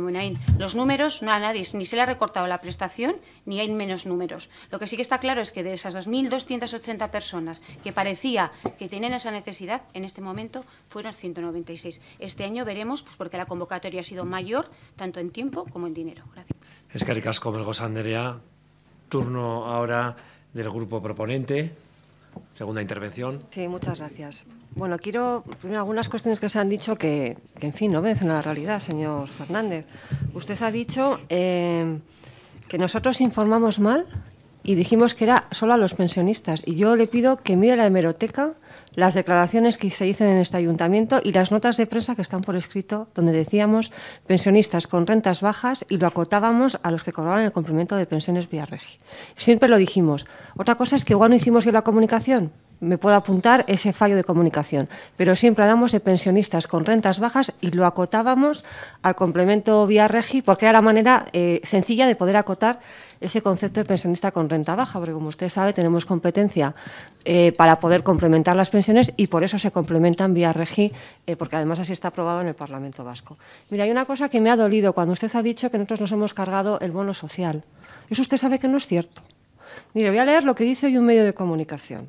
los números, no a nadie, ni se le ha recortado la prestación, ni hay menos números. Lo que sí que está claro es que de esas 2.280 personas que parecía que tenían esa necesidad, en este este momento fueron 196. Este año veremos, pues porque la convocatoria ha sido mayor, tanto en tiempo como en dinero. Gracias. Es que ricasco, Andrea. Turno ahora del grupo proponente. Segunda intervención. Sí, muchas gracias. Bueno, quiero primero algunas cuestiones que se han dicho que, que en fin, no vencen a la realidad, señor Fernández. Usted ha dicho eh, que nosotros informamos mal y dijimos que era solo a los pensionistas. Y yo le pido que mire la hemeroteca, las declaraciones que se hicieron en este ayuntamiento y las notas de prensa que están por escrito, donde decíamos pensionistas con rentas bajas y lo acotábamos a los que cobraban el cumplimiento de pensiones vía regi. Siempre lo dijimos. Otra cosa es que igual no hicimos bien la comunicación, me puedo apuntar ese fallo de comunicación. Pero siempre hablamos de pensionistas con rentas bajas y lo acotábamos al complemento vía regi, porque era la manera eh, sencilla de poder acotar ese concepto de pensionista con renta baja, porque como usted sabe, tenemos competencia eh, para poder complementar las pensiones y por eso se complementan vía regi, eh, porque además así está aprobado en el Parlamento Vasco. Mira, hay una cosa que me ha dolido cuando usted ha dicho que nosotros nos hemos cargado el bono social. Eso usted sabe que no es cierto. Mire, voy a leer lo que dice hoy un medio de comunicación.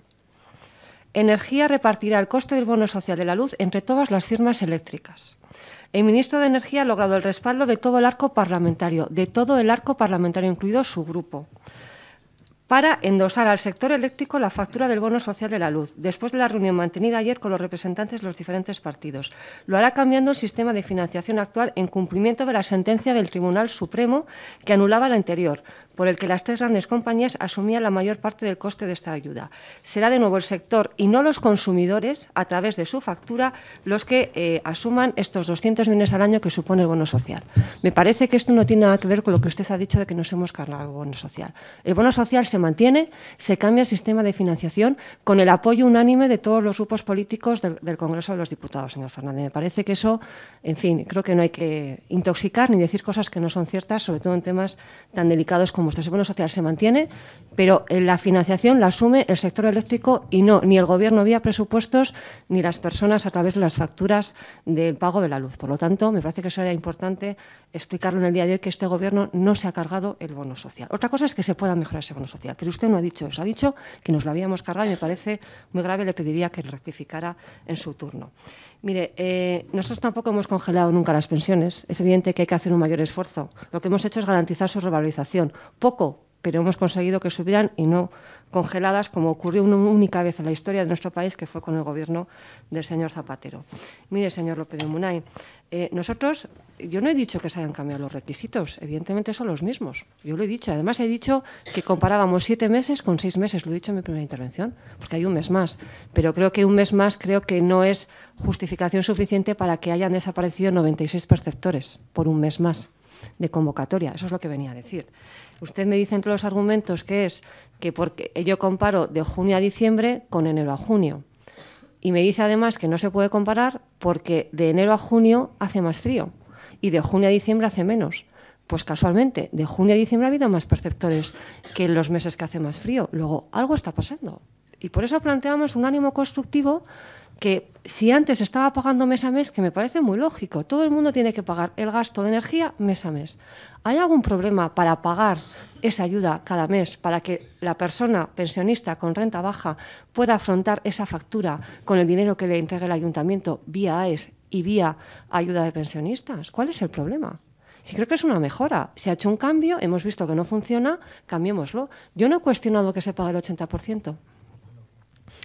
Energía repartirá el coste del bono social de la luz entre todas las firmas eléctricas. El ministro de Energía ha logrado el respaldo de todo el arco parlamentario, de todo el arco parlamentario, incluido su grupo, para endosar al sector eléctrico la factura del bono social de la luz, después de la reunión mantenida ayer con los representantes de los diferentes partidos. Lo hará cambiando el sistema de financiación actual en cumplimiento de la sentencia del Tribunal Supremo que anulaba la anterior, por el que las tres grandes compañías asumían la mayor parte del coste de esta ayuda. Será de nuevo el sector y no los consumidores, a través de su factura, los que eh, asuman estos 200 millones al año que supone el bono social. Me parece que esto no tiene nada que ver con lo que usted ha dicho de que nos hemos cargado el bono social. El bono social se mantiene, se cambia el sistema de financiación con el apoyo unánime de todos los grupos políticos del Congreso de los Diputados, señor Fernández. Me parece que eso, en fin, creo que no hay que intoxicar ni decir cosas que no son ciertas, sobre todo en temas tan delicados como como bono este social se mantiene, pero eh, la financiación la asume el sector eléctrico y no, ni el Gobierno vía presupuestos, ni las personas a través de las facturas del pago de la luz. Por lo tanto, me parece que eso era importante explicarlo en el día de hoy, que este Gobierno no se ha cargado el bono social. Otra cosa es que se pueda mejorar ese bono social, pero usted no ha dicho eso, ha dicho que nos lo habíamos cargado y me parece muy grave, le pediría que rectificara en su turno. Mire, eh, nosotros tampoco hemos congelado nunca las pensiones, es evidente que hay que hacer un mayor esfuerzo. Lo que hemos hecho es garantizar su revalorización poco, pero hemos conseguido que subieran y no congeladas, como ocurrió una única vez en la historia de nuestro país, que fue con el gobierno del señor Zapatero. Mire, señor López de Munay, eh, nosotros, yo no he dicho que se hayan cambiado los requisitos, evidentemente son los mismos, yo lo he dicho, además he dicho que comparábamos siete meses con seis meses, lo he dicho en mi primera intervención, porque hay un mes más, pero creo que un mes más creo que no es justificación suficiente para que hayan desaparecido 96 perceptores por un mes más de convocatoria, eso es lo que venía a decir. Usted me dice entre los argumentos que es que porque yo comparo de junio a diciembre con enero a junio. Y me dice además que no se puede comparar porque de enero a junio hace más frío y de junio a diciembre hace menos. Pues casualmente, de junio a diciembre ha habido más perceptores que en los meses que hace más frío. Luego, algo está pasando. Y por eso planteamos un ánimo constructivo que si antes estaba pagando mes a mes, que me parece muy lógico, todo el mundo tiene que pagar el gasto de energía mes a mes. ¿Hay algún problema para pagar esa ayuda cada mes para que la persona pensionista con renta baja pueda afrontar esa factura con el dinero que le entregue el ayuntamiento vía AES y vía ayuda de pensionistas? ¿Cuál es el problema? Si creo que es una mejora. Se ha hecho un cambio, hemos visto que no funciona, cambiémoslo. Yo no he cuestionado que se pague el 80%.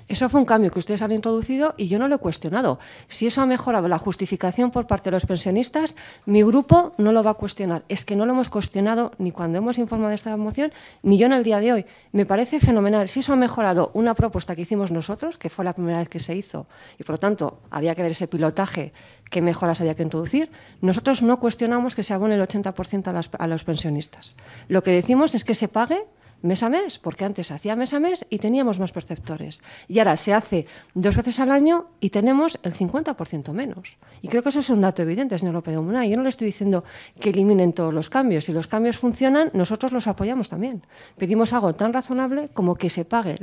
Eso fue un cambio que ustedes han introducido y yo no lo he cuestionado. Si eso ha mejorado la justificación por parte de los pensionistas, mi grupo no lo va a cuestionar. Es que no lo hemos cuestionado ni cuando hemos informado de esta moción, ni yo en el día de hoy. Me parece fenomenal. Si eso ha mejorado una propuesta que hicimos nosotros, que fue la primera vez que se hizo, y por lo tanto había que ver ese pilotaje, qué mejoras había que introducir, nosotros no cuestionamos que se abone el 80% a, a los pensionistas. Lo que decimos es que se pague mes a mes, porque antes se hacía mes a mes y teníamos más perceptores. Y ahora se hace dos veces al año y tenemos el 50% menos. Y creo que eso es un dato evidente, señor López de Yo no le estoy diciendo que eliminen todos los cambios. Si los cambios funcionan, nosotros los apoyamos también. Pedimos algo tan razonable como que se pague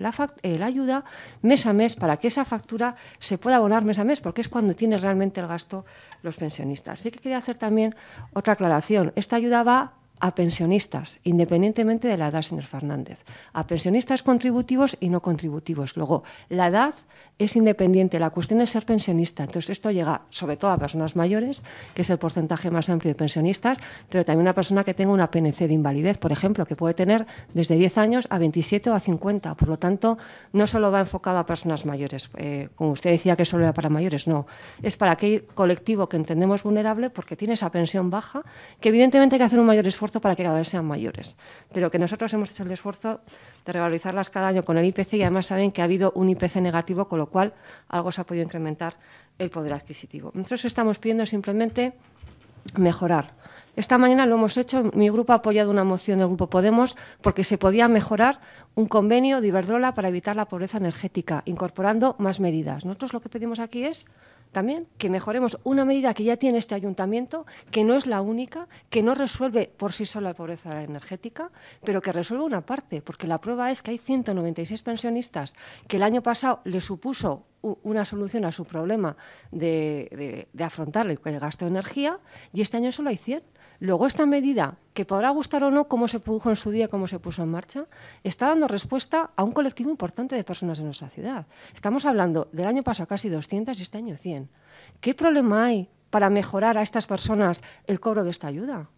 eh, la, ayuda mes a mes para que esa factura se pueda abonar mes a mes, porque es cuando tiene realmente el gasto los pensionistas. Sí que quería hacer también otra aclaración. Esta ayuda va a pensionistas, independientemente de la edad, señor Fernández, a pensionistas contributivos y no contributivos. Luego, la edad es independiente, la cuestión es ser pensionista. Entonces, esto llega sobre todo a personas mayores, que es el porcentaje más amplio de pensionistas, pero también a una persona que tenga una PNC de invalidez, por ejemplo, que puede tener desde 10 años a 27 o a 50. Por lo tanto, no solo va enfocado a personas mayores, eh, como usted decía que solo era para mayores, no. Es para aquel colectivo que entendemos vulnerable porque tiene esa pensión baja, que evidentemente hay que hacer un mayor esfuerzo para que cada vez sean mayores. Pero que nosotros hemos hecho el esfuerzo de revalorizarlas cada año con el IPC y además saben que ha habido un IPC negativo, con lo cual algo se ha podido incrementar el poder adquisitivo. Nosotros estamos pidiendo simplemente mejorar. Esta mañana lo hemos hecho, mi grupo ha apoyado una moción del Grupo Podemos porque se podía mejorar un convenio de Iberdrola para evitar la pobreza energética, incorporando más medidas. Nosotros lo que pedimos aquí es también que mejoremos una medida que ya tiene este ayuntamiento, que no es la única, que no resuelve por sí sola la pobreza energética, pero que resuelve una parte, porque la prueba es que hay 196 pensionistas que el año pasado le supuso una solución a su problema de, afrontar el gasto de energía y este año solo hay 100. Luego esta medida, que podrá gustar o no cómo se produjo en su día, cómo se puso en marcha, está dando respuesta a un colectivo importante de personas en nuestra ciudad. Estamos hablando del año pasado casi 200 y este año 100. ¿Qué problema hay para mejorar a estas personas el cobro de esta ayuda?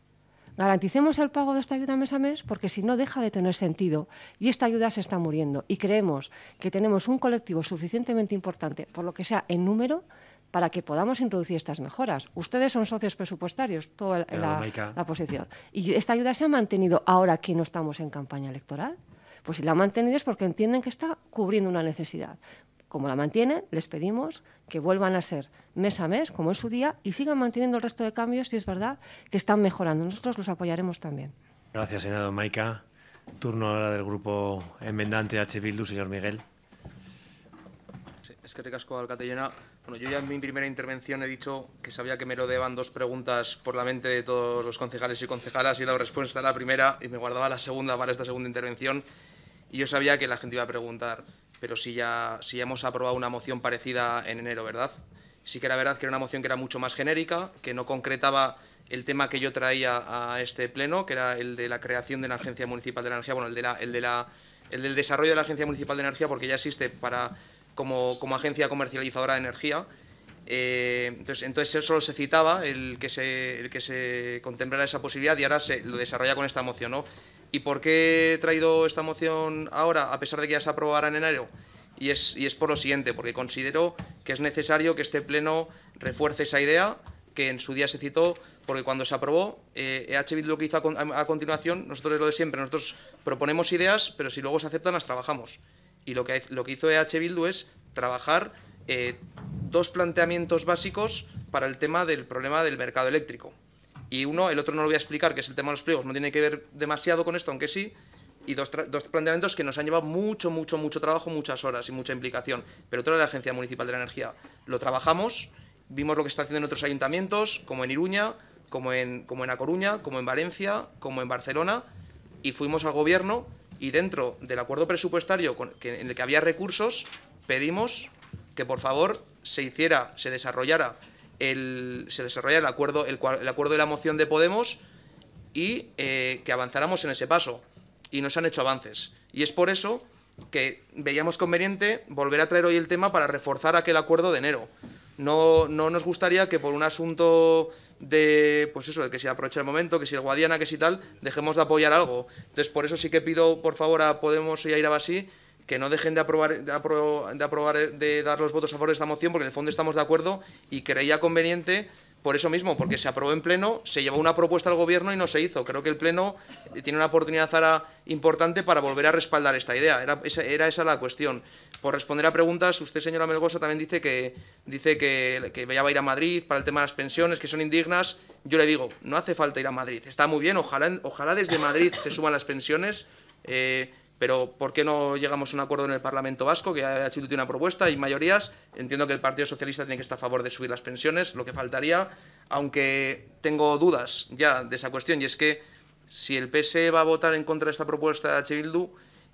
Garanticemos el pago de esta ayuda mes a mes porque si no deja de tener sentido y esta ayuda se está muriendo y creemos que tenemos un colectivo suficientemente importante, por lo que sea en número, para que podamos introducir estas mejoras. Ustedes son socios presupuestarios, toda la, oposición. posición. ¿Y esta ayuda se ha mantenido ahora que no estamos en campaña electoral? Pues si la han mantenido es porque entienden que está cubriendo una necesidad. Como la mantienen, les pedimos que vuelvan a ser mes a mes, como es su día, y sigan manteniendo el resto de cambios, si es verdad que están mejorando. Nosotros los apoyaremos también. Gracias, senador Maica. Turno ahora del grupo enmendante H. Bildu, señor Miguel. es que te casco bueno, yo ya en mi primera intervención he dicho que sabía que me lo deban dos preguntas por la mente de todos los concejales y concejalas y he dado respuesta a la primera y me guardaba la segunda para esta segunda intervención y yo sabía que la gente iba a preguntar, pero si ya, hemos aprobado una moción parecida en enero, ¿verdad? Sí que era verdad que era una moción que era mucho más genérica, que no concretaba el tema que yo traía a este pleno, que era el de la creación de la Agencia Municipal de Energía, bueno, el, de la, el, de la, el del desarrollo de la Agencia Municipal de Energía, porque ya existe para como, como agencia comercializadora de energía. Eh, entonces, eso solo se citaba el que se, el que se contemplara esa posibilidad y ahora se lo desarrolla con esta moción. ¿Y por qué he traído esta moción ahora, a pesar de que ya se aprobara en enero? Y es, y es por lo siguiente, porque considero que es necesario que este Pleno refuerce esa idea que en su día se citó, porque cuando se aprobó, eh, e lo que hizo a, a continuación, nosotros es lo de siempre, nosotros proponemos ideas, pero si luego se aceptan las trabajamos. Y lo que, lo que hizo EH Bildu es trabajar eh, dos planteamientos básicos para el tema del problema del mercado eléctrico. Y uno, el otro no lo voy a explicar, que es el tema de los pliegos, no tiene que ver demasiado con esto, aunque sí, y dos, planteamientos que nos han llevado mucho, mucho, mucho trabajo, muchas horas y mucha implicación. Pero otro de la Agencia Municipal de la Energía lo trabajamos, vimos lo que está haciendo en otros ayuntamientos, como en Iruña, como en, como en A Coruña, como en Valencia, como en Barcelona, y fuimos al gobierno y dentro del acuerdo presupuestario en el que había recursos, pedimos que por favor se hiciera, se desarrollara el, se desarrollara el acuerdo, acuerdo de la moción de Podemos y eh, que avanzáramos en ese paso. Y no se han hecho avances. Y es por eso que veíamos conveniente volver a traer hoy el tema para reforzar aquel acuerdo de enero. No, no nos gustaría que por un asunto de, pues eso, de que si aprovecha el momento, que si el Guadiana, que si tal, dejemos de apoyar algo. Entonces, por eso sí que pido, por favor, a Podemos y a Irabasí que no dejen de aprobar, de aprobar, de dar los votos a favor de esta moción, porque en el fondo estamos de acuerdo y creía conveniente por eso mismo, porque se aprobó en pleno, se llevó una propuesta al Gobierno y no se hizo. Creo que el pleno tiene una oportunidad ahora importante para volver a respaldar esta idea. Era esa, la cuestión. Por responder a preguntas, usted, señora Melgosa, también dice que dice que, a ir a Madrid para el tema de las pensiones, que son indignas. Yo le digo, no hace falta ir a Madrid. Está muy bien, ojalá, ojalá desde Madrid se suban las pensiones. Eh, pero ¿por qué no llegamos a un acuerdo en el Parlamento Vasco? Que ha tiene una propuesta y mayorías. Entiendo que el Partido Socialista tiene que estar a favor de subir las pensiones, lo que faltaría, aunque tengo dudas ya de esa cuestión, y es que si el PS e va a votar en contra de esta propuesta de Bildu,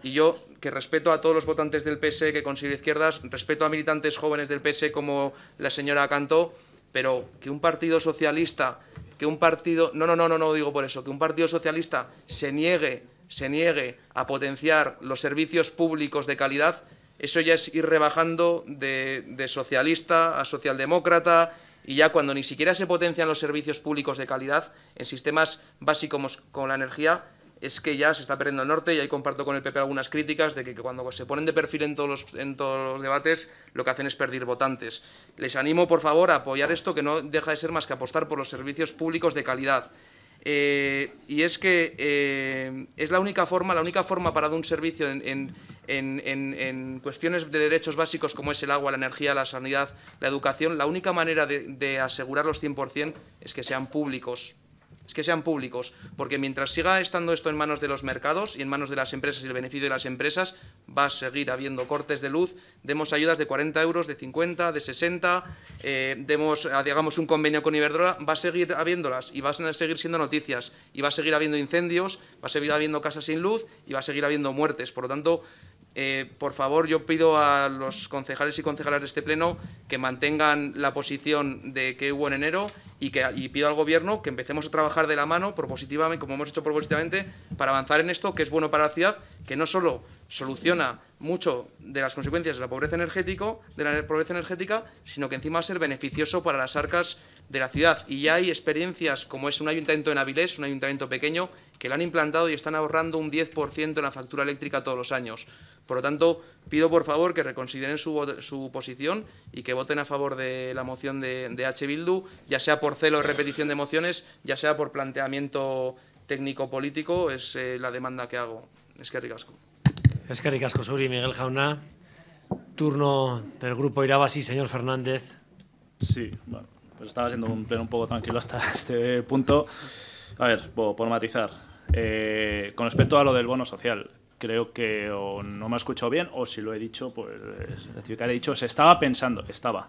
y yo, que respeto a todos los votantes del PS e que consigue izquierdas, respeto a militantes jóvenes del PS e como la señora Cantó, pero que un partido socialista, que un partido... No, no, no, no, no digo por eso. Que un partido socialista se niegue se niegue a potenciar los servicios públicos de calidad, eso ya es ir rebajando de, socialista a socialdemócrata y ya cuando ni siquiera se potencian los servicios públicos de calidad en sistemas básicos como la energía, es que ya se está perdiendo el norte y ahí comparto con el PP algunas críticas de que, cuando se ponen de perfil en en todos los debates lo que hacen es perder votantes. Les animo, por favor, a apoyar esto que no deja de ser más que apostar por los servicios públicos de calidad. Eh, y es que eh, es la única forma, la única forma para dar un servicio en, cuestiones de derechos básicos como es el agua, la energía, la sanidad, la educación, la única manera de, asegurarlos 100% es que sean públicos, que sean públicos, porque mientras siga estando esto en manos de los mercados y en manos de las empresas y el beneficio de las empresas, va a seguir habiendo cortes de luz, demos ayudas de 40 euros, de 50, de 60, eh, demos, ah, un convenio con Iberdrola, va a seguir habiéndolas y van a seguir siendo noticias, y va a seguir habiendo incendios, va a seguir habiendo casas sin luz y va a seguir habiendo muertes. Por lo tanto, eh, por favor, yo pido a los concejales y concejalas de este pleno que mantengan la posición de que hubo en enero y, que, pido al Gobierno que empecemos a trabajar de la mano, propositivamente, como hemos hecho propositivamente, para avanzar en esto que es bueno para la ciudad, que no solo soluciona mucho de las consecuencias de la pobreza de la pobreza energética, sino que encima va a ser beneficioso para las arcas de la ciudad. Y ya hay experiencias como es un ayuntamiento en Avilés, un ayuntamiento pequeño, que lo han implantado y están ahorrando un 10% en la factura eléctrica todos los años. Por lo tanto, pido por favor que reconsideren su, posición y que voten a favor de la moción de, H. Bildu, ya sea por celo de repetición de mociones, ya sea por planteamiento técnico-político, es eh, la demanda que hago. Es que ricasco. Es que ricasco, Suri, Miguel Jauna. Turno del grupo Irabasi, señor Fernández. Sí, bueno, pues estaba siendo un pleno un poco tranquilo hasta este punto. A ver, por, matizar, eh, con respecto a lo del bono social, creo que o no me ha escuchado bien o si lo he dicho, pues que He dicho, se estaba pensando, estaba.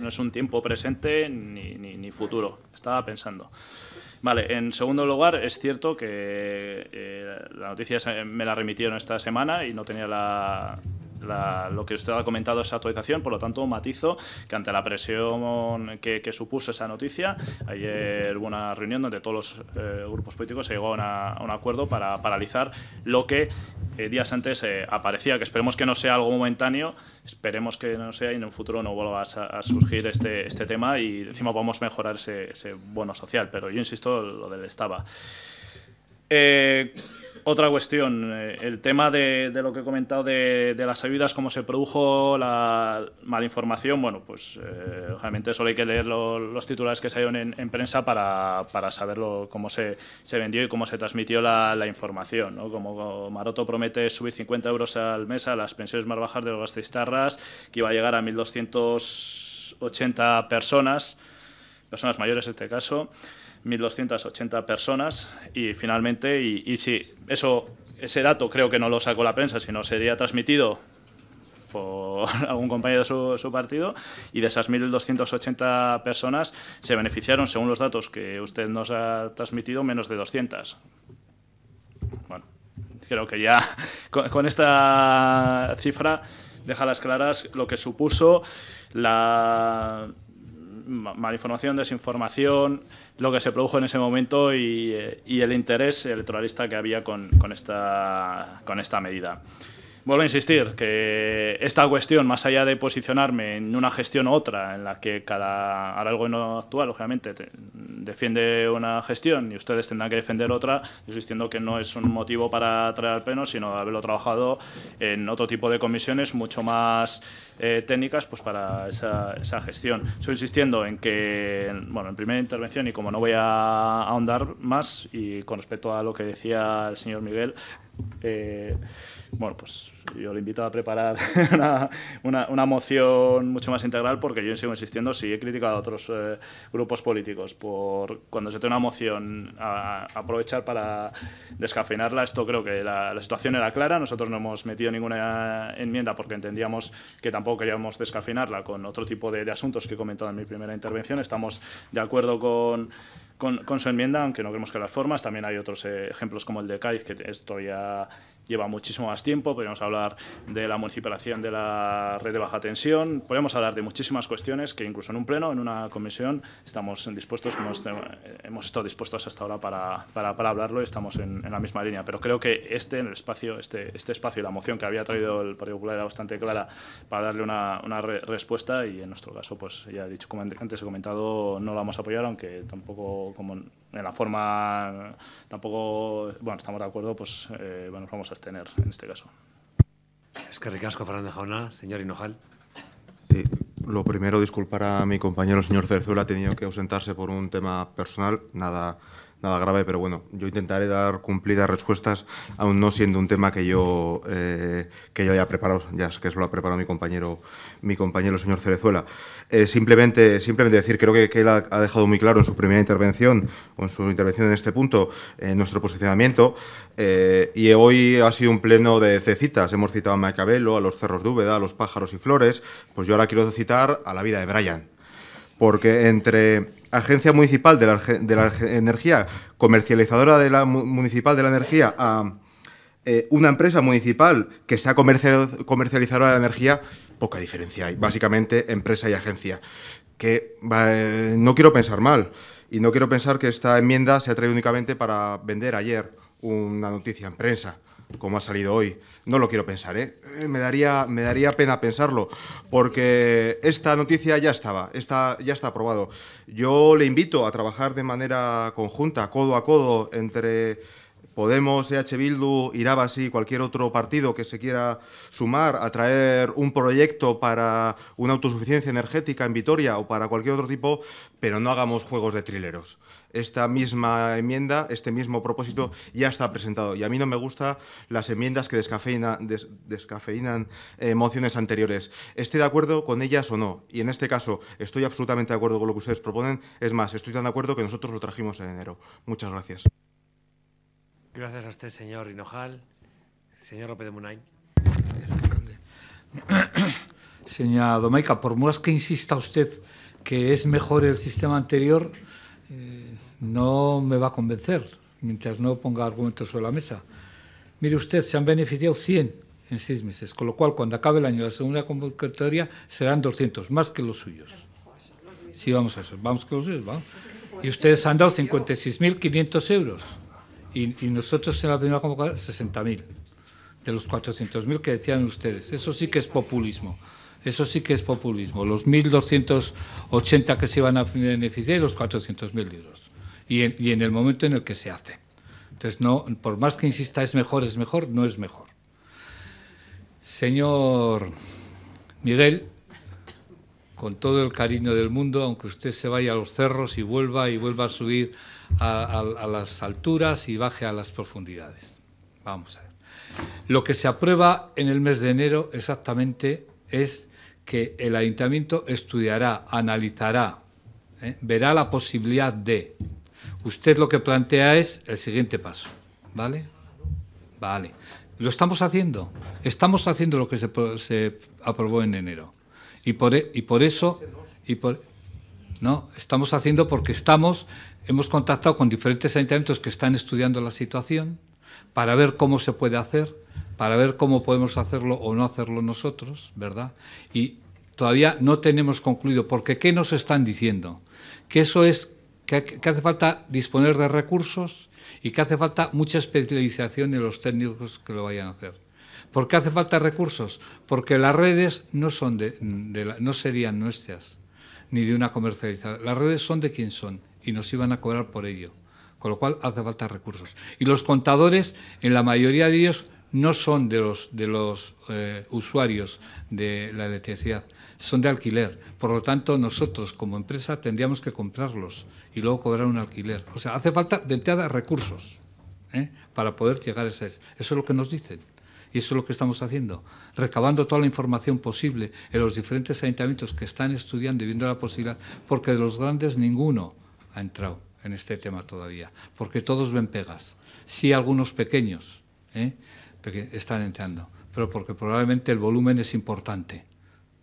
No es un tiempo presente ni, futuro, estaba pensando. Vale, en segundo lugar, es cierto que eh, la noticia me la remitieron esta semana y no tenía la, lo que usted ha comentado esa actualización, por lo tanto matizo que ante la presión que, supuso esa noticia, ayer hubo una reunión donde todos los eh, grupos políticos se llegó a, un acuerdo para paralizar lo que eh, días antes eh, aparecía, que esperemos que no sea algo momentáneo, esperemos que no sea y en el futuro no vuelva a, surgir este, este tema y encima podemos mejorar ese, ese bono social, pero yo insisto lo del estaba. Eh, otra cuestión, eh, el tema de, lo que he comentado de, las ayudas, cómo se produjo la malinformación, bueno, pues eh, obviamente solo hay que leer los titulares que salieron en, prensa para, para cómo se, vendió y cómo se transmitió la, información. ¿no? Como Maroto promete subir 50 euros al mes a las pensiones más bajas de los gastistarras, que iba a llegar a 1.280 personas, personas mayores en este caso. 1.280 personas y finalmente, y, y si eso, ese dato creo que no lo sacó la prensa, sino sería transmitido por algún compañero de su, partido y de esas 1.280 personas se beneficiaron, según los datos que usted nos ha transmitido, menos de 200. Bueno, creo que ya con, con esta cifra deja las claras lo que supuso la malinformación, desinformación, lo que se produjo en ese momento eh, y, el interés electoralista que había con, con esta medida. Vuelvo a insistir que esta cuestión, más allá de posicionarme en una gestión u otra, en la que cada ahora el gobierno actual, obviamente, defiende una gestión y ustedes tendrán que defender otra, insistiendo que no es un motivo para traer al pleno, sino haberlo trabajado en otro tipo de comisiones mucho más eh, técnicas pues para esa, gestión. Estoy insistiendo en que, bueno, en primera intervención, y como no voy a ahondar más, y con respecto a lo que decía el señor Miguel, eh, bueno, pues yo le invito a preparar una, una, moción mucho más integral porque yo sigo insistiendo, si he criticado a otros eh, grupos políticos por cuando se tiene una moción a, aprovechar para descafeinarla, esto creo que la, situación era clara, nosotros no hemos metido ninguna enmienda porque entendíamos que tampoco queríamos descafeinarla con otro tipo de, de asuntos que he comentado en mi primera intervención, estamos de acuerdo con con, su enmienda, aunque no queremos que las formas. También hay otros eh, ejemplos como el de CAIF, que estoy ya lleva muchísimo más tiempo, podríamos hablar de la municipalización de la red de baja tensión, podríamos hablar de muchísimas cuestiones que incluso en un pleno, en una comisión, estamos dispuestos, hemos, estado dispuestos hasta ahora para, para, hablarlo y estamos en, la misma línea. Pero creo que este, en el espacio, este, este espacio y la moción que había traído el Partido Popular era bastante clara para darle una, respuesta y en nuestro caso, pues ya he dicho, como antes he comentado, no la vamos a apoyar, aunque tampoco, como en la forma tampoco bueno, estamos de acuerdo, pues eh, bueno, vamos a abstener en este caso. Es que ricasco, Fernández Jauna, señor Hinojal. lo primero, disculpar a mi compañero, señor Cerzuela, ha tenido que ausentarse por un tema personal, nada nada grave, pero bueno, yo intentaré dar cumplidas respuestas, aún no siendo un tema que yo, eh, que yo haya preparado, ya es que eso lo ha preparado mi compañero, mi compañero señor Cerezuela. Eh, simplemente, simplemente decir, creo que, que, él ha, dejado muy claro en su primera intervención, o en su intervención en este punto, eh, nuestro posicionamiento, y hoy ha sido un pleno de, cecitas citas, hemos citado a Macabelo, a los cerros de a los pájaros y flores, pues yo ahora quiero citar a la vida de Brian, porque entre Agencia Municipal de la, de la Energía, comercializadora de la Municipal de la Energía, a eh, una empresa municipal que sea comercializadora de la energía, poca diferencia hay. Básicamente, empresa y agencia. Que eh, no quiero pensar mal y no quiero pensar que esta enmienda se ha traído únicamente para vender ayer una noticia en prensa como ha salido hoy, no lo quiero pensar, ¿eh? Eh, Me daría, me daría pena pensarlo, porque esta noticia ya estaba, está, ya está aprobado. Yo le invito a trabajar de manera conjunta, codo a codo, entre Podemos, EH Bildu, Irabasi y cualquier otro partido que se quiera sumar a traer un proyecto para una autosuficiencia energética en Vitoria o para cualquier otro tipo, pero no hagamos juegos de trileros esta misma enmienda, este mismo propósito ya está presentado. Y a mí no me gustan las enmiendas que descafeinan eh, mociones anteriores. Esté de acuerdo con ellas o no. Y en este caso estoy absolutamente de acuerdo con lo que ustedes proponen. Es más, estoy tan de acuerdo que nosotros lo trajimos en enero. Muchas gracias. Gracias a usted, señor Hinojal. Señor López de Munain. Señora Domaica, por más que insista usted que es mejor el sistema anterior, eh, no me va a convencer mientras no ponga argumentos sobre la mesa. Mire usted, se han beneficiado 100 en seis meses, con lo cual cuando acabe el año de la segunda convocatoria serán 200, más que los suyos. Sí, vamos a eso, vamos que los suyos, vamos. Y ustedes han dado 56.500 euros y, y, nosotros en la primera convocatoria 60.000 de los 400.000 que decían ustedes. Eso sí que es populismo. Eso sí que es populismo. Los 1.280 que se van a beneficiar y los 400.000 euros. Y en, y en el momento en el que se hace. Entonces, no, por más que insista, es mejor, es mejor, no es mejor. Señor Miguel, con todo el cariño del mundo, aunque usted se vaya a los cerros y vuelva y vuelva a subir a, las alturas y baje a las profundidades. Vamos a ver. Lo que se aprueba en el mes de enero exactamente es que el ayuntamiento estudiará, analizará, ¿eh? verá la posibilidad de. Usted lo que plantea es el siguiente paso, ¿vale? Vale. Lo estamos haciendo. Estamos haciendo lo que se, aprobó en enero. E, y por, eso... Y por, no, estamos haciendo porque estamos, hemos contactado con diferentes ayuntamientos que están estudiando la situación para ver cómo se puede hacer para ver cómo podemos hacerlo o no hacerlo nosotros, ¿verdad? Y todavía no tenemos concluido, porque ¿qué nos están diciendo? Que eso es que, hace falta disponer de recursos y que hace falta mucha especialización de los técnicos que lo vayan a hacer. ¿Por qué hace falta recursos? Porque las redes no, son de, no serían nuestras, ni de una comercializada. Las redes son de quien son y nos iban a cobrar por ello. Con lo cual hace falta recursos. Y los contadores, en la mayoría de ellos, no son de los, de los eh, usuarios de la electricidad, son de alquiler. Por lo tanto, nosotros como empresa tendríamos que comprarlos y luego cobrar un alquiler. O sea, hace falta de entrada recursos ¿eh? para poder llegar a ese. Eso es lo que nos dicen. Y eso es lo que estamos haciendo, recabando toda la información posible en los diferentes ayuntamientos que están estudiando y viendo la posibilidad, porque de los grandes ninguno ha entrado en este tema todavía, porque todos ven pegas. Sí algunos pequeños, ¿eh? que están entrando, pero porque probablemente el volumen es importante.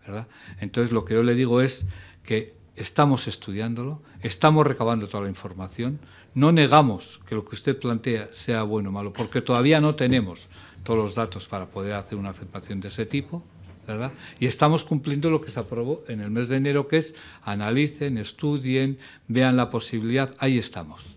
¿verdad? Entonces lo que yo le digo es que estamos estudiándolo, estamos recabando toda la información, no negamos que lo que usted plantea sea bueno o malo, porque todavía no tenemos todos los datos para poder hacer una aceptación de ese tipo, ¿verdad? Y estamos cumpliendo lo que se aprobó en el mes de enero, que es analicen, estudien, vean la posibilidad, ahí estamos.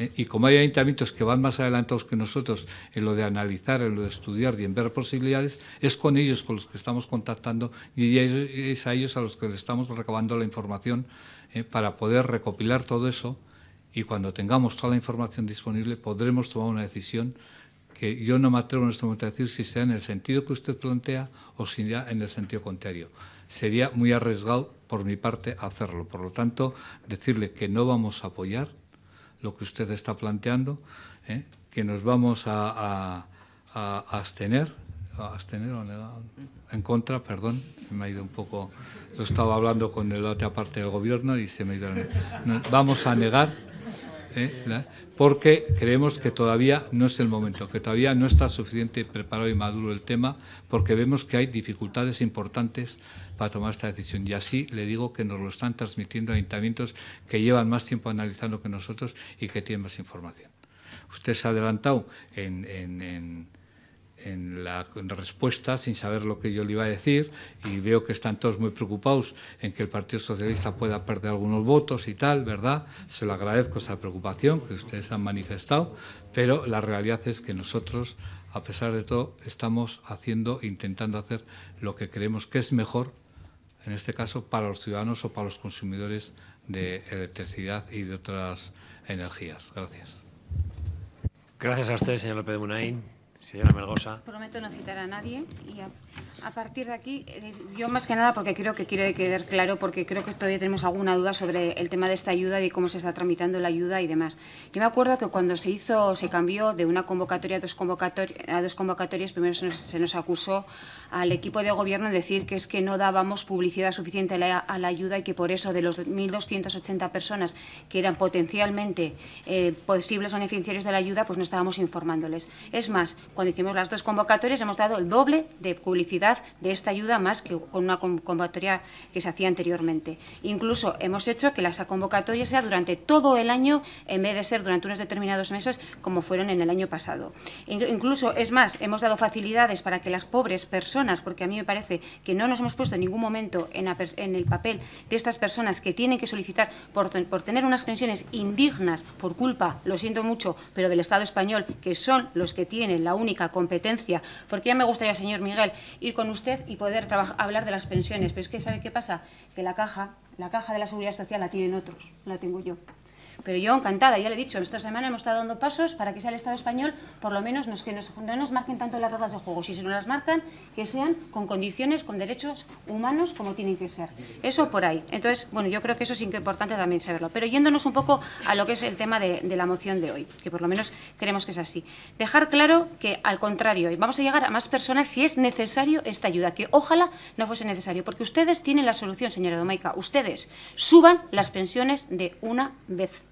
¿eh? Y como hay ayuntamientos que van más adelantados que nosotros en lo de analizar, en lo de estudiar y en ver posibilidades, es con ellos con los que estamos contactando y es a ellos a los que les estamos recabando la información ¿eh? para poder recopilar todo eso y cuando tengamos toda la información disponible podremos tomar una decisión que yo no me atrevo en este momento a decir si sea en el sentido que usted plantea o si sea en el sentido contrario. Sería muy arriesgado por mi parte hacerlo. Por lo tanto, decirle que no vamos a apoyar lo que usted está planteando, ¿eh? que nos vamos a, abstener, o abstener en contra, perdón, me ha ido un poco, lo estaba hablando con el otro aparte del gobierno y se me ha ido. Vamos a negar, ¿eh? porque creemos que todavía no es el momento, que todavía no está suficiente preparado y maduro el tema, porque vemos que hay dificultades importantes para tomar esta decisión. Y así le digo que nos lo están transmitiendo ayuntamientos que llevan más tiempo analizando que nosotros y que tienen más información. Usted se ha adelantado en, en, la respuesta sin saber lo que yo le iba a decir y veo que están todos muy preocupados en que el Partido Socialista pueda perder algunos votos y tal, ¿verdad? Se lo agradezco esa preocupación que ustedes han manifestado, pero la realidad es que nosotros, a pesar de todo, estamos haciendo, intentando hacer lo que creemos que es mejor en este caso para los ciudadanos o para los consumidores de electricidad y de otras energías. Gracias. Gracias a usted, señor López de Munain. Señora Melgosa. Prometo no citar a nadie y a, partir de aquí, eh, yo más que nada porque creo que quiere quedar claro, porque creo que todavía tenemos alguna duda sobre el tema de esta ayuda y cómo se está tramitando la ayuda y demás. Yo me acuerdo que cuando se hizo, se cambió de una convocatoria a dos, convocatorias, primero se nos acusó al equipo de gobierno en decir que es que no dábamos publicidad suficiente a la, ayuda y que por eso de los 1.280 personas que eran potencialmente eh, posibles beneficiarios de la ayuda, pues no estábamos informándoles. Es más, cuando hicimos las dos convocatorias hemos dado el doble de publicidad de esta ayuda más que con una convocatoria que se hacía anteriormente. Incluso hemos hecho que la convocatoria sea durante todo el año en vez de ser durante unos determinados meses como fueron en el año pasado. Incluso, es más, hemos dado facilidades para que las pobres personas porque a mí me parece que no nos hemos puesto en ningún momento en, el papel de estas personas que tienen que solicitar por, por tener unas pensiones indignas por culpa, lo siento mucho, pero del Estado español, que son los que tienen la única competencia, porque ya me gustaría, señor Miguel, ir con usted y poder hablar de las pensiones, pero es que ¿sabe qué pasa? Que la caja, la caja de la seguridad social la tienen otros, la tengo yo. Pero yo encantada, ya le he dicho, esta semana hemos estado dando pasos para que sea el Estado español, por lo menos nos, que no nos marquen tanto las reglas de juego. Si se nos las marcan, que sean con condiciones, con derechos humanos como tienen que ser. Eso por ahí. Entonces, bueno, yo creo que eso es importante también saberlo. Pero yéndonos un poco a lo que es el tema de, la moción de hoy, que por lo menos creemos que es así. Dejar claro que, al contrario, vamos a llegar a más personas si es necesario esta ayuda, que ojalá no fuese necesario, porque ustedes tienen la solución, señora Domaica. Ustedes suban las pensiones de una vez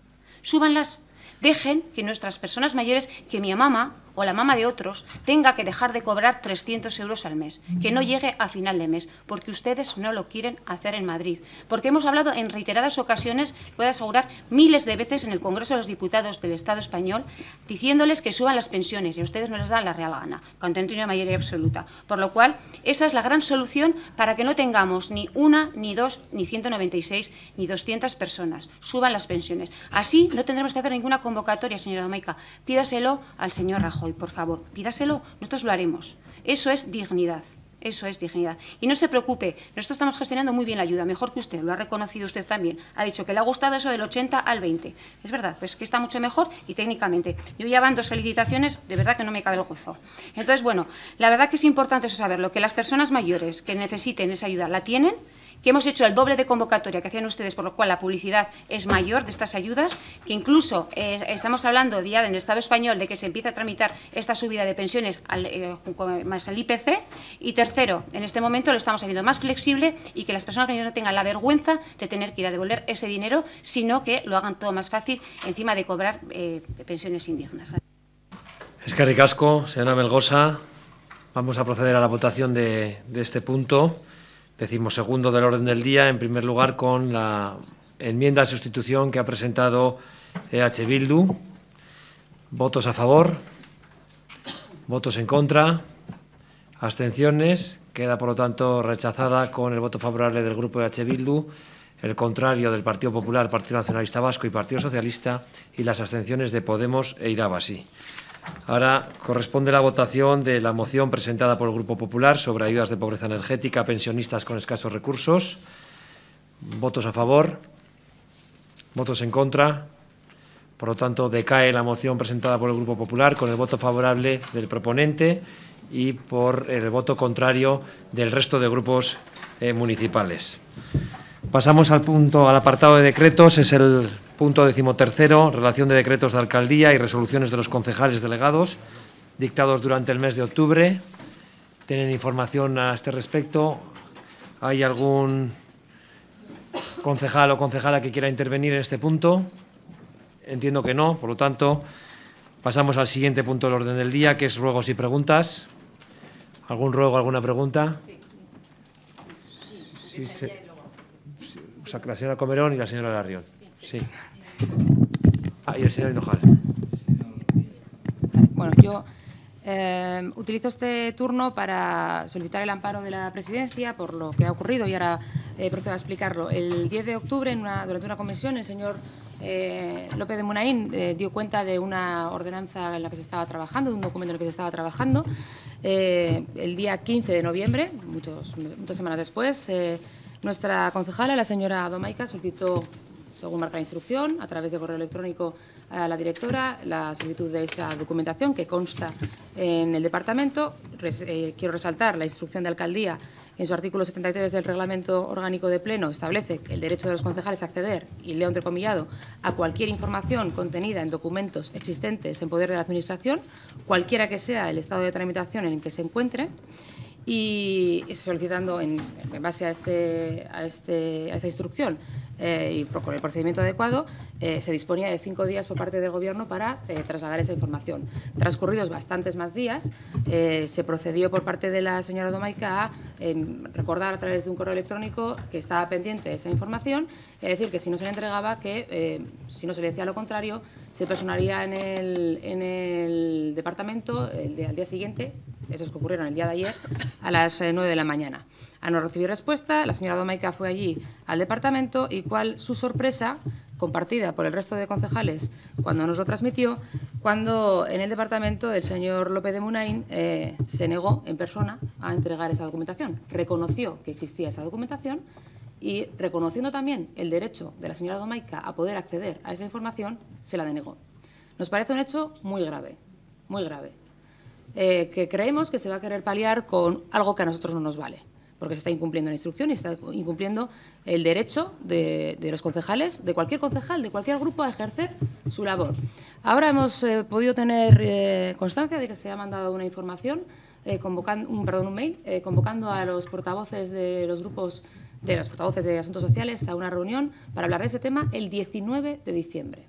súbanlas. Dejen que nuestras personas mayores, que mi mamá, o la mamá de otros tenga que dejar de cobrar 300 euros al mes, que no llegue a final de mes, porque ustedes no lo quieren hacer en Madrid. Porque hemos hablado en reiteradas ocasiones, puedo asegurar, miles de veces en el Congreso de los Diputados del Estado español, diciéndoles que suban las pensiones y a ustedes no les dan la real gana, cuando tienen una mayoría absoluta. Por lo cual, esa es la gran solución para que no tengamos ni una, ni dos, ni 196, ni 200 personas. Suban las pensiones. Así no tendremos que hacer ninguna convocatoria, señora Domeica. Pídaselo al señor Rajoy por favor, pídaselo, nosotros lo haremos. Eso es dignidad. Eso es dignidad. Y no se preocupe, nosotros estamos gestionando muy bien la ayuda, mejor que usted, lo ha reconocido usted también. Ha dicho que le ha gustado eso del 80 al 20. Es verdad, pues que está mucho mejor y técnicamente. Yo ya van dos felicitaciones, de verdad que no me cabe el gozo. Entonces, bueno, la verdad que es importante eso saberlo, que las personas mayores que necesiten esa ayuda la tienen, que hemos hecho el doble de convocatoria que hacían ustedes, por lo cual la publicidad es mayor de estas ayudas, que incluso eh, estamos hablando día en el Estado español de que se empieza a tramitar esta subida de pensiones eh, más al IPC. Y tercero, en este momento lo estamos haciendo más flexible y que las personas no tengan la vergüenza de tener que ir a devolver ese dinero, sino que lo hagan todo más fácil encima de cobrar eh, pensiones indignas. Es señora Melgosa. Vamos a proceder a la votación de este punto decimos segundo del orden del día, en primer lugar con la enmienda de sustitución que ha presentado EH Bildu. Votos a favor, votos en contra, abstenciones. Queda, por lo tanto, rechazada con el voto favorable del grupo EH Bildu, el contrario del Partido Popular, Partido Nacionalista Vasco y Partido Socialista y las abstenciones de Podemos e Irabasi. Ahora corresponde la votación de la moción presentada por el Grupo Popular sobre ayudas de pobreza energética a pensionistas con escasos recursos. Votos a favor, votos en contra. Por lo tanto, decae la moción presentada por el Grupo Popular con el voto favorable del proponente y por el voto contrario del resto de grupos eh, municipales. Pasamos al punto, al apartado de decretos. Es el Punto decimotercero, relación de decretos de alcaldía y resoluciones de los concejales delegados dictados durante el mes de octubre. ¿Tienen información a este respecto? ¿Hay algún concejal o concejala que quiera intervenir en este punto? Entiendo que no, por lo tanto, pasamos al siguiente punto del orden del día, que es ruegos y preguntas. ¿Algún ruego, alguna pregunta? Sí. la señora Comerón y la señora Larrión. Sí. Ah, y el señor Hinojal. Bueno, yo eh, utilizo este turno para solicitar el amparo de la presidencia por lo que ha ocurrido y ahora eh, procedo a explicarlo. El 10 de octubre, durante una comisión, el señor eh, López de Munaín dio cuenta de una ordenanza en la que se estaba trabajando, de un documento en el que se estaba trabajando. el día 15 de noviembre, muchos, muchas semanas después, nuestra concejala, la señora Domaica, solicitó según marca la instrucción, a través de correo electrónico a la directora la solicitud de esa documentación que consta en el departamento. Eh, quiero resaltar la instrucción de alcaldía en su artículo 73 del Reglamento Orgánico de Pleno establece el derecho de los concejales a acceder, y leo entrecomillado, a cualquier información contenida en documentos existentes en poder de la Administración, cualquiera que sea el estado de tramitación en el que se encuentre, y solicitando, en, base a, este, a, este, a esta instrucción, eh, y con el procedimiento adecuado, eh, se disponía de cinco días por parte del Gobierno para eh, trasladar esa información. Transcurridos bastantes más días, se procedió por parte de la señora Domaica a em, recordar a través de un correo electrónico que estaba pendiente esa información es decir, que si no se le entregaba, que eh, si no se le decía lo contrario, se personaría en el, departamento al día siguiente, esos que ocurrieron el día de ayer, a las eh, nueve 9 de la mañana. A no recibir respuesta, la señora Domaica fue allí al departamento y cuál su sorpresa, compartida por el resto de concejales cuando nos lo transmitió, cuando en el departamento el señor López de Munain eh, se negó en persona a entregar esa documentación. Reconoció que existía esa documentación, y reconociendo también el derecho de la señora Domaica a poder acceder a esa información, se la denegó. Nos parece un hecho muy grave, muy grave, eh, que creemos que se va a querer paliar con algo que a nosotros no nos vale, porque se está incumpliendo la instrucción y está incumpliendo el derecho de, los concejales, de cualquier concejal, de cualquier grupo, a ejercer su labor. Ahora hemos eh, podido tener eh, constancia de que se ha mandado una información, convocando, un, perdón, un mail, convocando a los portavoces de los grupos de los portavoces de Asuntos Sociales a una reunión para hablar de ese tema el 19 de diciembre.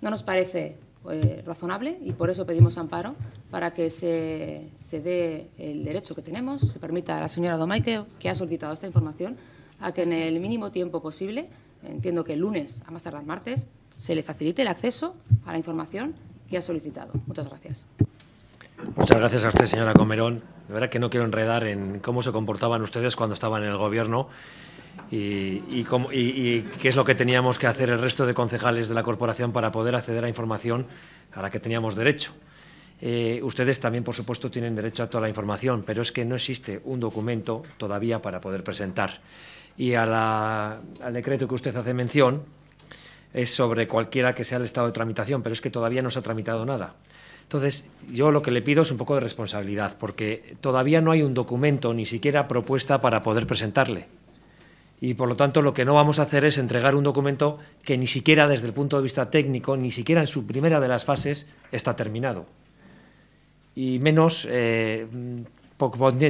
No nos parece eh, razonable y por eso pedimos amparo para que se, dé el derecho que tenemos, se permita a la señora Domaike, que, que, ha solicitado esta información, a que en el mínimo tiempo posible, entiendo que el lunes, a más tardar martes, se le facilite el acceso a la información que ha solicitado. Muchas gracias. Muchas gracias a usted, señora Comerón. De verdad que no quiero enredar en cómo se comportaban ustedes cuando estaban en el gobierno y, qué es lo que teníamos que hacer el resto de concejales de la corporación para poder acceder a información a la que teníamos derecho. Eh, ustedes también, por supuesto, tienen derecho a toda la información, pero es que no existe un documento todavía para poder presentar. Y al decreto que usted hace mención es sobre cualquiera que sea el estado de tramitación, pero es que todavía no se ha tramitado nada. Entonces, yo lo que le pido es un poco de responsabilidad, porque todavía no hay un documento, ni siquiera propuesta para poder presentarle. Y por lo tanto, lo que no vamos a hacer es entregar un documento que ni siquiera desde el punto de vista técnico, ni siquiera en su primera de las fases, está terminado. Y menos eh,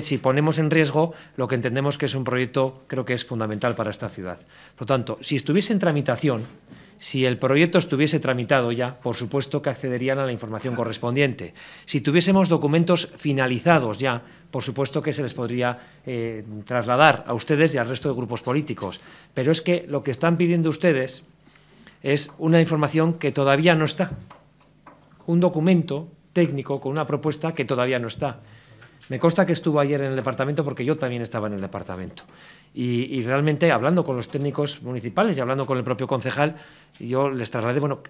si ponemos en riesgo lo que entendemos que es un proyecto, creo que es fundamental para esta ciudad. Por lo tanto, si estuviese en tramitación, si el proyecto estuviese tramitado ya, por supuesto que accederían a la información correspondiente. Si tuviésemos documentos finalizados ya, por supuesto que se les podría eh, trasladar a ustedes y al resto de grupos políticos. Pero es que lo que están pidiendo ustedes es una información que todavía no está. Un documento técnico con una propuesta que todavía no está. Me consta que estuvo ayer en el departamento porque yo también estaba en el departamento. Y, realmente hablando con los técnicos municipales y hablando con el propio concejal, yo les trasladé, bueno,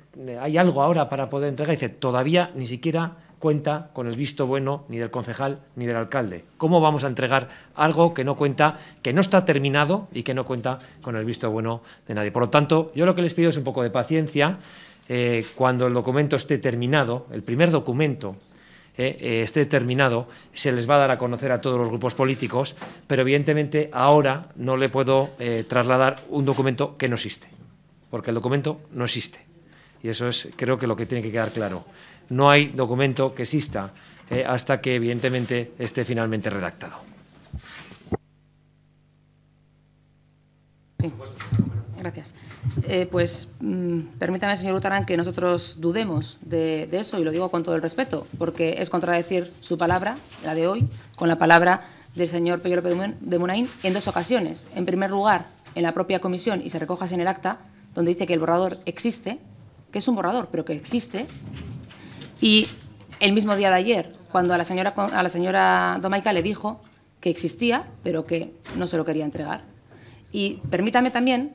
¿hay algo ahora para poder entregar? dice, todavía ni siquiera cuenta con el visto bueno ni del concejal ni del alcalde. ¿Cómo vamos a entregar algo que no cuenta, que no está terminado y que no cuenta con el visto bueno de nadie? Por lo tanto, yo lo que les pido es un poco de paciencia. Eh, cuando el documento esté terminado, el primer documento eh, eh, esté determinado, se les va a dar a conocer a todos los grupos políticos, pero evidentemente ahora no le puedo eh, trasladar un documento que no existe, porque el documento no existe. Y eso es, creo que lo que tiene que quedar claro. No hay documento que exista hasta que, evidentemente, esté finalmente redactado. Gracias. Eh, pues mm, permítame, señor Utarán, que nosotros dudemos de, eso, y lo digo con todo el respeto, porque es contradecir su palabra, la de hoy, con la palabra del señor Pedro de Munain en dos ocasiones. En primer lugar, en la propia comisión, y se recoja en el acta, donde dice que el borrador existe, que es un borrador, pero que existe, y el mismo día de ayer, cuando a la señora, a la señora Domaica le dijo que existía, pero que no se lo quería entregar. Y permítame también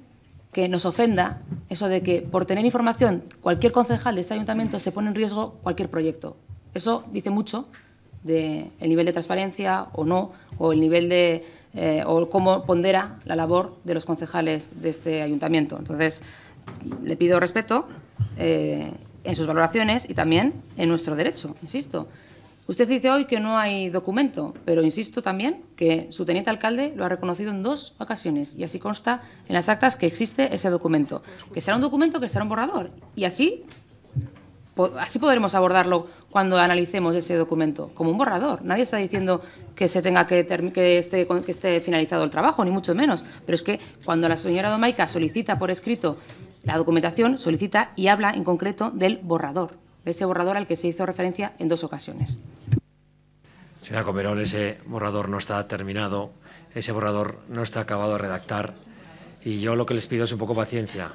que nos ofenda eso de que por tener información cualquier concejal de este ayuntamiento se pone en riesgo cualquier proyecto. Eso dice mucho del el nivel de transparencia o no, o el nivel de eh, o cómo pondera la labor de los concejales de este ayuntamiento. Entonces, le pido respeto eh, en sus valoraciones y también en nuestro derecho, insisto. Usted dice hoy que no hay documento, pero insisto también que su teniente alcalde lo ha reconocido en dos ocasiones y así consta en las actas que existe ese documento. Que será un documento, que será un borrador y así, así podremos abordarlo cuando analicemos ese documento, como un borrador. Nadie está diciendo que se tenga que, que, esté, que esté finalizado el trabajo, ni mucho menos. Pero es que cuando la señora Domaica solicita por escrito la documentación, solicita y habla en concreto del borrador ese borrador al que se hizo referencia en dos ocasiones. Señora Comerón, ese borrador no está terminado, ese borrador no está acabado de redactar y yo lo que les pido es un poco paciencia,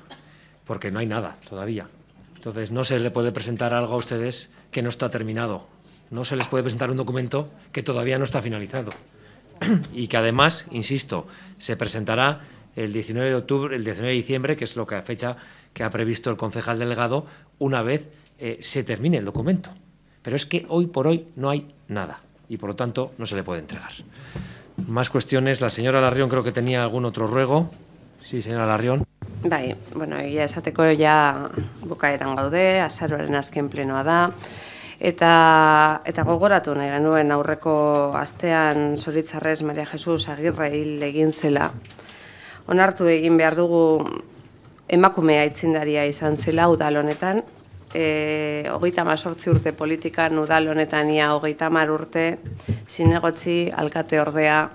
porque no hay nada todavía. Entonces, no se le puede presentar algo a ustedes que no está terminado. No se les puede presentar un documento que todavía no está finalizado y que además, insisto, se presentará el 19 de octubre, el 19 de diciembre, que es lo que fecha que ha previsto el concejal delegado, una vez eh, se termine el documento. Pero es que hoy por hoy no hay nada y, por lo tanto, no se le puede entregar. Más cuestiones. La señora Larrión creo que tenía algún otro ruego. Sí, señora Larrión. Bai, bueno, ya esateko ja bukaeran gaude, azaroaren azken plenoa da. Eta, eta gogoratu nahi genuen aurreko astean zoritzarrez Maria Jesus agirre egin zela. Onartu egin behar dugu emakumea itzindaria izan zela udal honetan, e, hogeita urte politikan, udal honetania hogeita urte, zinegotzi alkate ordea,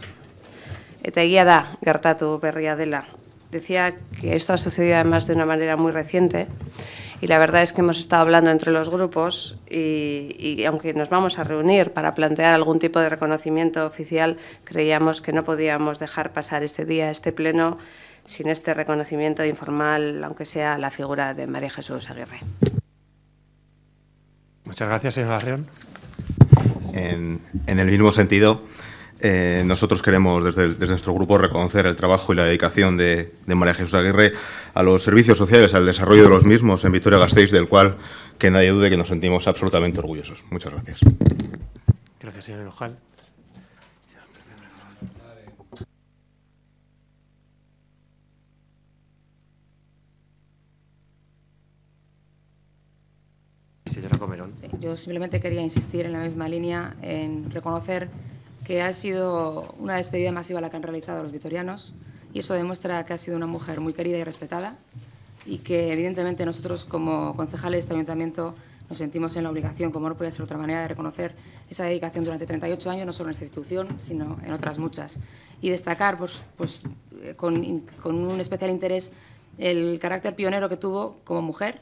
eta egia da, gertatu berria Decía que esto ha sucedido además de una manera muy reciente y la verdad es que hemos estado hablando entre los grupos y, y aunque nos vamos a reunir para plantear algún tipo de reconocimiento oficial, creíamos que no podíamos dejar pasar este día, este pleno, sin este reconocimiento informal, aunque sea la figura de María Jesús Aguirre. Muchas gracias, señor Arreón. En, el mismo sentido, eh, nosotros queremos desde, nuestro grupo reconocer el trabajo y la dedicación de, María Jesús Aguirre a los servicios sociales, al desarrollo de los mismos en Victoria Gasteiz, del cual que nadie dude que nos sentimos absolutamente orgullosos. Muchas gracias. Gracias, señor Ojal. yo simplemente quería insistir en la misma línea, en reconocer que ha sido una despedida masiva la que han realizado los vitorianos y eso demuestra que ha sido una mujer muy querida y respetada y que evidentemente nosotros como concejales de este ayuntamiento nos sentimos en la obligación, como no podía ser otra manera, de reconocer esa dedicación durante 38 años, no solo en esta institución, sino en otras muchas. Y destacar, pues, pues eh, con, con un especial interés, el carácter pionero que tuvo como mujer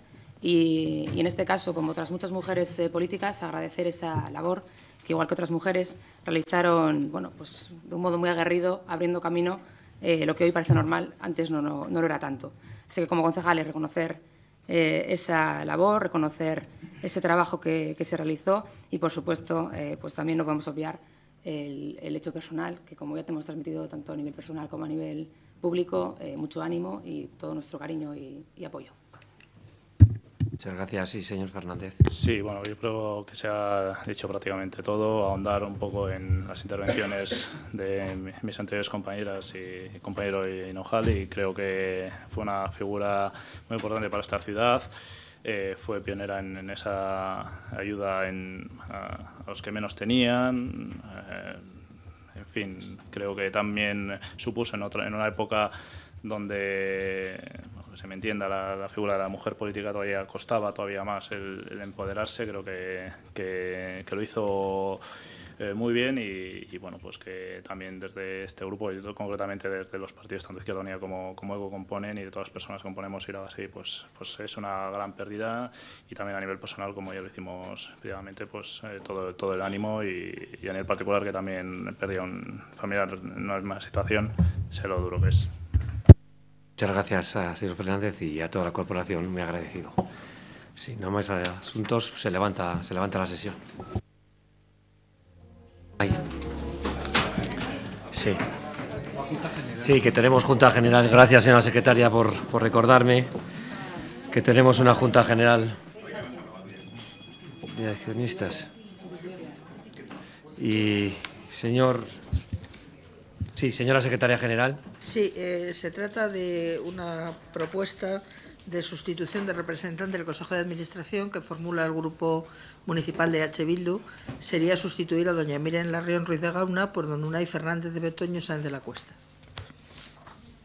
y, en este caso, como otras muchas mujeres eh, políticas, agradecer esa labor que, igual que otras mujeres, realizaron bueno, pues, de un modo muy aguerrido, abriendo camino, eh, lo que hoy parece normal, antes no, no, lo era tanto. Así que como concejales, reconocer eh, esa labor, reconocer ese trabajo que, se realizó y, por supuesto, pues también no podemos obviar el, hecho personal, que como ya te hemos transmitido tanto a nivel personal como a nivel público, mucho ánimo y todo nuestro cariño y apoyo. Muchas gracias. Sí, señor Fernández. Sí, bueno, yo creo que se ha dicho prácticamente todo. Ahondar un poco en las intervenciones de mis anteriores compañeras y compañero Hinojal y creo que fue una figura muy importante para esta ciudad. Eh, fue pionera en, esa ayuda en, a, los que menos tenían. Eh, en fin, creo que también supuso en, en una época donde se me entienda, la, figura de la mujer política todavía costaba todavía más el, empoderarse, creo que, lo hizo eh, muy bien y, bueno, pues que también desde este grupo, y concretamente desde los partidos tanto Izquierda Unida como, como ECO componen y de todas las personas que componemos y así pues, pues es una gran pérdida y también a nivel personal, como ya lo hicimos previamente, pues eh, todo, todo el ánimo y, en a nivel particular que también perdió un familiar en una misma situación, se lo duro que es. Muchas gracias a señor Fernández y a toda la corporación, muy agradecido. Si no más asuntos, se levanta, se levanta la sesión. Sí. Sí, que tenemos Junta General. Gracias, señora secretaria, por, por recordarme que tenemos una Junta General de accionistas. Y, señor Sí, señora secretaria general. Sí, eh, se trata de una propuesta de sustitución de representante del Consejo de Administración que formula el Grupo Municipal de H. Bildu. Sería sustituir a doña Miriam Larrión Ruiz de Gauna por don Unai Fernández de Betoño Sáenz de la Cuesta.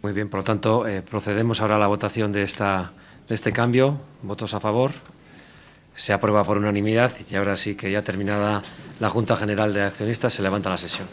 Muy bien, por lo tanto, eh, procedemos ahora a la votación de, de este cambio. ¿Votos a favor? Se aprueba por unanimidad y ahora sí que ya terminada la Junta General de Accionistas se levanta la sesión.